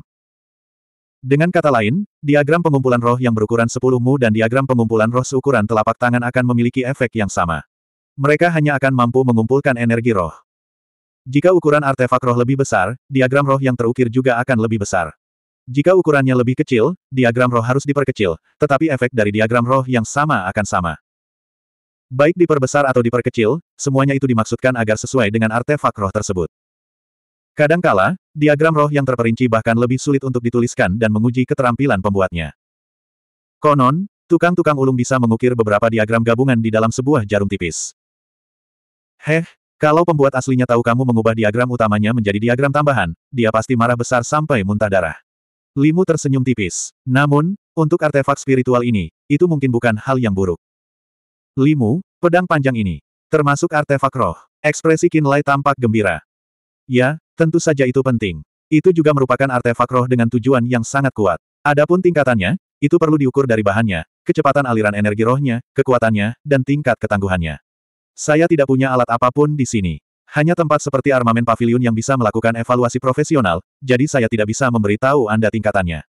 Dengan kata lain, diagram pengumpulan roh yang berukuran 10 mu dan diagram pengumpulan roh seukuran telapak tangan akan memiliki efek yang sama. Mereka hanya akan mampu mengumpulkan energi roh. Jika ukuran artefak roh lebih besar, diagram roh yang terukir juga akan lebih besar. Jika ukurannya lebih kecil, diagram roh harus diperkecil, tetapi efek dari diagram roh yang sama akan sama. Baik diperbesar atau diperkecil, semuanya itu dimaksudkan agar sesuai dengan artefak roh tersebut. Kadangkala, diagram roh yang terperinci bahkan lebih sulit untuk dituliskan dan menguji keterampilan pembuatnya. Konon, tukang-tukang ulung bisa mengukir beberapa diagram gabungan di dalam sebuah jarum tipis. Heh, kalau pembuat aslinya tahu kamu mengubah diagram utamanya menjadi diagram tambahan, dia pasti marah besar sampai muntah darah. Limu tersenyum tipis. Namun, untuk artefak spiritual ini, itu mungkin bukan hal yang buruk. Limu, pedang panjang ini. Termasuk artefak roh. Ekspresi Kinlay tampak gembira. Ya, tentu saja itu penting. Itu juga merupakan artefak roh dengan tujuan yang sangat kuat. Adapun tingkatannya, itu perlu diukur dari bahannya, kecepatan aliran energi rohnya, kekuatannya, dan tingkat ketangguhannya. Saya tidak punya alat apapun di sini. Hanya tempat seperti armamen pavilion yang bisa melakukan evaluasi profesional, jadi saya tidak bisa memberitahu Anda tingkatannya.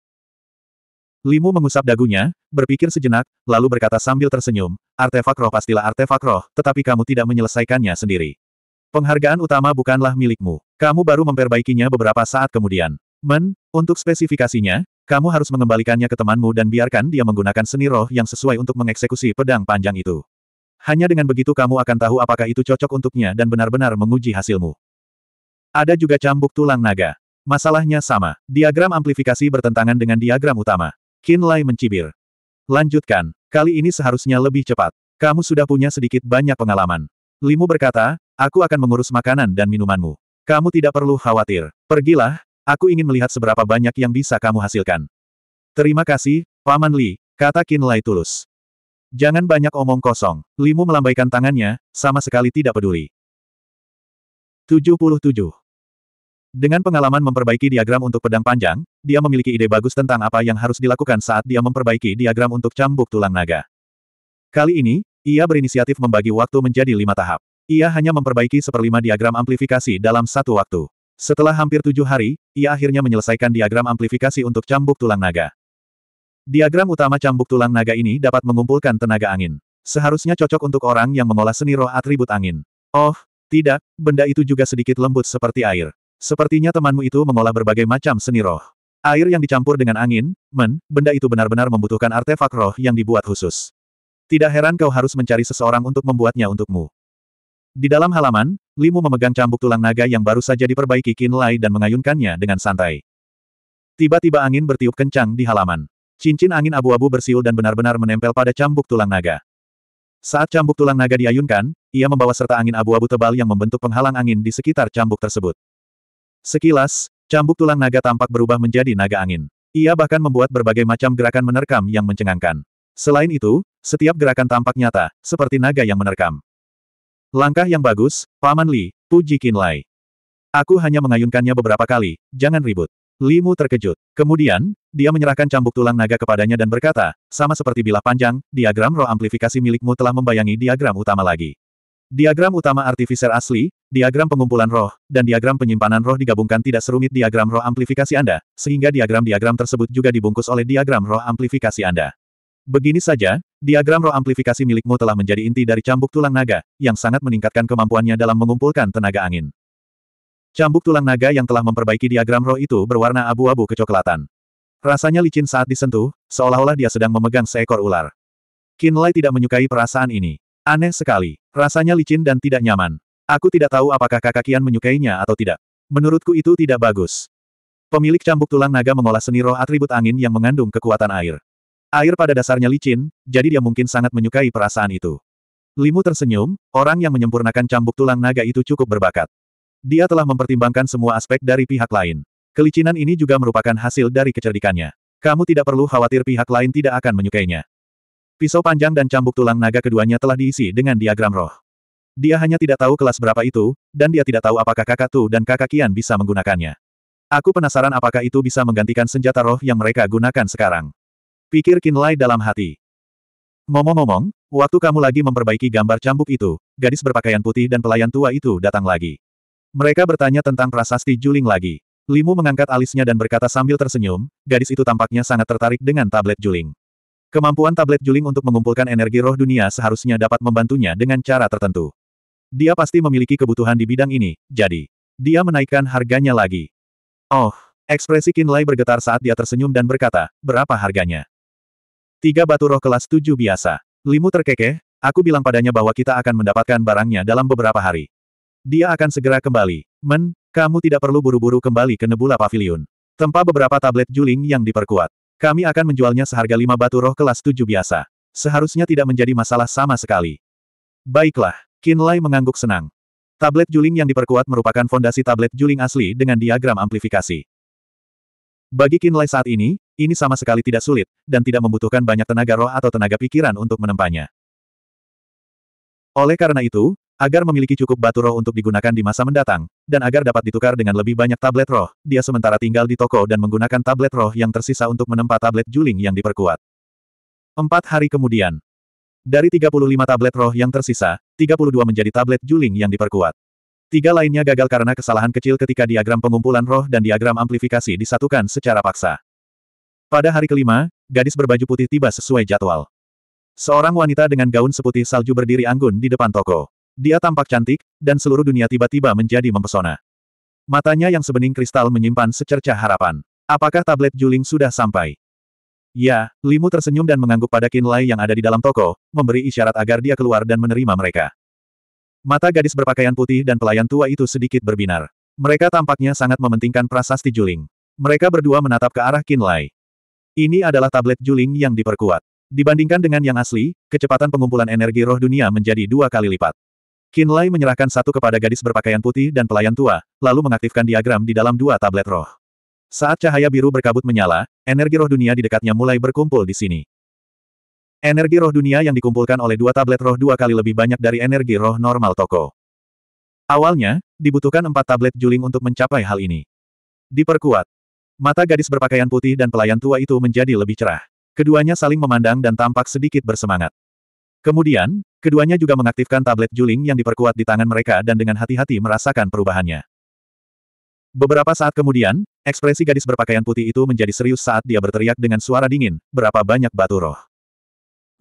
Limu mengusap dagunya, berpikir sejenak, lalu berkata sambil tersenyum, artefak roh pastilah artefak roh, tetapi kamu tidak menyelesaikannya sendiri. Penghargaan utama bukanlah milikmu. Kamu baru memperbaikinya beberapa saat kemudian. Men, untuk spesifikasinya, kamu harus mengembalikannya ke temanmu dan biarkan dia menggunakan seni roh yang sesuai untuk mengeksekusi pedang panjang itu. Hanya dengan begitu kamu akan tahu apakah itu cocok untuknya dan benar-benar menguji hasilmu. Ada juga cambuk tulang naga. Masalahnya sama. Diagram amplifikasi bertentangan dengan diagram utama. Qin Lai mencibir. Lanjutkan. Kali ini seharusnya lebih cepat. Kamu sudah punya sedikit banyak pengalaman. Limu berkata, aku akan mengurus makanan dan minumanmu. Kamu tidak perlu khawatir. Pergilah, aku ingin melihat seberapa banyak yang bisa kamu hasilkan. Terima kasih, Paman Li, kata Qin Lai tulus. Jangan banyak omong kosong. Limu melambaikan tangannya, sama sekali tidak peduli. 77. Dengan pengalaman memperbaiki diagram untuk pedang panjang, dia memiliki ide bagus tentang apa yang harus dilakukan saat dia memperbaiki diagram untuk cambuk tulang naga. Kali ini, ia berinisiatif membagi waktu menjadi lima tahap. Ia hanya memperbaiki seperlima diagram amplifikasi dalam satu waktu. Setelah hampir tujuh hari, ia akhirnya menyelesaikan diagram amplifikasi untuk cambuk tulang naga. Diagram utama cambuk tulang naga ini dapat mengumpulkan tenaga angin. Seharusnya cocok untuk orang yang mengolah seni roh atribut angin. Oh, tidak, benda itu juga sedikit lembut seperti air. Sepertinya temanmu itu mengolah berbagai macam seni roh. Air yang dicampur dengan angin, men, benda itu benar-benar membutuhkan artefak roh yang dibuat khusus. Tidak heran kau harus mencari seseorang untuk membuatnya untukmu. Di dalam halaman, Limu memegang cambuk tulang naga yang baru saja diperbaiki Kinlai dan mengayunkannya dengan santai. Tiba-tiba angin bertiup kencang di halaman. Cincin angin abu-abu bersiul dan benar-benar menempel pada cambuk tulang naga. Saat cambuk tulang naga diayunkan, ia membawa serta angin abu-abu tebal yang membentuk penghalang angin di sekitar cambuk tersebut. Sekilas, cambuk tulang naga tampak berubah menjadi naga angin. Ia bahkan membuat berbagai macam gerakan menerkam yang mencengangkan. Selain itu, setiap gerakan tampak nyata, seperti naga yang menerkam. Langkah yang bagus, Paman Li, puji Kinlai. Aku hanya mengayunkannya beberapa kali, jangan ribut. Limu terkejut. Kemudian, dia menyerahkan cambuk tulang naga kepadanya dan berkata, sama seperti bilah panjang, diagram roh amplifikasi milikmu telah membayangi diagram utama lagi. Diagram utama artificer asli, diagram pengumpulan roh, dan diagram penyimpanan roh digabungkan tidak serumit diagram roh amplifikasi Anda, sehingga diagram-diagram tersebut juga dibungkus oleh diagram roh amplifikasi Anda. Begini saja, diagram roh amplifikasi milikmu telah menjadi inti dari cambuk tulang naga, yang sangat meningkatkan kemampuannya dalam mengumpulkan tenaga angin. Cambuk tulang naga yang telah memperbaiki diagram roh itu berwarna abu-abu kecoklatan. Rasanya licin saat disentuh, seolah-olah dia sedang memegang seekor ular. Kinlay tidak menyukai perasaan ini. Aneh sekali. Rasanya licin dan tidak nyaman. Aku tidak tahu apakah kakak Kian menyukainya atau tidak. Menurutku itu tidak bagus. Pemilik cambuk tulang naga mengolah seni roh atribut angin yang mengandung kekuatan air. Air pada dasarnya licin, jadi dia mungkin sangat menyukai perasaan itu. Limu tersenyum, orang yang menyempurnakan cambuk tulang naga itu cukup berbakat. Dia telah mempertimbangkan semua aspek dari pihak lain. Kelicinan ini juga merupakan hasil dari kecerdikannya. Kamu tidak perlu khawatir pihak lain tidak akan menyukainya. Pisau panjang dan cambuk tulang naga keduanya telah diisi dengan diagram roh. Dia hanya tidak tahu kelas berapa itu, dan dia tidak tahu apakah kakak Tu dan kakak Kian bisa menggunakannya. Aku penasaran apakah itu bisa menggantikan senjata roh yang mereka gunakan sekarang. Pikir Kinlay dalam hati. Ngomong-ngomong, waktu kamu lagi memperbaiki gambar cambuk itu, gadis berpakaian putih dan pelayan tua itu datang lagi. Mereka bertanya tentang prasasti Juling lagi. Limu mengangkat alisnya dan berkata sambil tersenyum, gadis itu tampaknya sangat tertarik dengan tablet Juling. Kemampuan tablet Juling untuk mengumpulkan energi roh dunia seharusnya dapat membantunya dengan cara tertentu. Dia pasti memiliki kebutuhan di bidang ini, jadi dia menaikkan harganya lagi. Oh, ekspresi kinlay bergetar saat dia tersenyum dan berkata, berapa harganya? Tiga batu roh kelas tujuh biasa. Limu terkekeh, aku bilang padanya bahwa kita akan mendapatkan barangnya dalam beberapa hari. Dia akan segera kembali. Men, kamu tidak perlu buru-buru kembali ke Nebula Pavilion. Tempa beberapa tablet juling yang diperkuat. Kami akan menjualnya seharga lima batu roh kelas tujuh biasa. Seharusnya tidak menjadi masalah sama sekali. Baiklah, Lai mengangguk senang. Tablet juling yang diperkuat merupakan fondasi tablet juling asli dengan diagram amplifikasi. Bagi Lai saat ini, ini sama sekali tidak sulit, dan tidak membutuhkan banyak tenaga roh atau tenaga pikiran untuk menempanya. Oleh karena itu, Agar memiliki cukup batu roh untuk digunakan di masa mendatang, dan agar dapat ditukar dengan lebih banyak tablet roh, dia sementara tinggal di toko dan menggunakan tablet roh yang tersisa untuk menempa tablet juling yang diperkuat. Empat hari kemudian, dari 35 tablet roh yang tersisa, 32 menjadi tablet juling yang diperkuat. Tiga lainnya gagal karena kesalahan kecil ketika diagram pengumpulan roh dan diagram amplifikasi disatukan secara paksa. Pada hari kelima, gadis berbaju putih tiba sesuai jadwal. Seorang wanita dengan gaun seputih salju berdiri anggun di depan toko. Dia tampak cantik, dan seluruh dunia tiba-tiba menjadi mempesona. Matanya yang sebening kristal menyimpan secerca harapan. Apakah tablet Juling sudah sampai? Ya, Limu tersenyum dan mengangguk pada Kinlay yang ada di dalam toko, memberi isyarat agar dia keluar dan menerima mereka. Mata gadis berpakaian putih dan pelayan tua itu sedikit berbinar. Mereka tampaknya sangat mementingkan prasasti Juling. Mereka berdua menatap ke arah Kinlay. Ini adalah tablet Juling yang diperkuat. Dibandingkan dengan yang asli, kecepatan pengumpulan energi roh dunia menjadi dua kali lipat. Qin Lai menyerahkan satu kepada gadis berpakaian putih dan pelayan tua, lalu mengaktifkan diagram di dalam dua tablet roh. Saat cahaya biru berkabut menyala, energi roh dunia di dekatnya mulai berkumpul di sini. Energi roh dunia yang dikumpulkan oleh dua tablet roh dua kali lebih banyak dari energi roh normal toko. Awalnya, dibutuhkan empat tablet juling untuk mencapai hal ini. Diperkuat. Mata gadis berpakaian putih dan pelayan tua itu menjadi lebih cerah. Keduanya saling memandang dan tampak sedikit bersemangat. Kemudian, Keduanya juga mengaktifkan tablet juling yang diperkuat di tangan mereka dan dengan hati-hati merasakan perubahannya. Beberapa saat kemudian, ekspresi gadis berpakaian putih itu menjadi serius saat dia berteriak dengan suara dingin, berapa banyak batu roh.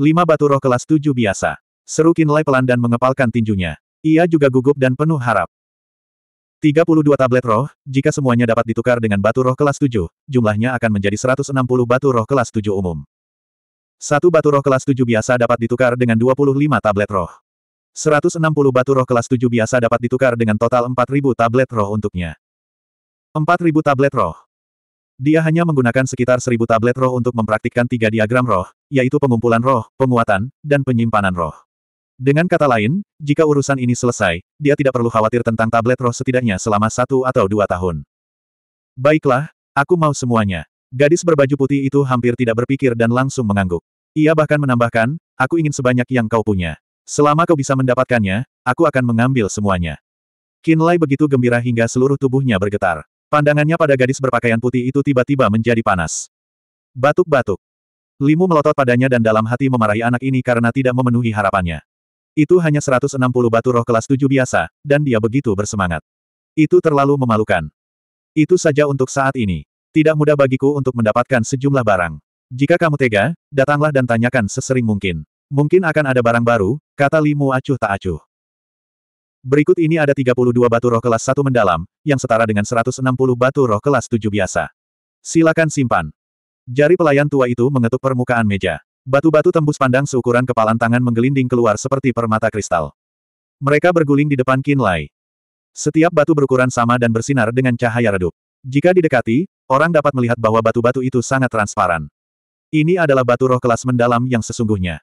Lima batu roh kelas tujuh biasa. Seru Kinlay pelan dan mengepalkan tinjunya. Ia juga gugup dan penuh harap. 32 tablet roh, jika semuanya dapat ditukar dengan batu roh kelas 7, jumlahnya akan menjadi 160 batu roh kelas 7 umum. Satu batu roh kelas 7 biasa dapat ditukar dengan 25 tablet roh. 160 batu roh kelas 7 biasa dapat ditukar dengan total 4.000 tablet roh untuknya. 4.000 tablet roh. Dia hanya menggunakan sekitar 1.000 tablet roh untuk mempraktikkan tiga diagram roh, yaitu pengumpulan roh, penguatan, dan penyimpanan roh. Dengan kata lain, jika urusan ini selesai, dia tidak perlu khawatir tentang tablet roh setidaknya selama satu atau dua tahun. Baiklah, aku mau semuanya. Gadis berbaju putih itu hampir tidak berpikir dan langsung mengangguk. Ia bahkan menambahkan, aku ingin sebanyak yang kau punya. Selama kau bisa mendapatkannya, aku akan mengambil semuanya. Kinlay begitu gembira hingga seluruh tubuhnya bergetar. Pandangannya pada gadis berpakaian putih itu tiba-tiba menjadi panas. Batuk-batuk. Limu melotot padanya dan dalam hati memarahi anak ini karena tidak memenuhi harapannya. Itu hanya 160 batu roh kelas 7 biasa, dan dia begitu bersemangat. Itu terlalu memalukan. Itu saja untuk saat ini. Tidak mudah bagiku untuk mendapatkan sejumlah barang. Jika kamu tega, datanglah dan tanyakan sesering mungkin. Mungkin akan ada barang baru, kata Limu acuh tak acuh. Berikut ini ada 32 batu roh kelas 1 mendalam, yang setara dengan 160 batu roh kelas 7 biasa. Silakan simpan. Jari pelayan tua itu mengetuk permukaan meja. Batu-batu tembus pandang seukuran kepalan tangan menggelinding keluar seperti permata kristal. Mereka berguling di depan Kinlay. Setiap batu berukuran sama dan bersinar dengan cahaya redup. Jika didekati, Orang dapat melihat bahwa batu-batu itu sangat transparan. Ini adalah batu roh kelas mendalam yang sesungguhnya.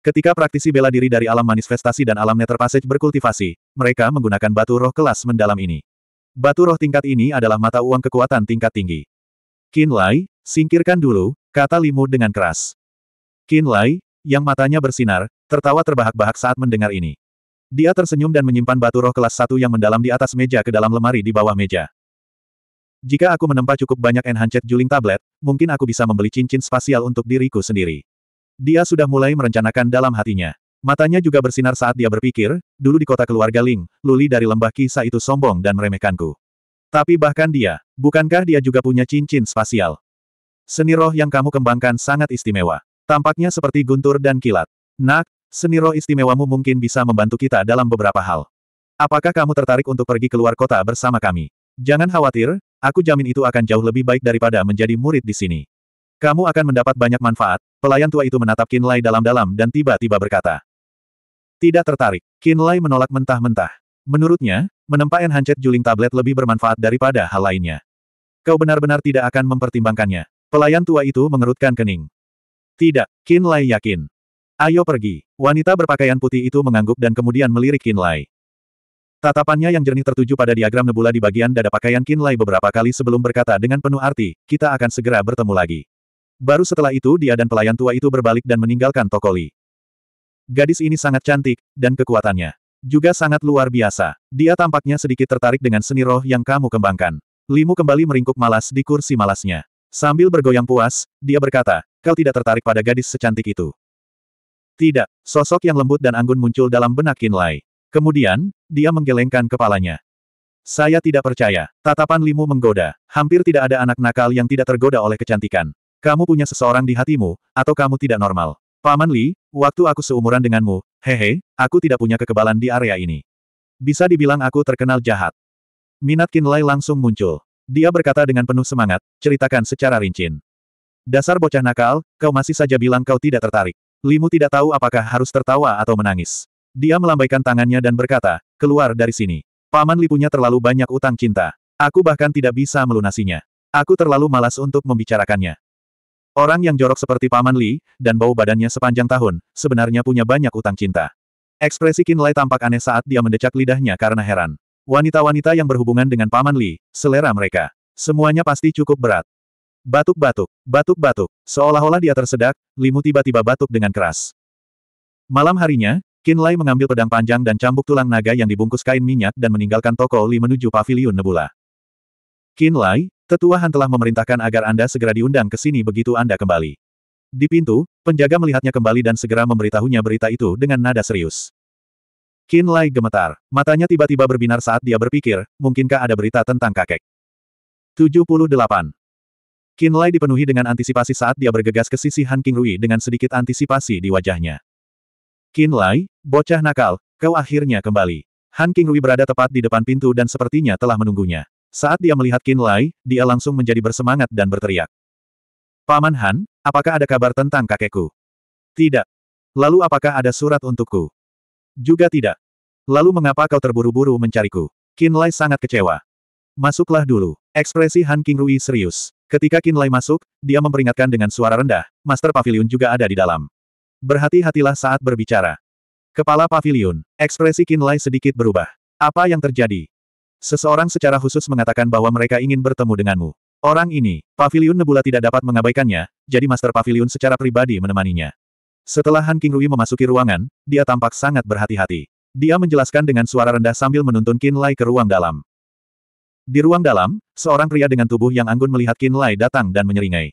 Ketika praktisi bela diri dari alam manifestasi dan alam passage berkultivasi, mereka menggunakan batu roh kelas mendalam ini. Batu roh tingkat ini adalah mata uang kekuatan tingkat tinggi. Lai, singkirkan dulu, kata Limu dengan keras. Lai, yang matanya bersinar, tertawa terbahak-bahak saat mendengar ini. Dia tersenyum dan menyimpan batu roh kelas satu yang mendalam di atas meja ke dalam lemari di bawah meja. Jika aku menempa cukup banyak enhanced juling tablet, mungkin aku bisa membeli cincin spasial untuk diriku sendiri. Dia sudah mulai merencanakan dalam hatinya. Matanya juga bersinar saat dia berpikir, dulu di kota keluarga Ling, Luli dari lembah kisah itu sombong dan meremehkanku. Tapi bahkan dia, bukankah dia juga punya cincin spasial? Seni roh yang kamu kembangkan sangat istimewa. Tampaknya seperti guntur dan kilat. Nak, seni roh istimewamu mungkin bisa membantu kita dalam beberapa hal. Apakah kamu tertarik untuk pergi keluar kota bersama kami? Jangan khawatir, aku jamin itu akan jauh lebih baik daripada menjadi murid di sini. Kamu akan mendapat banyak manfaat, pelayan tua itu menatap Kinlay dalam-dalam dan tiba-tiba berkata. Tidak tertarik, Kinlay menolak mentah-mentah. Menurutnya, menempa hancet juling tablet lebih bermanfaat daripada hal lainnya. Kau benar-benar tidak akan mempertimbangkannya. Pelayan tua itu mengerutkan kening. Tidak, Kinlay yakin. Ayo pergi. Wanita berpakaian putih itu mengangguk dan kemudian melirik Kinlay. Tatapannya yang jernih tertuju pada diagram nebula di bagian dada pakaian Kinlay beberapa kali sebelum berkata dengan penuh arti, kita akan segera bertemu lagi. Baru setelah itu dia dan pelayan tua itu berbalik dan meninggalkan Tokoli. Gadis ini sangat cantik, dan kekuatannya juga sangat luar biasa. Dia tampaknya sedikit tertarik dengan seni roh yang kamu kembangkan. Limu kembali meringkuk malas di kursi malasnya. Sambil bergoyang puas, dia berkata, kau tidak tertarik pada gadis secantik itu. Tidak, sosok yang lembut dan anggun muncul dalam benak Kinlay." Kemudian, dia menggelengkan kepalanya. Saya tidak percaya. Tatapan Limu menggoda. Hampir tidak ada anak nakal yang tidak tergoda oleh kecantikan. Kamu punya seseorang di hatimu, atau kamu tidak normal. Paman Li, waktu aku seumuran denganmu, hehe, aku tidak punya kekebalan di area ini. Bisa dibilang aku terkenal jahat. Minat Kinlay langsung muncul. Dia berkata dengan penuh semangat, ceritakan secara rincin. Dasar bocah nakal, kau masih saja bilang kau tidak tertarik. Limu tidak tahu apakah harus tertawa atau menangis. Dia melambaikan tangannya dan berkata, keluar dari sini. Paman Li punya terlalu banyak utang cinta. Aku bahkan tidak bisa melunasinya. Aku terlalu malas untuk membicarakannya. Orang yang jorok seperti Paman Li, dan bau badannya sepanjang tahun, sebenarnya punya banyak utang cinta. Ekspresi Kinlay tampak aneh saat dia mendecak lidahnya karena heran. Wanita-wanita yang berhubungan dengan Paman Li, selera mereka. Semuanya pasti cukup berat. Batuk-batuk, batuk-batuk, seolah-olah dia tersedak, Limu tiba-tiba batuk dengan keras. Malam harinya, Kinlay mengambil pedang panjang dan cambuk tulang naga yang dibungkus kain minyak dan meninggalkan toko Li menuju paviliun Nebula. Kinlai, tetua Han telah memerintahkan agar Anda segera diundang ke sini begitu Anda kembali. Di pintu, penjaga melihatnya kembali dan segera memberitahunya berita itu dengan nada serius. Kinlay gemetar, matanya tiba-tiba berbinar saat dia berpikir, mungkinkah ada berita tentang kakek. 78. Kinlai dipenuhi dengan antisipasi saat dia bergegas ke sisi Han King Rui dengan sedikit antisipasi di wajahnya. Qin Lai, bocah nakal, kau akhirnya kembali. Han King Rui berada tepat di depan pintu dan sepertinya telah menunggunya. Saat dia melihat Qin Lai, dia langsung menjadi bersemangat dan berteriak. Paman Han, apakah ada kabar tentang kakekku? Tidak. Lalu apakah ada surat untukku? Juga tidak. Lalu mengapa kau terburu-buru mencariku? Qin Lai sangat kecewa. Masuklah dulu. Ekspresi Han King Rui serius. Ketika Qin Lai masuk, dia memperingatkan dengan suara rendah, Master Pavilion juga ada di dalam. Berhati-hatilah saat berbicara. Kepala pavilion, ekspresi Kinlai sedikit berubah. Apa yang terjadi? Seseorang secara khusus mengatakan bahwa mereka ingin bertemu denganmu. Orang ini, pavilion Nebula tidak dapat mengabaikannya, jadi Master Pavilion secara pribadi menemaninya. Setelah Han Rui memasuki ruangan, dia tampak sangat berhati-hati. Dia menjelaskan dengan suara rendah sambil menuntun Kinlai ke ruang dalam. Di ruang dalam, seorang pria dengan tubuh yang anggun melihat Kinlai datang dan menyeringai.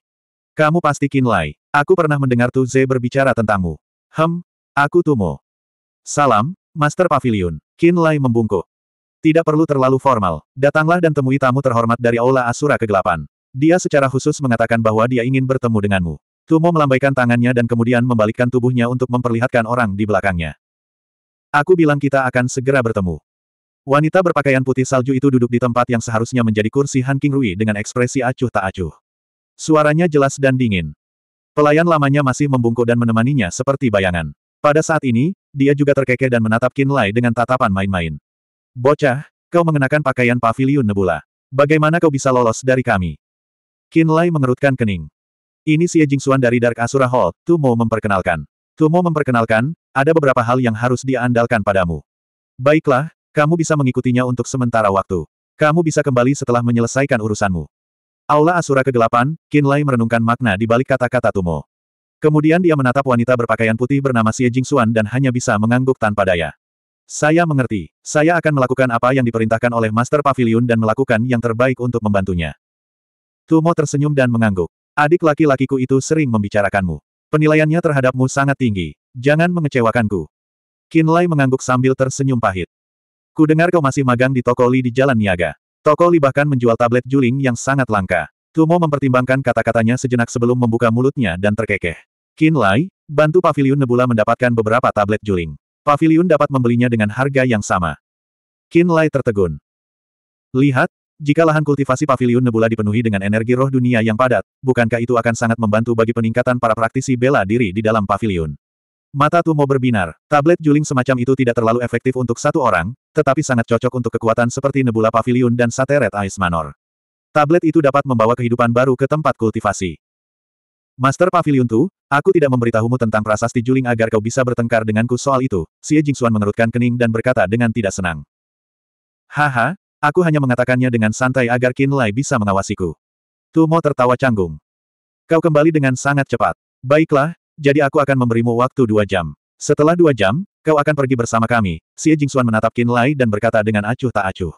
Kamu pasti Kinlay. Aku pernah mendengar Tu Ze berbicara tentangmu. Hem, aku Tumo. Salam, Master Pavilion. Kinlai membungkuk. Tidak perlu terlalu formal. Datanglah dan temui tamu terhormat dari Aula Asura Kegelapan. Dia secara khusus mengatakan bahwa dia ingin bertemu denganmu. Tumo melambaikan tangannya dan kemudian membalikkan tubuhnya untuk memperlihatkan orang di belakangnya. Aku bilang kita akan segera bertemu. Wanita berpakaian putih salju itu duduk di tempat yang seharusnya menjadi kursi Han King Rui dengan ekspresi acuh tak acuh. Suaranya jelas dan dingin. Pelayan lamanya masih membungkuk dan menemaninya seperti bayangan. Pada saat ini, dia juga terkekeh dan menatap Kinlai dengan tatapan main-main. Bocah, kau mengenakan pakaian pavilion nebula. Bagaimana kau bisa lolos dari kami? Kinlai mengerutkan kening. Ini Xie Jingxuan dari Dark Asura Hall, Tumo memperkenalkan. Tumo memperkenalkan, ada beberapa hal yang harus dia andalkan padamu. Baiklah, kamu bisa mengikutinya untuk sementara waktu. Kamu bisa kembali setelah menyelesaikan urusanmu. Aula Asura kegelapan, Kinlay merenungkan makna di balik kata-kata Tumo. Kemudian dia menatap wanita berpakaian putih bernama Xie Jingxuan dan hanya bisa mengangguk tanpa daya. Saya mengerti, saya akan melakukan apa yang diperintahkan oleh Master Pavilion dan melakukan yang terbaik untuk membantunya. Tumo tersenyum dan mengangguk. Adik laki-lakiku itu sering membicarakanmu. Penilaiannya terhadapmu sangat tinggi. Jangan mengecewakanku. Kinlay mengangguk sambil tersenyum pahit. Ku dengar kau masih magang di toko Li di Jalan Niaga. Toko Li bahkan menjual tablet juling yang sangat langka. Tumo mempertimbangkan kata-katanya sejenak sebelum membuka mulutnya dan terkekeh. Qin Lai, bantu Pavilion Nebula mendapatkan beberapa tablet juling. Pavilion dapat membelinya dengan harga yang sama. Qin Lai tertegun. Lihat, jika lahan kultivasi Pavilion Nebula dipenuhi dengan energi roh dunia yang padat, bukankah itu akan sangat membantu bagi peningkatan para praktisi bela diri di dalam Pavilion? Mata Tumo berbinar. Tablet juling semacam itu tidak terlalu efektif untuk satu orang, tetapi sangat cocok untuk kekuatan seperti Nebula Pavilion dan Sateret Ice Manor. Tablet itu dapat membawa kehidupan baru ke tempat kultivasi. Master Pavilion Tu, aku tidak memberitahumu tentang prasasti juling agar kau bisa bertengkar denganku soal itu, Xie Jingxuan mengerutkan kening dan berkata dengan tidak senang. Haha, aku hanya mengatakannya dengan santai agar Qin Lai bisa mengawasiku. Tumo tertawa canggung. Kau kembali dengan sangat cepat. Baiklah, jadi aku akan memberimu waktu dua jam. Setelah dua jam, kau akan pergi bersama kami. Xie Jingxuan menatap Qin Lai dan berkata dengan acuh tak acuh.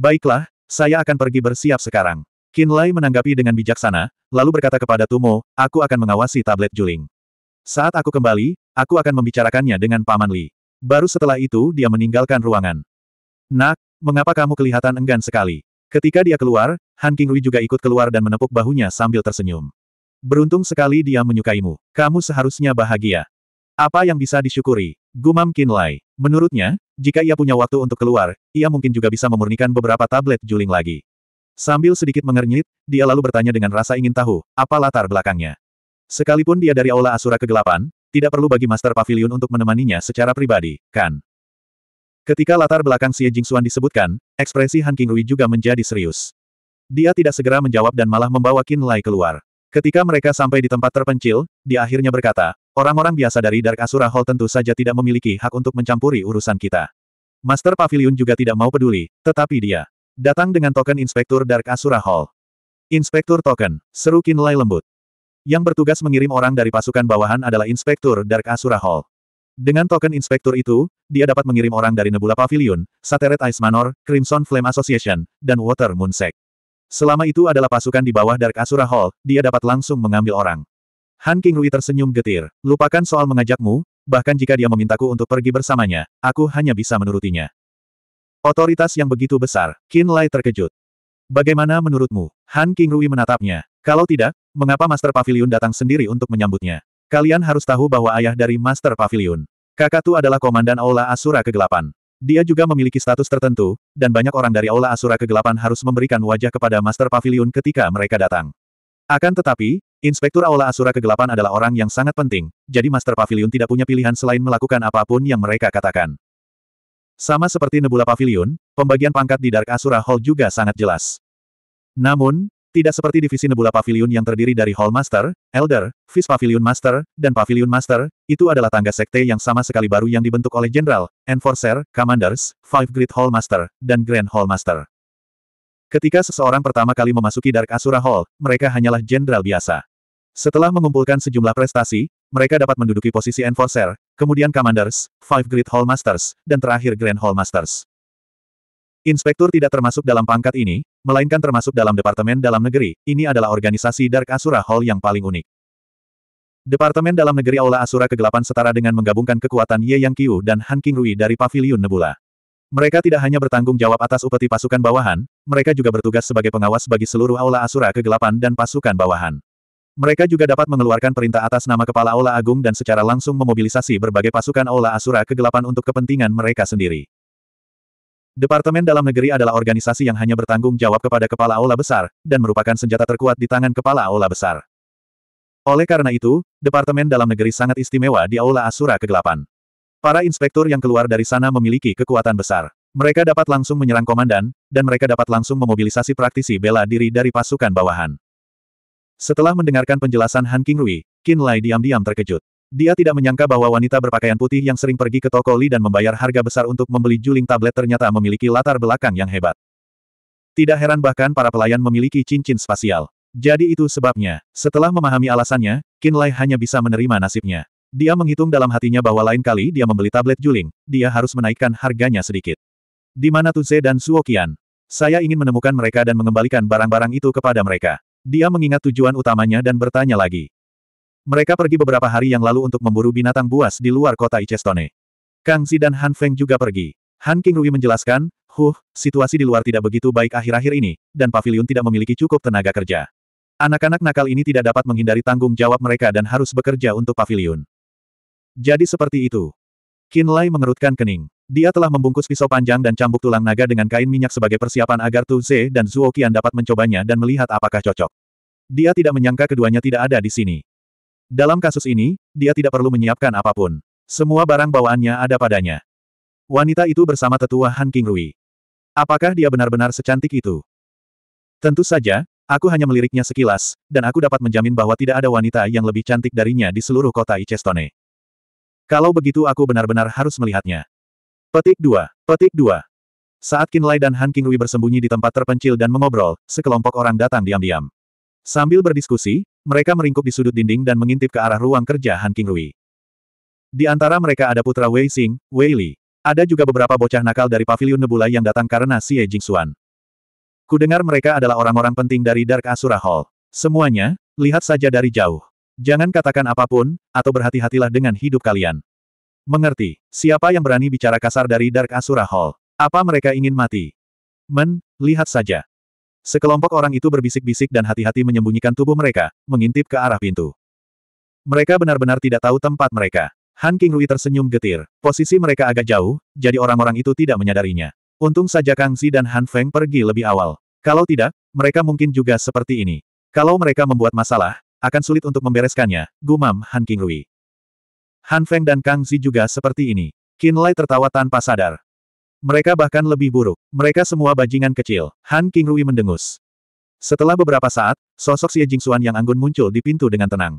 Baiklah, saya akan pergi bersiap sekarang. Qin Lai menanggapi dengan bijaksana, lalu berkata kepada Tumo, aku akan mengawasi tablet Juling. Saat aku kembali, aku akan membicarakannya dengan Paman Li. Baru setelah itu dia meninggalkan ruangan. Nak, mengapa kamu kelihatan enggan sekali? Ketika dia keluar, Han Qinghui juga ikut keluar dan menepuk bahunya sambil tersenyum. Beruntung sekali dia menyukaimu. Kamu seharusnya bahagia. Apa yang bisa disyukuri? Gumam Kinlai. Menurutnya, jika ia punya waktu untuk keluar, ia mungkin juga bisa memurnikan beberapa tablet juling lagi. Sambil sedikit mengernyit, dia lalu bertanya dengan rasa ingin tahu, apa latar belakangnya. Sekalipun dia dari Aula Asura Kegelapan, tidak perlu bagi Master Pavilion untuk menemaninya secara pribadi, kan? Ketika latar belakang Xie Jingxuan disebutkan, ekspresi Han Rui juga menjadi serius. Dia tidak segera menjawab dan malah membawa Kin Lai keluar. Ketika mereka sampai di tempat terpencil, dia akhirnya berkata, orang-orang biasa dari Dark Asura Hall tentu saja tidak memiliki hak untuk mencampuri urusan kita. Master Pavilion juga tidak mau peduli, tetapi dia datang dengan token Inspektur Dark Asura Hall. Inspektur token, seru Kinlay lembut. Yang bertugas mengirim orang dari pasukan bawahan adalah Inspektur Dark Asura Hall. Dengan token Inspektur itu, dia dapat mengirim orang dari Nebula Pavilion, Sateret Ice Manor, Crimson Flame Association, dan Water Moon Sect." Selama itu adalah pasukan di bawah Dark Asura Hall, dia dapat langsung mengambil orang. Han King Rui tersenyum getir. Lupakan soal mengajakmu, bahkan jika dia memintaku untuk pergi bersamanya, aku hanya bisa menurutinya. Otoritas yang begitu besar, Qin Lai terkejut. Bagaimana menurutmu? Han King Rui menatapnya. Kalau tidak, mengapa Master Pavilion datang sendiri untuk menyambutnya? Kalian harus tahu bahwa ayah dari Master Pavilion. Kakak Tu adalah Komandan Aula Asura Kegelapan. Dia juga memiliki status tertentu, dan banyak orang dari Aula Asura Kegelapan harus memberikan wajah kepada Master Pavilion ketika mereka datang. Akan tetapi, Inspektur Aula Asura Kegelapan adalah orang yang sangat penting, jadi Master Pavilion tidak punya pilihan selain melakukan apapun yang mereka katakan. Sama seperti Nebula Pavilion, pembagian pangkat di Dark Asura Hall juga sangat jelas. Namun, tidak seperti divisi Nebula Pavilion yang terdiri dari Hall Master, Elder, Vice Pavilion Master, dan Pavilion Master, itu adalah tangga sekte yang sama sekali baru yang dibentuk oleh General, Enforcer, Commanders, Five Great Hall Master, dan Grand Hall Master. Ketika seseorang pertama kali memasuki Dark Asura Hall, mereka hanyalah jenderal biasa. Setelah mengumpulkan sejumlah prestasi, mereka dapat menduduki posisi Enforcer, kemudian Commanders, Five Great Hall Masters, dan terakhir Grand Hall Masters. Inspektur tidak termasuk dalam pangkat ini, melainkan termasuk dalam Departemen Dalam Negeri, ini adalah organisasi Dark Asura Hall yang paling unik. Departemen Dalam Negeri Aula Asura Kegelapan setara dengan menggabungkan kekuatan Ye Yang Qiu dan Han King Rui dari Pavilion Nebula. Mereka tidak hanya bertanggung jawab atas upeti pasukan bawahan, mereka juga bertugas sebagai pengawas bagi seluruh Aula Asura Kegelapan dan pasukan bawahan. Mereka juga dapat mengeluarkan perintah atas nama Kepala Aula Agung dan secara langsung memobilisasi berbagai pasukan Aula Asura Kegelapan untuk kepentingan mereka sendiri. Departemen Dalam Negeri adalah organisasi yang hanya bertanggung jawab kepada Kepala Aula Besar, dan merupakan senjata terkuat di tangan Kepala Aula Besar. Oleh karena itu, Departemen Dalam Negeri sangat istimewa di Aula Asura Kegelapan. Para inspektur yang keluar dari sana memiliki kekuatan besar. Mereka dapat langsung menyerang komandan, dan mereka dapat langsung memobilisasi praktisi bela diri dari pasukan bawahan. Setelah mendengarkan penjelasan Han King Rui, Qin Lai diam-diam terkejut. Dia tidak menyangka bahwa wanita berpakaian putih yang sering pergi ke toko Li dan membayar harga besar untuk membeli juling tablet ternyata memiliki latar belakang yang hebat. Tidak heran bahkan para pelayan memiliki cincin spasial. Jadi itu sebabnya, setelah memahami alasannya, Qin Lai hanya bisa menerima nasibnya. Dia menghitung dalam hatinya bahwa lain kali dia membeli tablet juling, dia harus menaikkan harganya sedikit. Di mana Tuze dan Suokian? Saya ingin menemukan mereka dan mengembalikan barang-barang itu kepada mereka. Dia mengingat tujuan utamanya dan bertanya lagi. Mereka pergi beberapa hari yang lalu untuk memburu binatang buas di luar kota Icestone. Kang Zi dan Han Feng juga pergi. Han King Rui menjelaskan, Huh, situasi di luar tidak begitu baik akhir-akhir ini, dan pavilion tidak memiliki cukup tenaga kerja. Anak-anak nakal ini tidak dapat menghindari tanggung jawab mereka dan harus bekerja untuk pavilion. Jadi seperti itu. Qin Lai mengerutkan kening. Dia telah membungkus pisau panjang dan cambuk tulang naga dengan kain minyak sebagai persiapan agar Tu Ze dan Zuo Qian dapat mencobanya dan melihat apakah cocok. Dia tidak menyangka keduanya tidak ada di sini. Dalam kasus ini, dia tidak perlu menyiapkan apapun. Semua barang bawaannya ada padanya. Wanita itu bersama tetua Han Rui. Apakah dia benar-benar secantik itu? Tentu saja, aku hanya meliriknya sekilas, dan aku dapat menjamin bahwa tidak ada wanita yang lebih cantik darinya di seluruh kota Icestone. Kalau begitu aku benar-benar harus melihatnya. Petik 2. Petik 2. Saat Kinlay dan Han Rui bersembunyi di tempat terpencil dan mengobrol, sekelompok orang datang diam-diam. Sambil berdiskusi, mereka meringkuk di sudut dinding dan mengintip ke arah ruang kerja Han King Rui. Di antara mereka ada putra Wei Xing, Wei Li. Ada juga beberapa bocah nakal dari pavilion Nebula yang datang karena Si Ye Jing Xuan. Kudengar mereka adalah orang-orang penting dari Dark Asura Hall. Semuanya, lihat saja dari jauh. Jangan katakan apapun, atau berhati-hatilah dengan hidup kalian. Mengerti, siapa yang berani bicara kasar dari Dark Asura Hall? Apa mereka ingin mati? Men, lihat saja. Sekelompok orang itu berbisik-bisik dan hati-hati menyembunyikan tubuh mereka, mengintip ke arah pintu. Mereka benar-benar tidak tahu tempat mereka. Han King Rui tersenyum getir. Posisi mereka agak jauh, jadi orang-orang itu tidak menyadarinya. Untung saja Kang Xi dan Han Feng pergi lebih awal. Kalau tidak, mereka mungkin juga seperti ini. Kalau mereka membuat masalah, akan sulit untuk membereskannya, gumam Han King Rui. Han Feng dan Kang Xi juga seperti ini. Qin Lai tertawa tanpa sadar. Mereka bahkan lebih buruk. Mereka semua bajingan kecil. Han King Rui mendengus. Setelah beberapa saat, sosok Xie Jingxuan yang anggun muncul di pintu dengan tenang.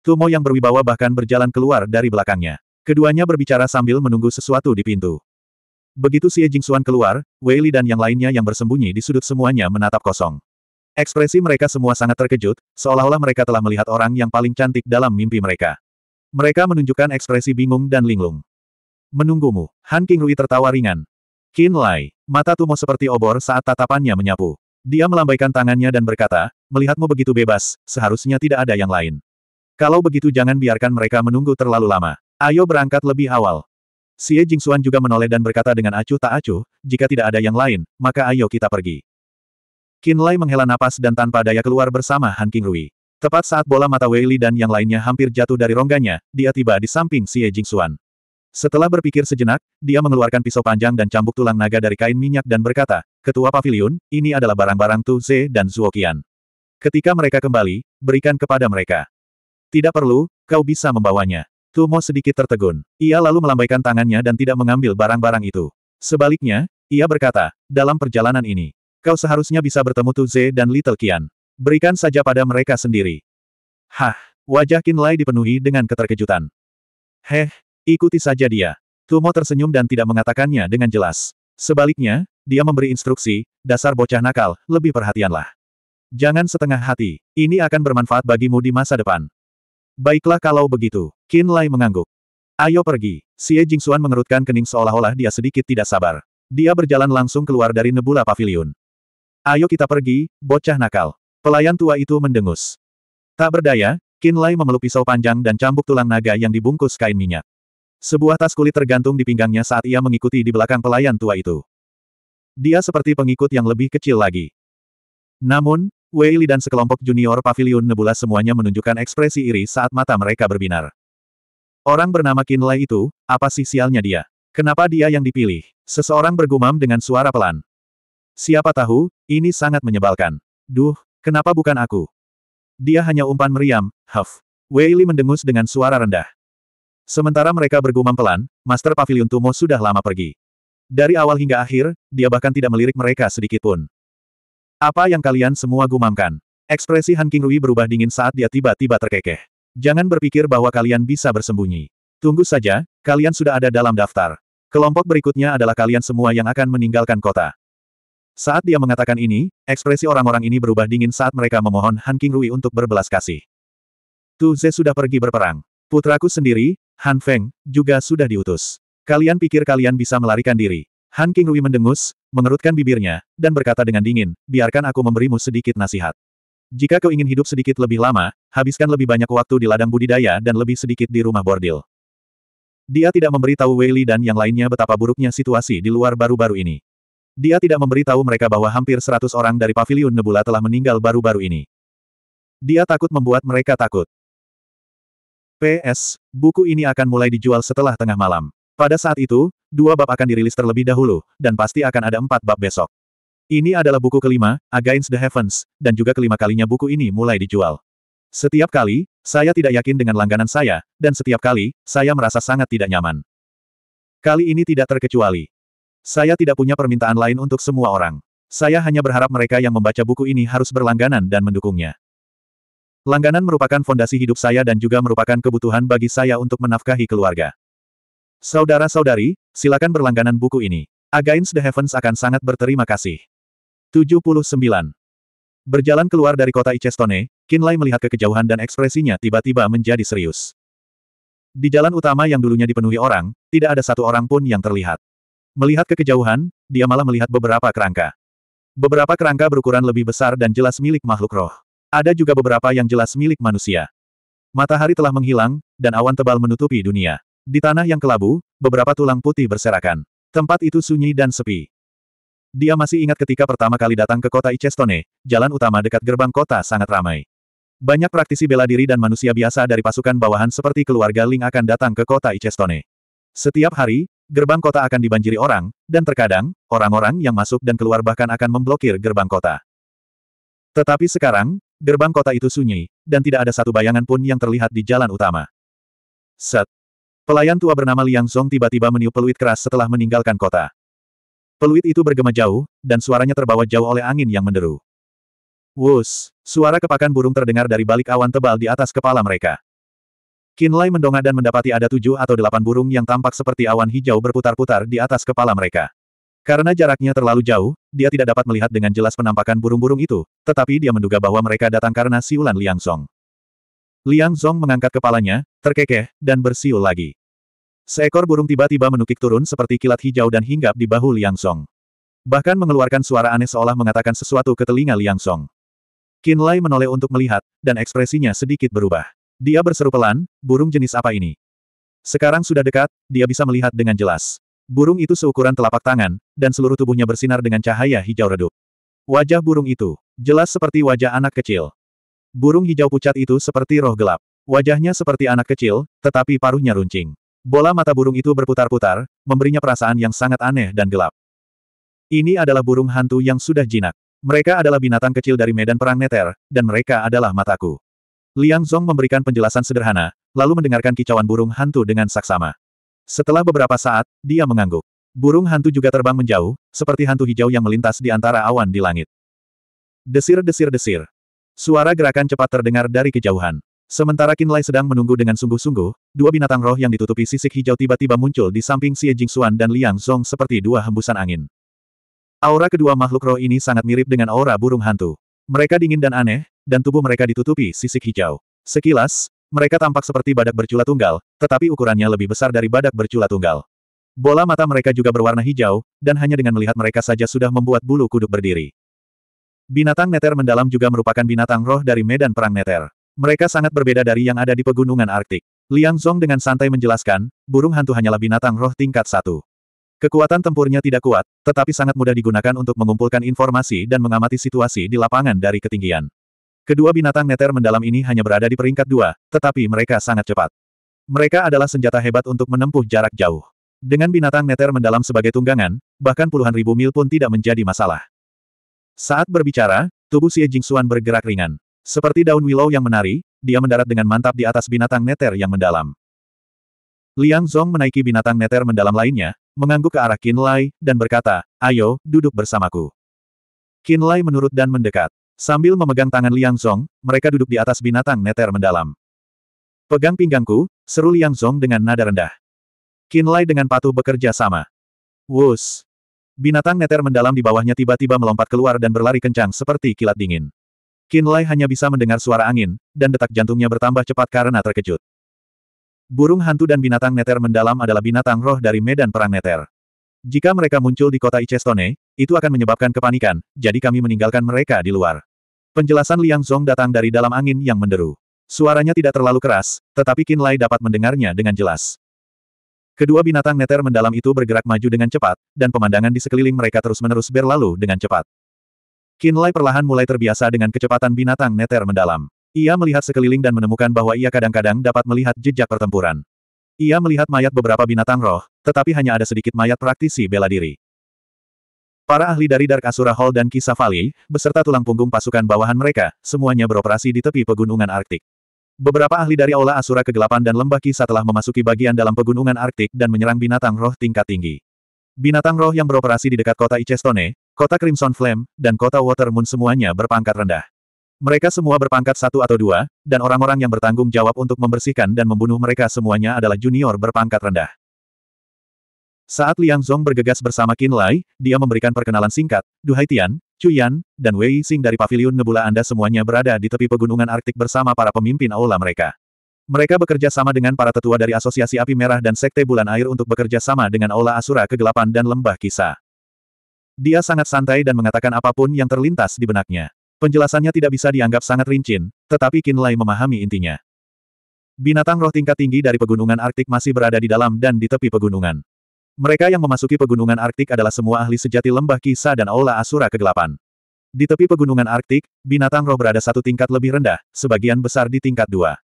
Tumo yang berwibawa bahkan berjalan keluar dari belakangnya. Keduanya berbicara sambil menunggu sesuatu di pintu. Begitu Xie Jingxuan keluar, Wei Li dan yang lainnya yang bersembunyi di sudut semuanya menatap kosong. Ekspresi mereka semua sangat terkejut, seolah-olah mereka telah melihat orang yang paling cantik dalam mimpi mereka. Mereka menunjukkan ekspresi bingung dan linglung. Menunggumu, Han King Rui tertawa ringan, Qin Lai, mata Tumo seperti obor saat tatapannya menyapu. Dia melambaikan tangannya dan berkata, melihatmu begitu bebas, seharusnya tidak ada yang lain. Kalau begitu jangan biarkan mereka menunggu terlalu lama. Ayo berangkat lebih awal. Xie Jingxuan juga menoleh dan berkata dengan acuh tak acuh, jika tidak ada yang lain, maka ayo kita pergi. Qin Lai menghela napas dan tanpa daya keluar bersama Han King Rui. Tepat saat bola mata Wei Li dan yang lainnya hampir jatuh dari rongganya, dia tiba di samping Xie Jingxuan. Setelah berpikir sejenak, dia mengeluarkan pisau panjang dan cambuk tulang naga dari kain minyak dan berkata, Ketua Paviliun, ini adalah barang-barang Tu Ze dan Zuokian. Ketika mereka kembali, berikan kepada mereka. Tidak perlu, kau bisa membawanya. Tu Mo sedikit tertegun. Ia lalu melambaikan tangannya dan tidak mengambil barang-barang itu. Sebaliknya, ia berkata, dalam perjalanan ini, kau seharusnya bisa bertemu Tu Ze dan Little Kian. Berikan saja pada mereka sendiri. Hah, wajah Qin Lai dipenuhi dengan keterkejutan. Heh, Ikuti saja dia. Tumo tersenyum dan tidak mengatakannya dengan jelas. Sebaliknya, dia memberi instruksi, dasar bocah nakal, lebih perhatianlah. Jangan setengah hati, ini akan bermanfaat bagimu di masa depan. Baiklah kalau begitu, Qin Lai mengangguk. Ayo pergi, Xie Jingxuan mengerutkan kening seolah-olah dia sedikit tidak sabar. Dia berjalan langsung keluar dari nebula pavilion. Ayo kita pergi, bocah nakal. Pelayan tua itu mendengus. Tak berdaya, Qin Lai memeluk pisau panjang dan cambuk tulang naga yang dibungkus kain minyak. Sebuah tas kulit tergantung di pinggangnya saat ia mengikuti di belakang pelayan tua itu. Dia seperti pengikut yang lebih kecil lagi. Namun, Wei Li dan sekelompok junior pavilion Nebula semuanya menunjukkan ekspresi iri saat mata mereka berbinar. Orang bernama Qin Lai itu, apa sih sialnya dia? Kenapa dia yang dipilih? Seseorang bergumam dengan suara pelan. Siapa tahu, ini sangat menyebalkan. Duh, kenapa bukan aku? Dia hanya umpan meriam, huff. Wei Li mendengus dengan suara rendah. Sementara mereka bergumam pelan, Master Pavilion Tumo sudah lama pergi. Dari awal hingga akhir, dia bahkan tidak melirik mereka sedikit pun. Apa yang kalian semua gumamkan? Ekspresi Han King Rui berubah dingin saat dia tiba-tiba terkekeh. Jangan berpikir bahwa kalian bisa bersembunyi. Tunggu saja, kalian sudah ada dalam daftar. Kelompok berikutnya adalah kalian semua yang akan meninggalkan kota. Saat dia mengatakan ini, ekspresi orang-orang ini berubah dingin saat mereka memohon Han King Rui untuk berbelas kasih. Tu Ze sudah pergi berperang. Putraku sendiri, Han Feng, juga sudah diutus. Kalian pikir kalian bisa melarikan diri. Han Rui mendengus, mengerutkan bibirnya, dan berkata dengan dingin, biarkan aku memberimu sedikit nasihat. Jika kau ingin hidup sedikit lebih lama, habiskan lebih banyak waktu di ladang budidaya dan lebih sedikit di rumah bordil. Dia tidak memberitahu Wei Li dan yang lainnya betapa buruknya situasi di luar baru-baru ini. Dia tidak memberitahu mereka bahwa hampir 100 orang dari Paviliun Nebula telah meninggal baru-baru ini. Dia takut membuat mereka takut. PS, buku ini akan mulai dijual setelah tengah malam. Pada saat itu, dua bab akan dirilis terlebih dahulu, dan pasti akan ada empat bab besok. Ini adalah buku kelima, Against the Heavens, dan juga kelima kalinya buku ini mulai dijual. Setiap kali, saya tidak yakin dengan langganan saya, dan setiap kali, saya merasa sangat tidak nyaman. Kali ini tidak terkecuali. Saya tidak punya permintaan lain untuk semua orang. Saya hanya berharap mereka yang membaca buku ini harus berlangganan dan mendukungnya. Langganan merupakan fondasi hidup saya dan juga merupakan kebutuhan bagi saya untuk menafkahi keluarga. Saudara-saudari, silakan berlangganan buku ini. Against the Heavens akan sangat berterima kasih. 79. Berjalan keluar dari kota Icestone, Kinlay melihat ke kejauhan dan ekspresinya tiba-tiba menjadi serius. Di jalan utama yang dulunya dipenuhi orang, tidak ada satu orang pun yang terlihat. Melihat ke kejauhan, dia malah melihat beberapa kerangka. Beberapa kerangka berukuran lebih besar dan jelas milik makhluk roh. Ada juga beberapa yang jelas milik manusia. Matahari telah menghilang, dan awan tebal menutupi dunia. Di tanah yang kelabu, beberapa tulang putih berserakan. Tempat itu sunyi dan sepi. Dia masih ingat ketika pertama kali datang ke kota Icestone, jalan utama dekat gerbang kota sangat ramai. Banyak praktisi bela diri dan manusia biasa dari pasukan bawahan seperti keluarga Ling akan datang ke kota Icestone. Setiap hari, gerbang kota akan dibanjiri orang, dan terkadang, orang-orang yang masuk dan keluar bahkan akan memblokir gerbang kota. Tetapi sekarang, Gerbang kota itu sunyi, dan tidak ada satu bayangan pun yang terlihat di jalan utama. Set. Pelayan tua bernama Liang Song tiba-tiba meniup peluit keras setelah meninggalkan kota. Peluit itu bergema jauh, dan suaranya terbawa jauh oleh angin yang menderu. Wus, suara kepakan burung terdengar dari balik awan tebal di atas kepala mereka. Kinlay mendongak dan mendapati ada tujuh atau delapan burung yang tampak seperti awan hijau berputar-putar di atas kepala mereka. Karena jaraknya terlalu jauh, dia tidak dapat melihat dengan jelas penampakan burung-burung itu, tetapi dia menduga bahwa mereka datang karena siulan Liang Song. Liang Song mengangkat kepalanya, terkekeh, dan bersiul lagi. Seekor burung tiba-tiba menukik turun seperti kilat hijau dan hinggap di bahu Liang Song. Bahkan mengeluarkan suara aneh seolah mengatakan sesuatu ke telinga Liang Song. Qin Lai menoleh untuk melihat, dan ekspresinya sedikit berubah. Dia berseru pelan, burung jenis apa ini? Sekarang sudah dekat, dia bisa melihat dengan jelas. Burung itu seukuran telapak tangan, dan seluruh tubuhnya bersinar dengan cahaya hijau redup. Wajah burung itu, jelas seperti wajah anak kecil. Burung hijau pucat itu seperti roh gelap. Wajahnya seperti anak kecil, tetapi paruhnya runcing. Bola mata burung itu berputar-putar, memberinya perasaan yang sangat aneh dan gelap. Ini adalah burung hantu yang sudah jinak. Mereka adalah binatang kecil dari medan perang Neter, dan mereka adalah mataku. Liang Zhong memberikan penjelasan sederhana, lalu mendengarkan kicauan burung hantu dengan saksama. Setelah beberapa saat, dia mengangguk. Burung hantu juga terbang menjauh, seperti hantu hijau yang melintas di antara awan di langit. Desir-desir-desir. Suara gerakan cepat terdengar dari kejauhan. Sementara Kinlay sedang menunggu dengan sungguh-sungguh, dua binatang roh yang ditutupi sisik hijau tiba-tiba muncul di samping Xie Jingxuan dan Liang Zong seperti dua hembusan angin. Aura kedua makhluk roh ini sangat mirip dengan aura burung hantu. Mereka dingin dan aneh, dan tubuh mereka ditutupi sisik hijau. Sekilas, mereka tampak seperti badak bercula tunggal, tetapi ukurannya lebih besar dari badak bercula tunggal. Bola mata mereka juga berwarna hijau, dan hanya dengan melihat mereka saja sudah membuat bulu kuduk berdiri. Binatang neter mendalam juga merupakan binatang roh dari medan perang neter. Mereka sangat berbeda dari yang ada di pegunungan Arktik. Liang Zhong dengan santai menjelaskan, burung hantu hanyalah binatang roh tingkat satu. Kekuatan tempurnya tidak kuat, tetapi sangat mudah digunakan untuk mengumpulkan informasi dan mengamati situasi di lapangan dari ketinggian. Kedua binatang neter mendalam ini hanya berada di peringkat dua, tetapi mereka sangat cepat. Mereka adalah senjata hebat untuk menempuh jarak jauh. Dengan binatang neter mendalam sebagai tunggangan, bahkan puluhan ribu mil pun tidak menjadi masalah. Saat berbicara, tubuh Xie Jingxuan bergerak ringan. Seperti daun willow yang menari, dia mendarat dengan mantap di atas binatang neter yang mendalam. Liang Zhong menaiki binatang neter mendalam lainnya, mengangguk ke arah Qin Lai, dan berkata, ayo, duduk bersamaku. Qin Lai menurut dan mendekat. Sambil memegang tangan Liang Zong, mereka duduk di atas binatang neter mendalam. Pegang pinggangku, seru Liang Zong dengan nada rendah. Lai dengan patuh bekerja sama. Wus! Binatang neter mendalam di bawahnya tiba-tiba melompat keluar dan berlari kencang seperti kilat dingin. Lai hanya bisa mendengar suara angin, dan detak jantungnya bertambah cepat karena terkejut. Burung hantu dan binatang neter mendalam adalah binatang roh dari medan perang neter. Jika mereka muncul di kota Icestone, itu akan menyebabkan kepanikan, jadi kami meninggalkan mereka di luar. Penjelasan Liang Zhong datang dari dalam angin yang menderu. Suaranya tidak terlalu keras, tetapi Qin Lai dapat mendengarnya dengan jelas. Kedua binatang neter mendalam itu bergerak maju dengan cepat, dan pemandangan di sekeliling mereka terus-menerus berlalu dengan cepat. Qin Lai perlahan mulai terbiasa dengan kecepatan binatang neter mendalam. Ia melihat sekeliling dan menemukan bahwa ia kadang-kadang dapat melihat jejak pertempuran. Ia melihat mayat beberapa binatang roh, tetapi hanya ada sedikit mayat praktisi bela diri. Para ahli dari Dark Asura Hall dan Kisafali, beserta tulang punggung pasukan bawahan mereka, semuanya beroperasi di tepi pegunungan Arktik. Beberapa ahli dari Aula Asura Kegelapan dan Lembah Kisa telah memasuki bagian dalam pegunungan Arktik dan menyerang binatang roh tingkat tinggi. Binatang roh yang beroperasi di dekat kota Icestone, kota Crimson Flame, dan kota Water Moon semuanya berpangkat rendah. Mereka semua berpangkat satu atau dua, dan orang-orang yang bertanggung jawab untuk membersihkan dan membunuh mereka semuanya adalah junior berpangkat rendah. Saat Liang Zhong bergegas bersama Qin Lai, dia memberikan perkenalan singkat, Du Haitian, Chu Yan, dan Wei Xing dari Paviliun Nebula Anda semuanya berada di tepi pegunungan Arktik bersama para pemimpin aula mereka. Mereka bekerja sama dengan para tetua dari Asosiasi Api Merah dan Sekte Bulan Air untuk bekerja sama dengan Aula Asura Kegelapan dan Lembah Kisah. Dia sangat santai dan mengatakan apapun yang terlintas di benaknya. Penjelasannya tidak bisa dianggap sangat rinci, tetapi Qin Lai memahami intinya. Binatang roh tingkat tinggi dari pegunungan Arktik masih berada di dalam dan di tepi pegunungan. Mereka yang memasuki pegunungan Arktik adalah semua ahli sejati lembah Kisah dan Aula Asura Kegelapan. Di tepi pegunungan Arktik, binatang roh berada satu tingkat lebih rendah, sebagian besar di tingkat dua.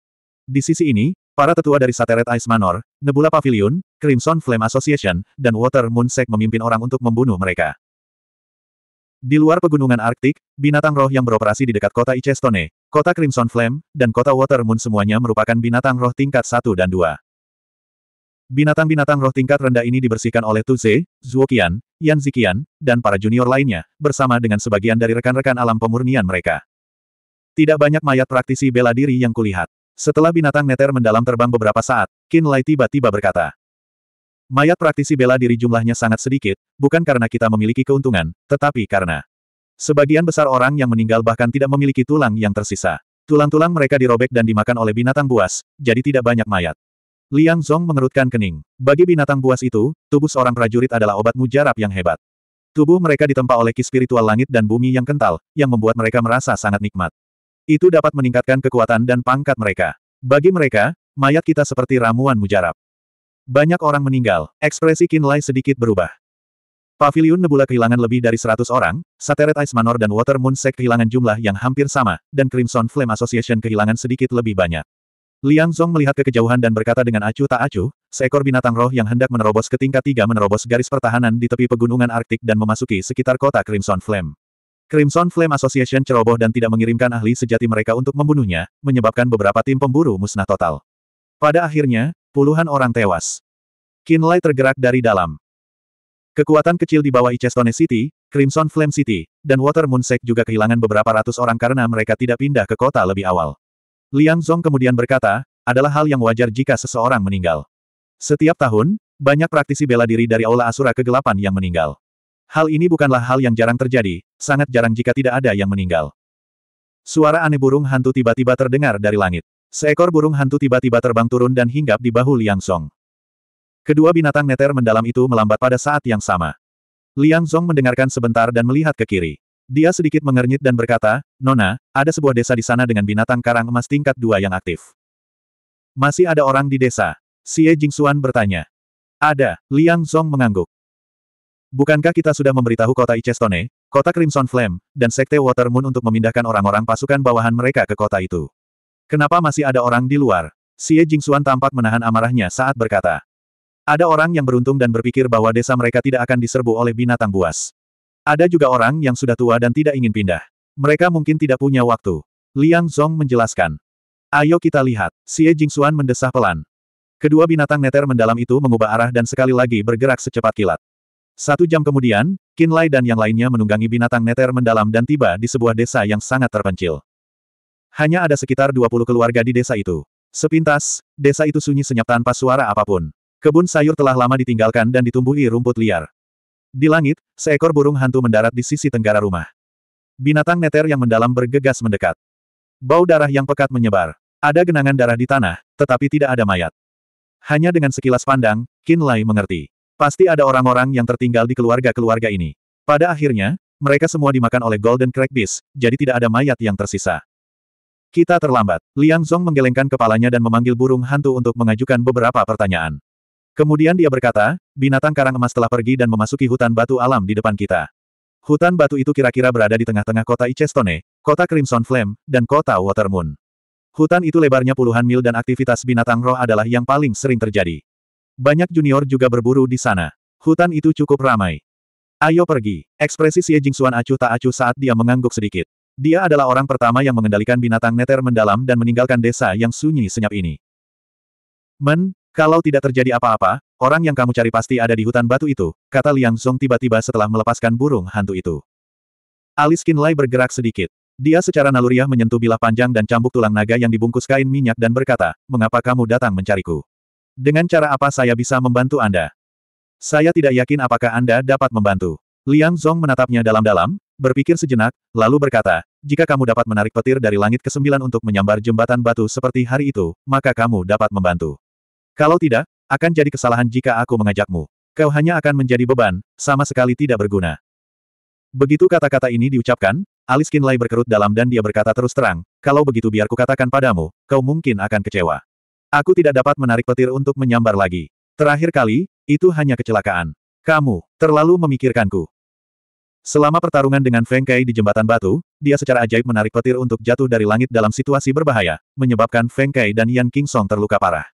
Di sisi ini, para tetua dari Sateret Ice Manor, Nebula Pavilion, Crimson Flame Association, dan Water Moon Sect memimpin orang untuk membunuh mereka. Di luar pegunungan Arktik, binatang roh yang beroperasi di dekat kota Icestone, kota Crimson Flame, dan kota Water Moon semuanya merupakan binatang roh tingkat satu dan dua. Binatang-binatang roh tingkat rendah ini dibersihkan oleh Tu Ze, Zuokian, Yan Zikian, dan para junior lainnya, bersama dengan sebagian dari rekan-rekan alam pemurnian mereka. Tidak banyak mayat praktisi bela diri yang kulihat. Setelah binatang neter mendalam terbang beberapa saat, Qin Lai tiba-tiba berkata, Mayat praktisi bela diri jumlahnya sangat sedikit, bukan karena kita memiliki keuntungan, tetapi karena Sebagian besar orang yang meninggal bahkan tidak memiliki tulang yang tersisa. Tulang-tulang mereka dirobek dan dimakan oleh binatang buas, jadi tidak banyak mayat. Liang Zhong mengerutkan kening. Bagi binatang buas itu, tubuh seorang prajurit adalah obat mujarab yang hebat. Tubuh mereka ditempa oleh ki spiritual langit dan bumi yang kental, yang membuat mereka merasa sangat nikmat. Itu dapat meningkatkan kekuatan dan pangkat mereka. Bagi mereka, mayat kita seperti ramuan mujarab. Banyak orang meninggal, ekspresi Kinlay sedikit berubah. Pavilion Nebula kehilangan lebih dari 100 orang, Sateret Ice Manor dan Water Moon Sek kehilangan jumlah yang hampir sama, dan Crimson Flame Association kehilangan sedikit lebih banyak. Liang Zhong melihat ke kejauhan dan berkata dengan acuh tak acuh, seekor binatang roh yang hendak menerobos ke tingkat tiga menerobos garis pertahanan di tepi pegunungan Arktik dan memasuki sekitar kota Crimson Flame. Crimson Flame Association ceroboh dan tidak mengirimkan ahli sejati mereka untuk membunuhnya, menyebabkan beberapa tim pemburu musnah total. Pada akhirnya, puluhan orang tewas. Kinlay tergerak dari dalam. Kekuatan kecil di bawah Icestone City, Crimson Flame City, dan Water Moon Moonsek juga kehilangan beberapa ratus orang karena mereka tidak pindah ke kota lebih awal. Liang Zong kemudian berkata, adalah hal yang wajar jika seseorang meninggal. Setiap tahun, banyak praktisi bela diri dari Aula Asura Kegelapan yang meninggal. Hal ini bukanlah hal yang jarang terjadi, sangat jarang jika tidak ada yang meninggal. Suara aneh burung hantu tiba-tiba terdengar dari langit. Seekor burung hantu tiba-tiba terbang turun dan hinggap di bahu Liang Song. Kedua binatang neter mendalam itu melambat pada saat yang sama. Liang Song mendengarkan sebentar dan melihat ke kiri. Dia sedikit mengernyit dan berkata, Nona, ada sebuah desa di sana dengan binatang karang emas tingkat dua yang aktif. Masih ada orang di desa? Xie Jingxuan bertanya. Ada, Liang Zong mengangguk. Bukankah kita sudah memberitahu kota Icestone, kota Crimson Flame, dan sekte Water Moon untuk memindahkan orang-orang pasukan bawahan mereka ke kota itu? Kenapa masih ada orang di luar? Xie Jingxuan tampak menahan amarahnya saat berkata. Ada orang yang beruntung dan berpikir bahwa desa mereka tidak akan diserbu oleh binatang buas. Ada juga orang yang sudah tua dan tidak ingin pindah. Mereka mungkin tidak punya waktu. Liang Zhong menjelaskan. Ayo kita lihat. Xie Jingxuan mendesah pelan. Kedua binatang neter mendalam itu mengubah arah dan sekali lagi bergerak secepat kilat. Satu jam kemudian, Qin Lai dan yang lainnya menunggangi binatang neter mendalam dan tiba di sebuah desa yang sangat terpencil. Hanya ada sekitar 20 keluarga di desa itu. Sepintas, desa itu sunyi senyap tanpa suara apapun. Kebun sayur telah lama ditinggalkan dan ditumbuhi rumput liar. Di langit, seekor burung hantu mendarat di sisi tenggara rumah. Binatang neter yang mendalam bergegas mendekat. Bau darah yang pekat menyebar. Ada genangan darah di tanah, tetapi tidak ada mayat. Hanya dengan sekilas pandang, Qin Lai mengerti. Pasti ada orang-orang yang tertinggal di keluarga-keluarga ini. Pada akhirnya, mereka semua dimakan oleh Golden Crack Beast, jadi tidak ada mayat yang tersisa. Kita terlambat. Liang Zhong menggelengkan kepalanya dan memanggil burung hantu untuk mengajukan beberapa pertanyaan. Kemudian dia berkata, binatang karang emas telah pergi dan memasuki hutan batu alam di depan kita. Hutan batu itu kira-kira berada di tengah-tengah kota Icestone, kota Crimson Flame, dan kota Watermoon. Hutan itu lebarnya puluhan mil dan aktivitas binatang roh adalah yang paling sering terjadi. Banyak junior juga berburu di sana. Hutan itu cukup ramai. Ayo pergi. Ekspresi Xie Jingxuan acuh tak acuh saat dia mengangguk sedikit. Dia adalah orang pertama yang mengendalikan binatang neter mendalam dan meninggalkan desa yang sunyi senyap ini. Men, kalau tidak terjadi apa-apa, orang yang kamu cari pasti ada di hutan batu itu, kata Liang Zong tiba-tiba setelah melepaskan burung hantu itu. Alis Lai bergerak sedikit. Dia secara naluriah menyentuh bilah panjang dan cambuk tulang naga yang dibungkus kain minyak dan berkata, mengapa kamu datang mencariku? Dengan cara apa saya bisa membantu Anda? Saya tidak yakin apakah Anda dapat membantu. Liang Zhong menatapnya dalam-dalam, berpikir sejenak, lalu berkata, jika kamu dapat menarik petir dari langit ke kesembilan untuk menyambar jembatan batu seperti hari itu, maka kamu dapat membantu. Kalau tidak, akan jadi kesalahan jika aku mengajakmu. Kau hanya akan menjadi beban, sama sekali tidak berguna. Begitu kata-kata ini diucapkan, alis Lai berkerut dalam dan dia berkata terus terang, kalau begitu biar katakan padamu, kau mungkin akan kecewa. Aku tidak dapat menarik petir untuk menyambar lagi. Terakhir kali, itu hanya kecelakaan. Kamu, terlalu memikirkanku. Selama pertarungan dengan Feng Kai di jembatan batu, dia secara ajaib menarik petir untuk jatuh dari langit dalam situasi berbahaya, menyebabkan Feng Kai dan Yan King Song terluka parah.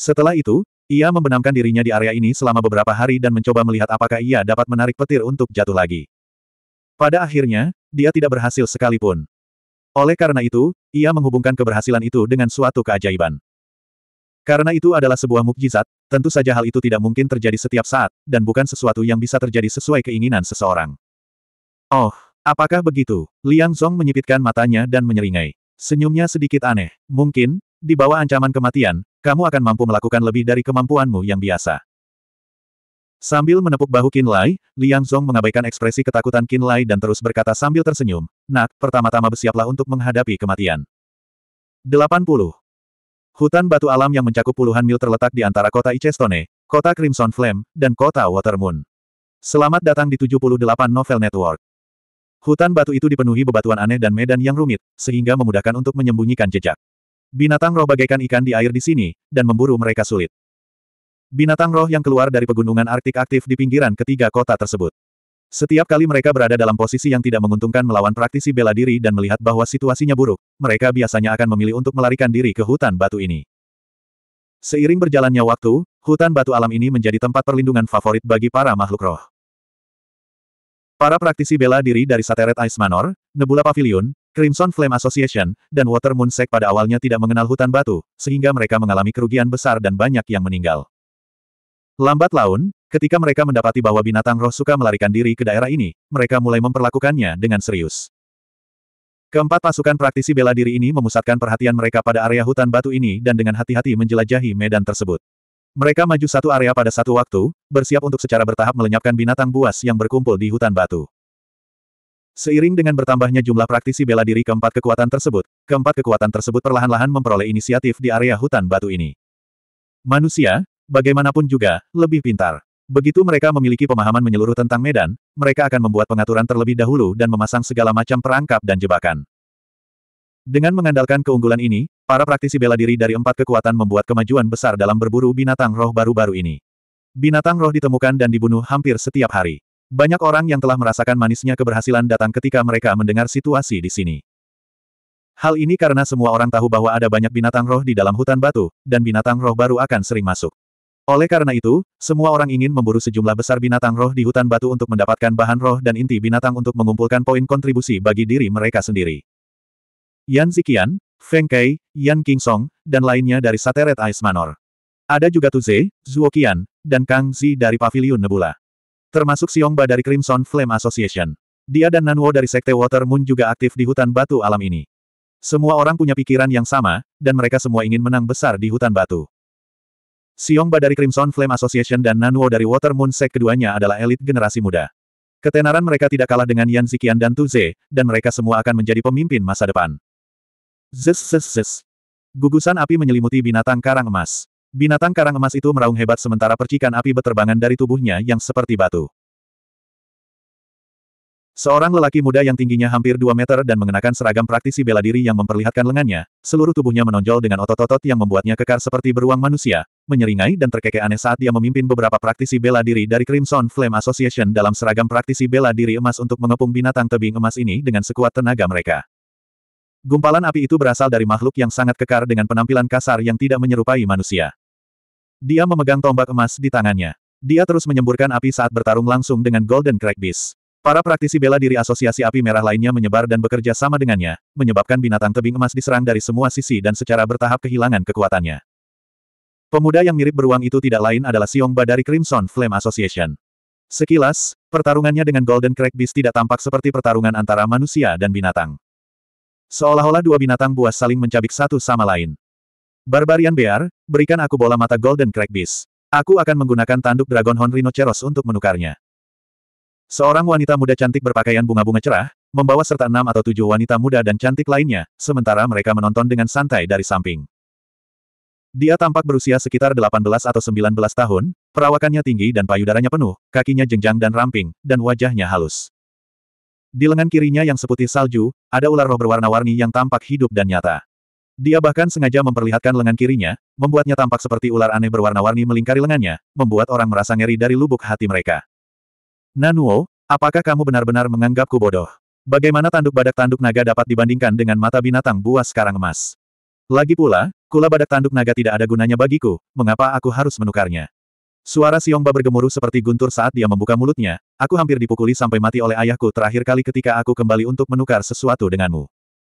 Setelah itu, ia membenamkan dirinya di area ini selama beberapa hari dan mencoba melihat apakah ia dapat menarik petir untuk jatuh lagi. Pada akhirnya, dia tidak berhasil sekalipun. Oleh karena itu, ia menghubungkan keberhasilan itu dengan suatu keajaiban. Karena itu adalah sebuah mukjizat, tentu saja hal itu tidak mungkin terjadi setiap saat, dan bukan sesuatu yang bisa terjadi sesuai keinginan seseorang. Oh, apakah begitu? Liang Zhong menyipitkan matanya dan menyeringai. Senyumnya sedikit aneh. Mungkin, di bawah ancaman kematian, kamu akan mampu melakukan lebih dari kemampuanmu yang biasa. Sambil menepuk bahu Qin Lai, Liang Zhong mengabaikan ekspresi ketakutan Qin Lai dan terus berkata sambil tersenyum, Nak, pertama-tama bersiaplah untuk menghadapi kematian. 80. Hutan batu alam yang mencakup puluhan mil terletak di antara kota Icestone, kota Crimson Flame, dan kota Water Moon. Selamat datang di 78 Novel Network. Hutan batu itu dipenuhi bebatuan aneh dan medan yang rumit, sehingga memudahkan untuk menyembunyikan jejak. Binatang roh bagaikan ikan di air di sini, dan memburu mereka sulit. Binatang roh yang keluar dari pegunungan Arktik aktif di pinggiran ketiga kota tersebut. Setiap kali mereka berada dalam posisi yang tidak menguntungkan melawan praktisi bela diri dan melihat bahwa situasinya buruk, mereka biasanya akan memilih untuk melarikan diri ke hutan batu ini. Seiring berjalannya waktu, hutan batu alam ini menjadi tempat perlindungan favorit bagi para makhluk roh. Para praktisi bela diri dari Sateret Ice Manor, Nebula Pavilion, Crimson Flame Association, dan Water Moon Sect pada awalnya tidak mengenal hutan batu, sehingga mereka mengalami kerugian besar dan banyak yang meninggal. Lambat laun, ketika mereka mendapati bahwa binatang roh suka melarikan diri ke daerah ini, mereka mulai memperlakukannya dengan serius. Keempat pasukan praktisi bela diri ini memusatkan perhatian mereka pada area hutan batu ini dan dengan hati-hati menjelajahi medan tersebut. Mereka maju satu area pada satu waktu, bersiap untuk secara bertahap melenyapkan binatang buas yang berkumpul di hutan batu. Seiring dengan bertambahnya jumlah praktisi bela diri keempat kekuatan tersebut, keempat kekuatan tersebut perlahan-lahan memperoleh inisiatif di area hutan batu ini. Manusia, bagaimanapun juga, lebih pintar. Begitu mereka memiliki pemahaman menyeluruh tentang medan, mereka akan membuat pengaturan terlebih dahulu dan memasang segala macam perangkap dan jebakan. Dengan mengandalkan keunggulan ini, para praktisi bela diri dari empat kekuatan membuat kemajuan besar dalam berburu binatang roh baru-baru ini. Binatang roh ditemukan dan dibunuh hampir setiap hari. Banyak orang yang telah merasakan manisnya keberhasilan datang ketika mereka mendengar situasi di sini. Hal ini karena semua orang tahu bahwa ada banyak binatang roh di dalam hutan batu, dan binatang roh baru akan sering masuk. Oleh karena itu, semua orang ingin memburu sejumlah besar binatang roh di hutan batu untuk mendapatkan bahan roh dan inti binatang untuk mengumpulkan poin kontribusi bagi diri mereka sendiri. Yan Zikian, Feng Kai, Yan Song, dan lainnya dari Sateret Ice Manor. Ada juga Tuze, Zhuo Qian, dan Kang Zi dari Pavilion Nebula. Termasuk Xiongba dari Crimson Flame Association. Dia dan Nanwo dari Sekte Water Moon juga aktif di hutan batu alam ini. Semua orang punya pikiran yang sama, dan mereka semua ingin menang besar di hutan batu. Xiongba dari Crimson Flame Association dan Nanwo dari Water Moon Sek, keduanya adalah elit generasi muda. Ketenaran mereka tidak kalah dengan Yan Zikian dan Tuze, dan mereka semua akan menjadi pemimpin masa depan. Zes zes zes. Gugusan api menyelimuti binatang karang emas. Binatang karang emas itu meraung hebat sementara percikan api beterbangan dari tubuhnya yang seperti batu. Seorang lelaki muda yang tingginya hampir 2 meter dan mengenakan seragam praktisi bela diri yang memperlihatkan lengannya, seluruh tubuhnya menonjol dengan otot-otot yang membuatnya kekar seperti beruang manusia, menyeringai dan terkekeh aneh saat dia memimpin beberapa praktisi bela diri dari Crimson Flame Association dalam seragam praktisi bela diri emas untuk mengepung binatang tebing emas ini dengan sekuat tenaga mereka. Gumpalan api itu berasal dari makhluk yang sangat kekar dengan penampilan kasar yang tidak menyerupai manusia. Dia memegang tombak emas di tangannya. Dia terus menyemburkan api saat bertarung langsung dengan Golden Crack Beast. Para praktisi bela diri asosiasi api merah lainnya menyebar dan bekerja sama dengannya, menyebabkan binatang tebing emas diserang dari semua sisi dan secara bertahap kehilangan kekuatannya. Pemuda yang mirip beruang itu tidak lain adalah Siongba dari Crimson Flame Association. Sekilas, pertarungannya dengan Golden Crack Beast tidak tampak seperti pertarungan antara manusia dan binatang. Seolah-olah dua binatang buas saling mencabik satu sama lain. Barbarian Bear, berikan aku bola mata Golden Crack Beast. Aku akan menggunakan tanduk Dragon Horn Rhinoceros untuk menukarnya. Seorang wanita muda cantik berpakaian bunga-bunga cerah, membawa serta enam atau tujuh wanita muda dan cantik lainnya, sementara mereka menonton dengan santai dari samping. Dia tampak berusia sekitar 18 atau 19 tahun, perawakannya tinggi dan payudaranya penuh, kakinya jenjang dan ramping, dan wajahnya halus. Di lengan kirinya yang seputih salju, ada ular roh berwarna-warni yang tampak hidup dan nyata. Dia bahkan sengaja memperlihatkan lengan kirinya, membuatnya tampak seperti ular aneh berwarna-warni melingkari lengannya, membuat orang merasa ngeri dari lubuk hati mereka. Nanuo, apakah kamu benar-benar menganggapku bodoh? Bagaimana tanduk badak tanduk naga dapat dibandingkan dengan mata binatang buas karang emas? Lagi pula, kula badak tanduk naga tidak ada gunanya bagiku, mengapa aku harus menukarnya? Suara Siongba bergemuruh seperti guntur saat dia membuka mulutnya, aku hampir dipukuli sampai mati oleh ayahku terakhir kali ketika aku kembali untuk menukar sesuatu denganmu.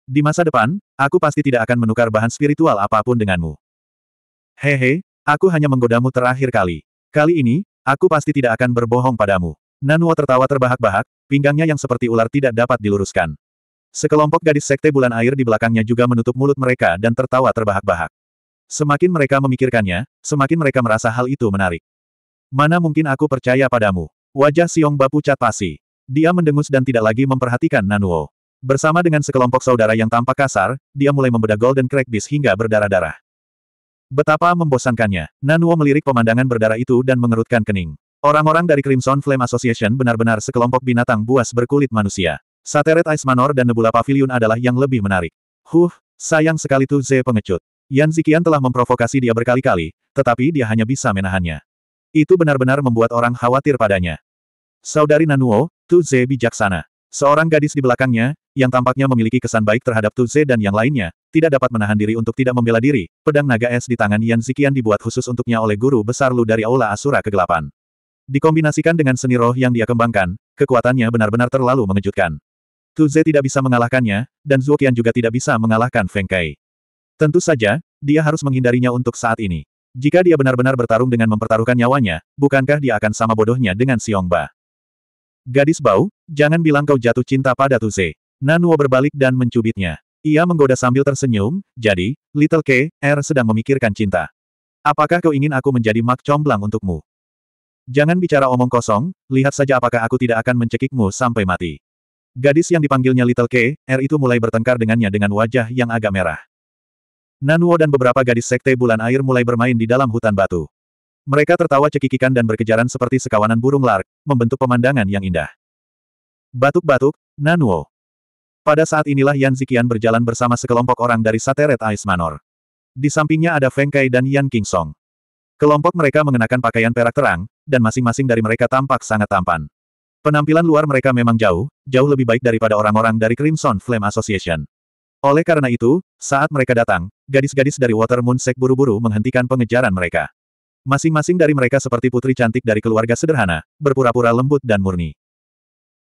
Di masa depan, aku pasti tidak akan menukar bahan spiritual apapun denganmu. Hehe, aku hanya menggodamu terakhir kali. Kali ini, aku pasti tidak akan berbohong padamu. Nanwo tertawa terbahak-bahak, pinggangnya yang seperti ular tidak dapat diluruskan. Sekelompok gadis sekte bulan air di belakangnya juga menutup mulut mereka dan tertawa terbahak-bahak. Semakin mereka memikirkannya, semakin mereka merasa hal itu menarik. Mana mungkin aku percaya padamu? Wajah Siong Ba pucat pasi. Dia mendengus dan tidak lagi memperhatikan Nanuo. Bersama dengan sekelompok saudara yang tampak kasar, dia mulai membedah Golden Crack Beast hingga berdarah-darah. Betapa membosankannya, Nanuo melirik pemandangan berdarah itu dan mengerutkan kening. Orang-orang dari Crimson Flame Association benar-benar sekelompok binatang buas berkulit manusia. Sateret Ice Manor dan Nebula Pavilion adalah yang lebih menarik. Huh, sayang sekali tuh Ze pengecut. Yan Zikian telah memprovokasi dia berkali-kali, tetapi dia hanya bisa menahannya. Itu benar-benar membuat orang khawatir padanya. Saudari Nanuo, Tuze bijaksana. Seorang gadis di belakangnya, yang tampaknya memiliki kesan baik terhadap Tuze dan yang lainnya, tidak dapat menahan diri untuk tidak membela diri, pedang naga es di tangan Yan Zikian dibuat khusus untuknya oleh guru besar Lu dari Aula Asura Kegelapan. Dikombinasikan dengan seni roh yang dia kembangkan, kekuatannya benar-benar terlalu mengejutkan. Tuze tidak bisa mengalahkannya, dan Qian juga tidak bisa mengalahkan Feng Kai. Tentu saja, dia harus menghindarinya untuk saat ini. Jika dia benar-benar bertarung dengan mempertaruhkan nyawanya, bukankah dia akan sama bodohnya dengan Xiongba? Gadis bau, jangan bilang kau jatuh cinta pada Tuze. Nanuo berbalik dan mencubitnya. Ia menggoda sambil tersenyum, jadi, Little K, R er sedang memikirkan cinta. Apakah kau ingin aku menjadi mak comblang untukmu? Jangan bicara omong kosong, lihat saja apakah aku tidak akan mencekikmu sampai mati. Gadis yang dipanggilnya Little K, R er itu mulai bertengkar dengannya dengan wajah yang agak merah. Nanuo dan beberapa gadis sekte bulan air mulai bermain di dalam hutan batu. Mereka tertawa cekikikan dan berkejaran seperti sekawanan burung lark, membentuk pemandangan yang indah. Batuk-batuk, Nanuo. Pada saat inilah Yan Zikian berjalan bersama sekelompok orang dari Sateret Ais Manor. Di sampingnya ada Feng Kai dan Yan King Song. Kelompok mereka mengenakan pakaian perak terang, dan masing-masing dari mereka tampak sangat tampan. Penampilan luar mereka memang jauh, jauh lebih baik daripada orang-orang dari Crimson Flame Association. Oleh karena itu, saat mereka datang, gadis-gadis dari Water Moon Sek buru-buru menghentikan pengejaran mereka. Masing-masing dari mereka seperti putri cantik dari keluarga sederhana, berpura-pura lembut dan murni.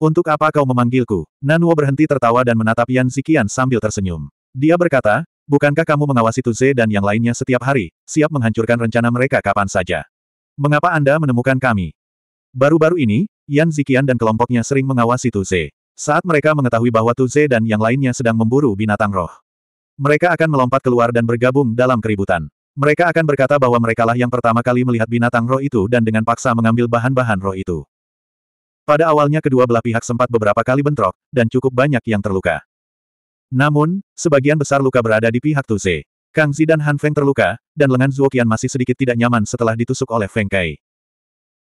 Untuk apa kau memanggilku? Nanuo berhenti tertawa dan menatap Yan Zikian sambil tersenyum. Dia berkata, bukankah kamu mengawasi Tuze dan yang lainnya setiap hari, siap menghancurkan rencana mereka kapan saja? Mengapa Anda menemukan kami? Baru-baru ini, Yan Zikian dan kelompoknya sering mengawasi Tuze. Saat mereka mengetahui bahwa Tuze dan yang lainnya sedang memburu binatang roh. Mereka akan melompat keluar dan bergabung dalam keributan. Mereka akan berkata bahwa merekalah yang pertama kali melihat binatang roh itu dan dengan paksa mengambil bahan-bahan roh itu. Pada awalnya kedua belah pihak sempat beberapa kali bentrok, dan cukup banyak yang terluka. Namun, sebagian besar luka berada di pihak Tuze. Kang Zi dan Han Feng terluka, dan lengan Zuokian masih sedikit tidak nyaman setelah ditusuk oleh Feng Kai.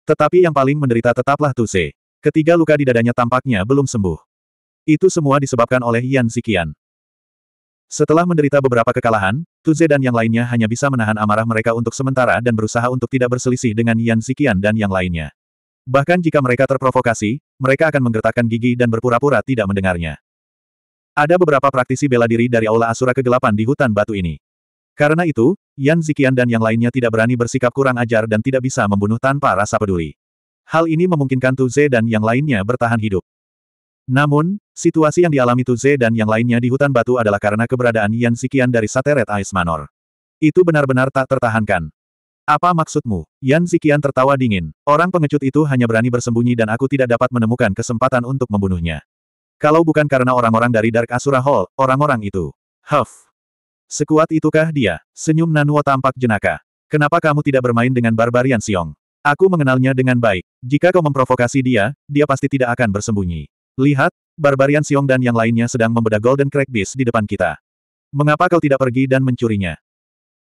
Tetapi yang paling menderita tetaplah Tuze. Ketiga luka di dadanya tampaknya belum sembuh. Itu semua disebabkan oleh Yan Zikian. Setelah menderita beberapa kekalahan, Tuze dan yang lainnya hanya bisa menahan amarah mereka untuk sementara dan berusaha untuk tidak berselisih dengan Yan Zikian dan yang lainnya. Bahkan jika mereka terprovokasi, mereka akan menggertakkan gigi dan berpura-pura tidak mendengarnya. Ada beberapa praktisi bela diri dari Aula Asura Kegelapan di hutan batu ini. Karena itu, Yan Zikian dan yang lainnya tidak berani bersikap kurang ajar dan tidak bisa membunuh tanpa rasa peduli. Hal ini memungkinkan Tuze dan yang lainnya bertahan hidup. Namun, situasi yang dialami Tuze dan yang lainnya di hutan batu adalah karena keberadaan Yan Zikian dari Sateret Ais Manor. Itu benar-benar tak tertahankan. Apa maksudmu? Yan Zikian tertawa dingin. Orang pengecut itu hanya berani bersembunyi dan aku tidak dapat menemukan kesempatan untuk membunuhnya. Kalau bukan karena orang-orang dari Dark Asura Hall, orang-orang itu. Huff. Sekuat itukah dia? Senyum Nanuo tampak jenaka. Kenapa kamu tidak bermain dengan Barbarian Siong? Aku mengenalnya dengan baik. Jika kau memprovokasi dia, dia pasti tidak akan bersembunyi. Lihat, Barbarian Siong dan yang lainnya sedang membedah Golden Crack Beast di depan kita. Mengapa kau tidak pergi dan mencurinya?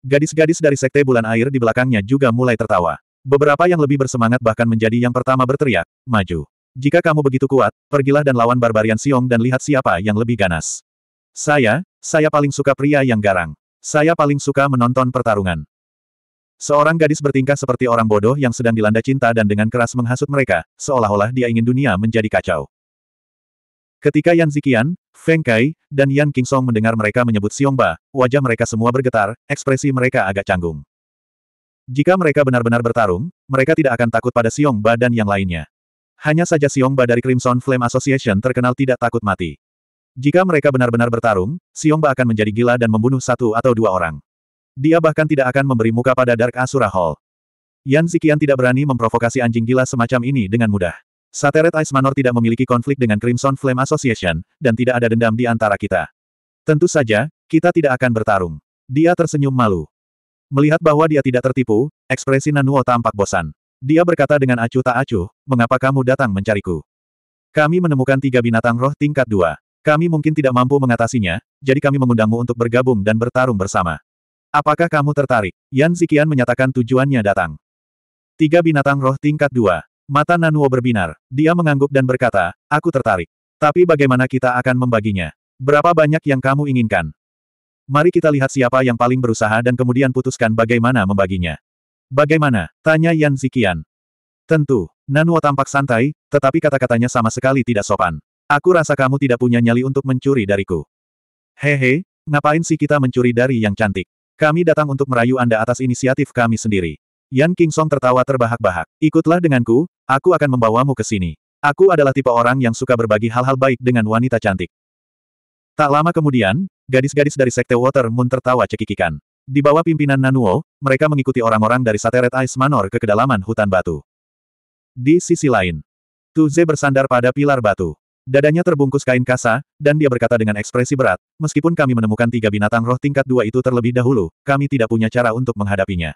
Gadis-gadis dari Sekte Bulan Air di belakangnya juga mulai tertawa. Beberapa yang lebih bersemangat bahkan menjadi yang pertama berteriak, maju. Jika kamu begitu kuat, pergilah dan lawan Barbarian Siong dan lihat siapa yang lebih ganas. Saya, saya paling suka pria yang garang. Saya paling suka menonton pertarungan. Seorang gadis bertingkah seperti orang bodoh yang sedang dilanda cinta dan dengan keras menghasut mereka, seolah-olah dia ingin dunia menjadi kacau. Ketika Yan Zikian, Feng Kai, dan Yan Kingsong mendengar mereka menyebut Xiongba, wajah mereka semua bergetar, ekspresi mereka agak canggung. Jika mereka benar-benar bertarung, mereka tidak akan takut pada Xiongba dan yang lainnya. Hanya saja Xiongba dari Crimson Flame Association terkenal tidak takut mati. Jika mereka benar-benar bertarung, Xiongba akan menjadi gila dan membunuh satu atau dua orang. Dia bahkan tidak akan memberi muka pada Dark Asura Hall. Yan Zikian tidak berani memprovokasi anjing gila semacam ini dengan mudah. Sateret Ice Manor tidak memiliki konflik dengan Crimson Flame Association, dan tidak ada dendam di antara kita. Tentu saja, kita tidak akan bertarung. Dia tersenyum malu. Melihat bahwa dia tidak tertipu, ekspresi Nanuo tampak bosan. Dia berkata dengan acuh tak acuh, mengapa kamu datang mencariku? Kami menemukan tiga binatang roh tingkat dua. Kami mungkin tidak mampu mengatasinya, jadi kami mengundangmu untuk bergabung dan bertarung bersama. Apakah kamu tertarik? Yan Zikian menyatakan tujuannya datang. Tiga binatang roh tingkat dua. Mata Nanuo berbinar. Dia mengangguk dan berkata, aku tertarik. Tapi bagaimana kita akan membaginya? Berapa banyak yang kamu inginkan? Mari kita lihat siapa yang paling berusaha dan kemudian putuskan bagaimana membaginya. Bagaimana? Tanya Yan Zikian. Tentu, Nanuo tampak santai, tetapi kata-katanya sama sekali tidak sopan. Aku rasa kamu tidak punya nyali untuk mencuri dariku. Hehe, ngapain sih kita mencuri dari yang cantik? Kami datang untuk merayu Anda atas inisiatif kami sendiri. Yan Kingsong tertawa terbahak-bahak. Ikutlah denganku, aku akan membawamu ke sini. Aku adalah tipe orang yang suka berbagi hal-hal baik dengan wanita cantik. Tak lama kemudian, gadis-gadis dari Sekte Water Moon tertawa cekikikan. Di bawah pimpinan Nanuo, mereka mengikuti orang-orang dari Sateret Ice Manor ke kedalaman hutan batu. Di sisi lain, Tuze bersandar pada pilar batu. Dadanya terbungkus kain kasa, dan dia berkata dengan ekspresi berat, meskipun kami menemukan tiga binatang roh tingkat dua itu terlebih dahulu, kami tidak punya cara untuk menghadapinya.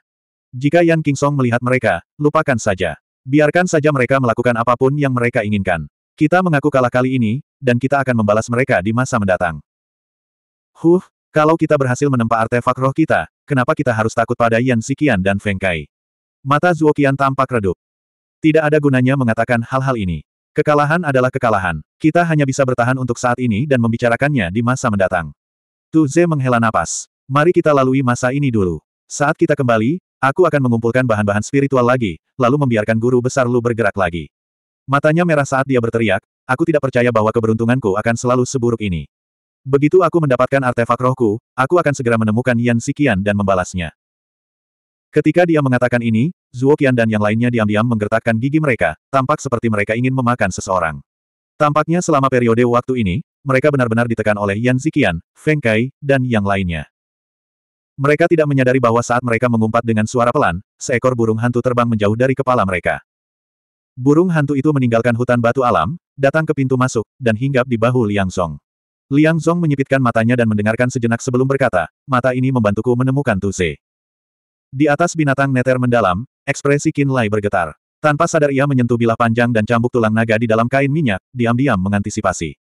Jika Yan King Song melihat mereka, lupakan saja. Biarkan saja mereka melakukan apapun yang mereka inginkan. Kita mengaku kalah kali ini, dan kita akan membalas mereka di masa mendatang. Huh, kalau kita berhasil menempa artefak roh kita, kenapa kita harus takut pada Yan Sikian dan Feng Kai? Mata Zuo Qian tampak redup. Tidak ada gunanya mengatakan hal-hal ini. Kekalahan adalah kekalahan. Kita hanya bisa bertahan untuk saat ini dan membicarakannya di masa mendatang. Tuze menghela napas. Mari kita lalui masa ini dulu. Saat kita kembali, aku akan mengumpulkan bahan-bahan spiritual lagi, lalu membiarkan guru besar Lu bergerak lagi. Matanya merah saat dia berteriak, aku tidak percaya bahwa keberuntunganku akan selalu seburuk ini. Begitu aku mendapatkan artefak rohku, aku akan segera menemukan Yan Sikian dan membalasnya. Ketika dia mengatakan ini, Zuo Qian dan yang lainnya diam-diam menggertakkan gigi mereka, tampak seperti mereka ingin memakan seseorang. Tampaknya selama periode waktu ini, mereka benar-benar ditekan oleh Yan Zikian, Feng Kai, dan yang lainnya. Mereka tidak menyadari bahwa saat mereka mengumpat dengan suara pelan, seekor burung hantu terbang menjauh dari kepala mereka. Burung hantu itu meninggalkan hutan batu alam, datang ke pintu masuk, dan hinggap di bahu Liang Song. Liang Song menyipitkan matanya dan mendengarkan sejenak sebelum berkata, mata ini membantuku menemukan Tuze. Di atas binatang neter mendalam, ekspresi Qin Lai bergetar. Tanpa sadar ia menyentuh bilah panjang dan cambuk tulang naga di dalam kain minyak, diam-diam mengantisipasi.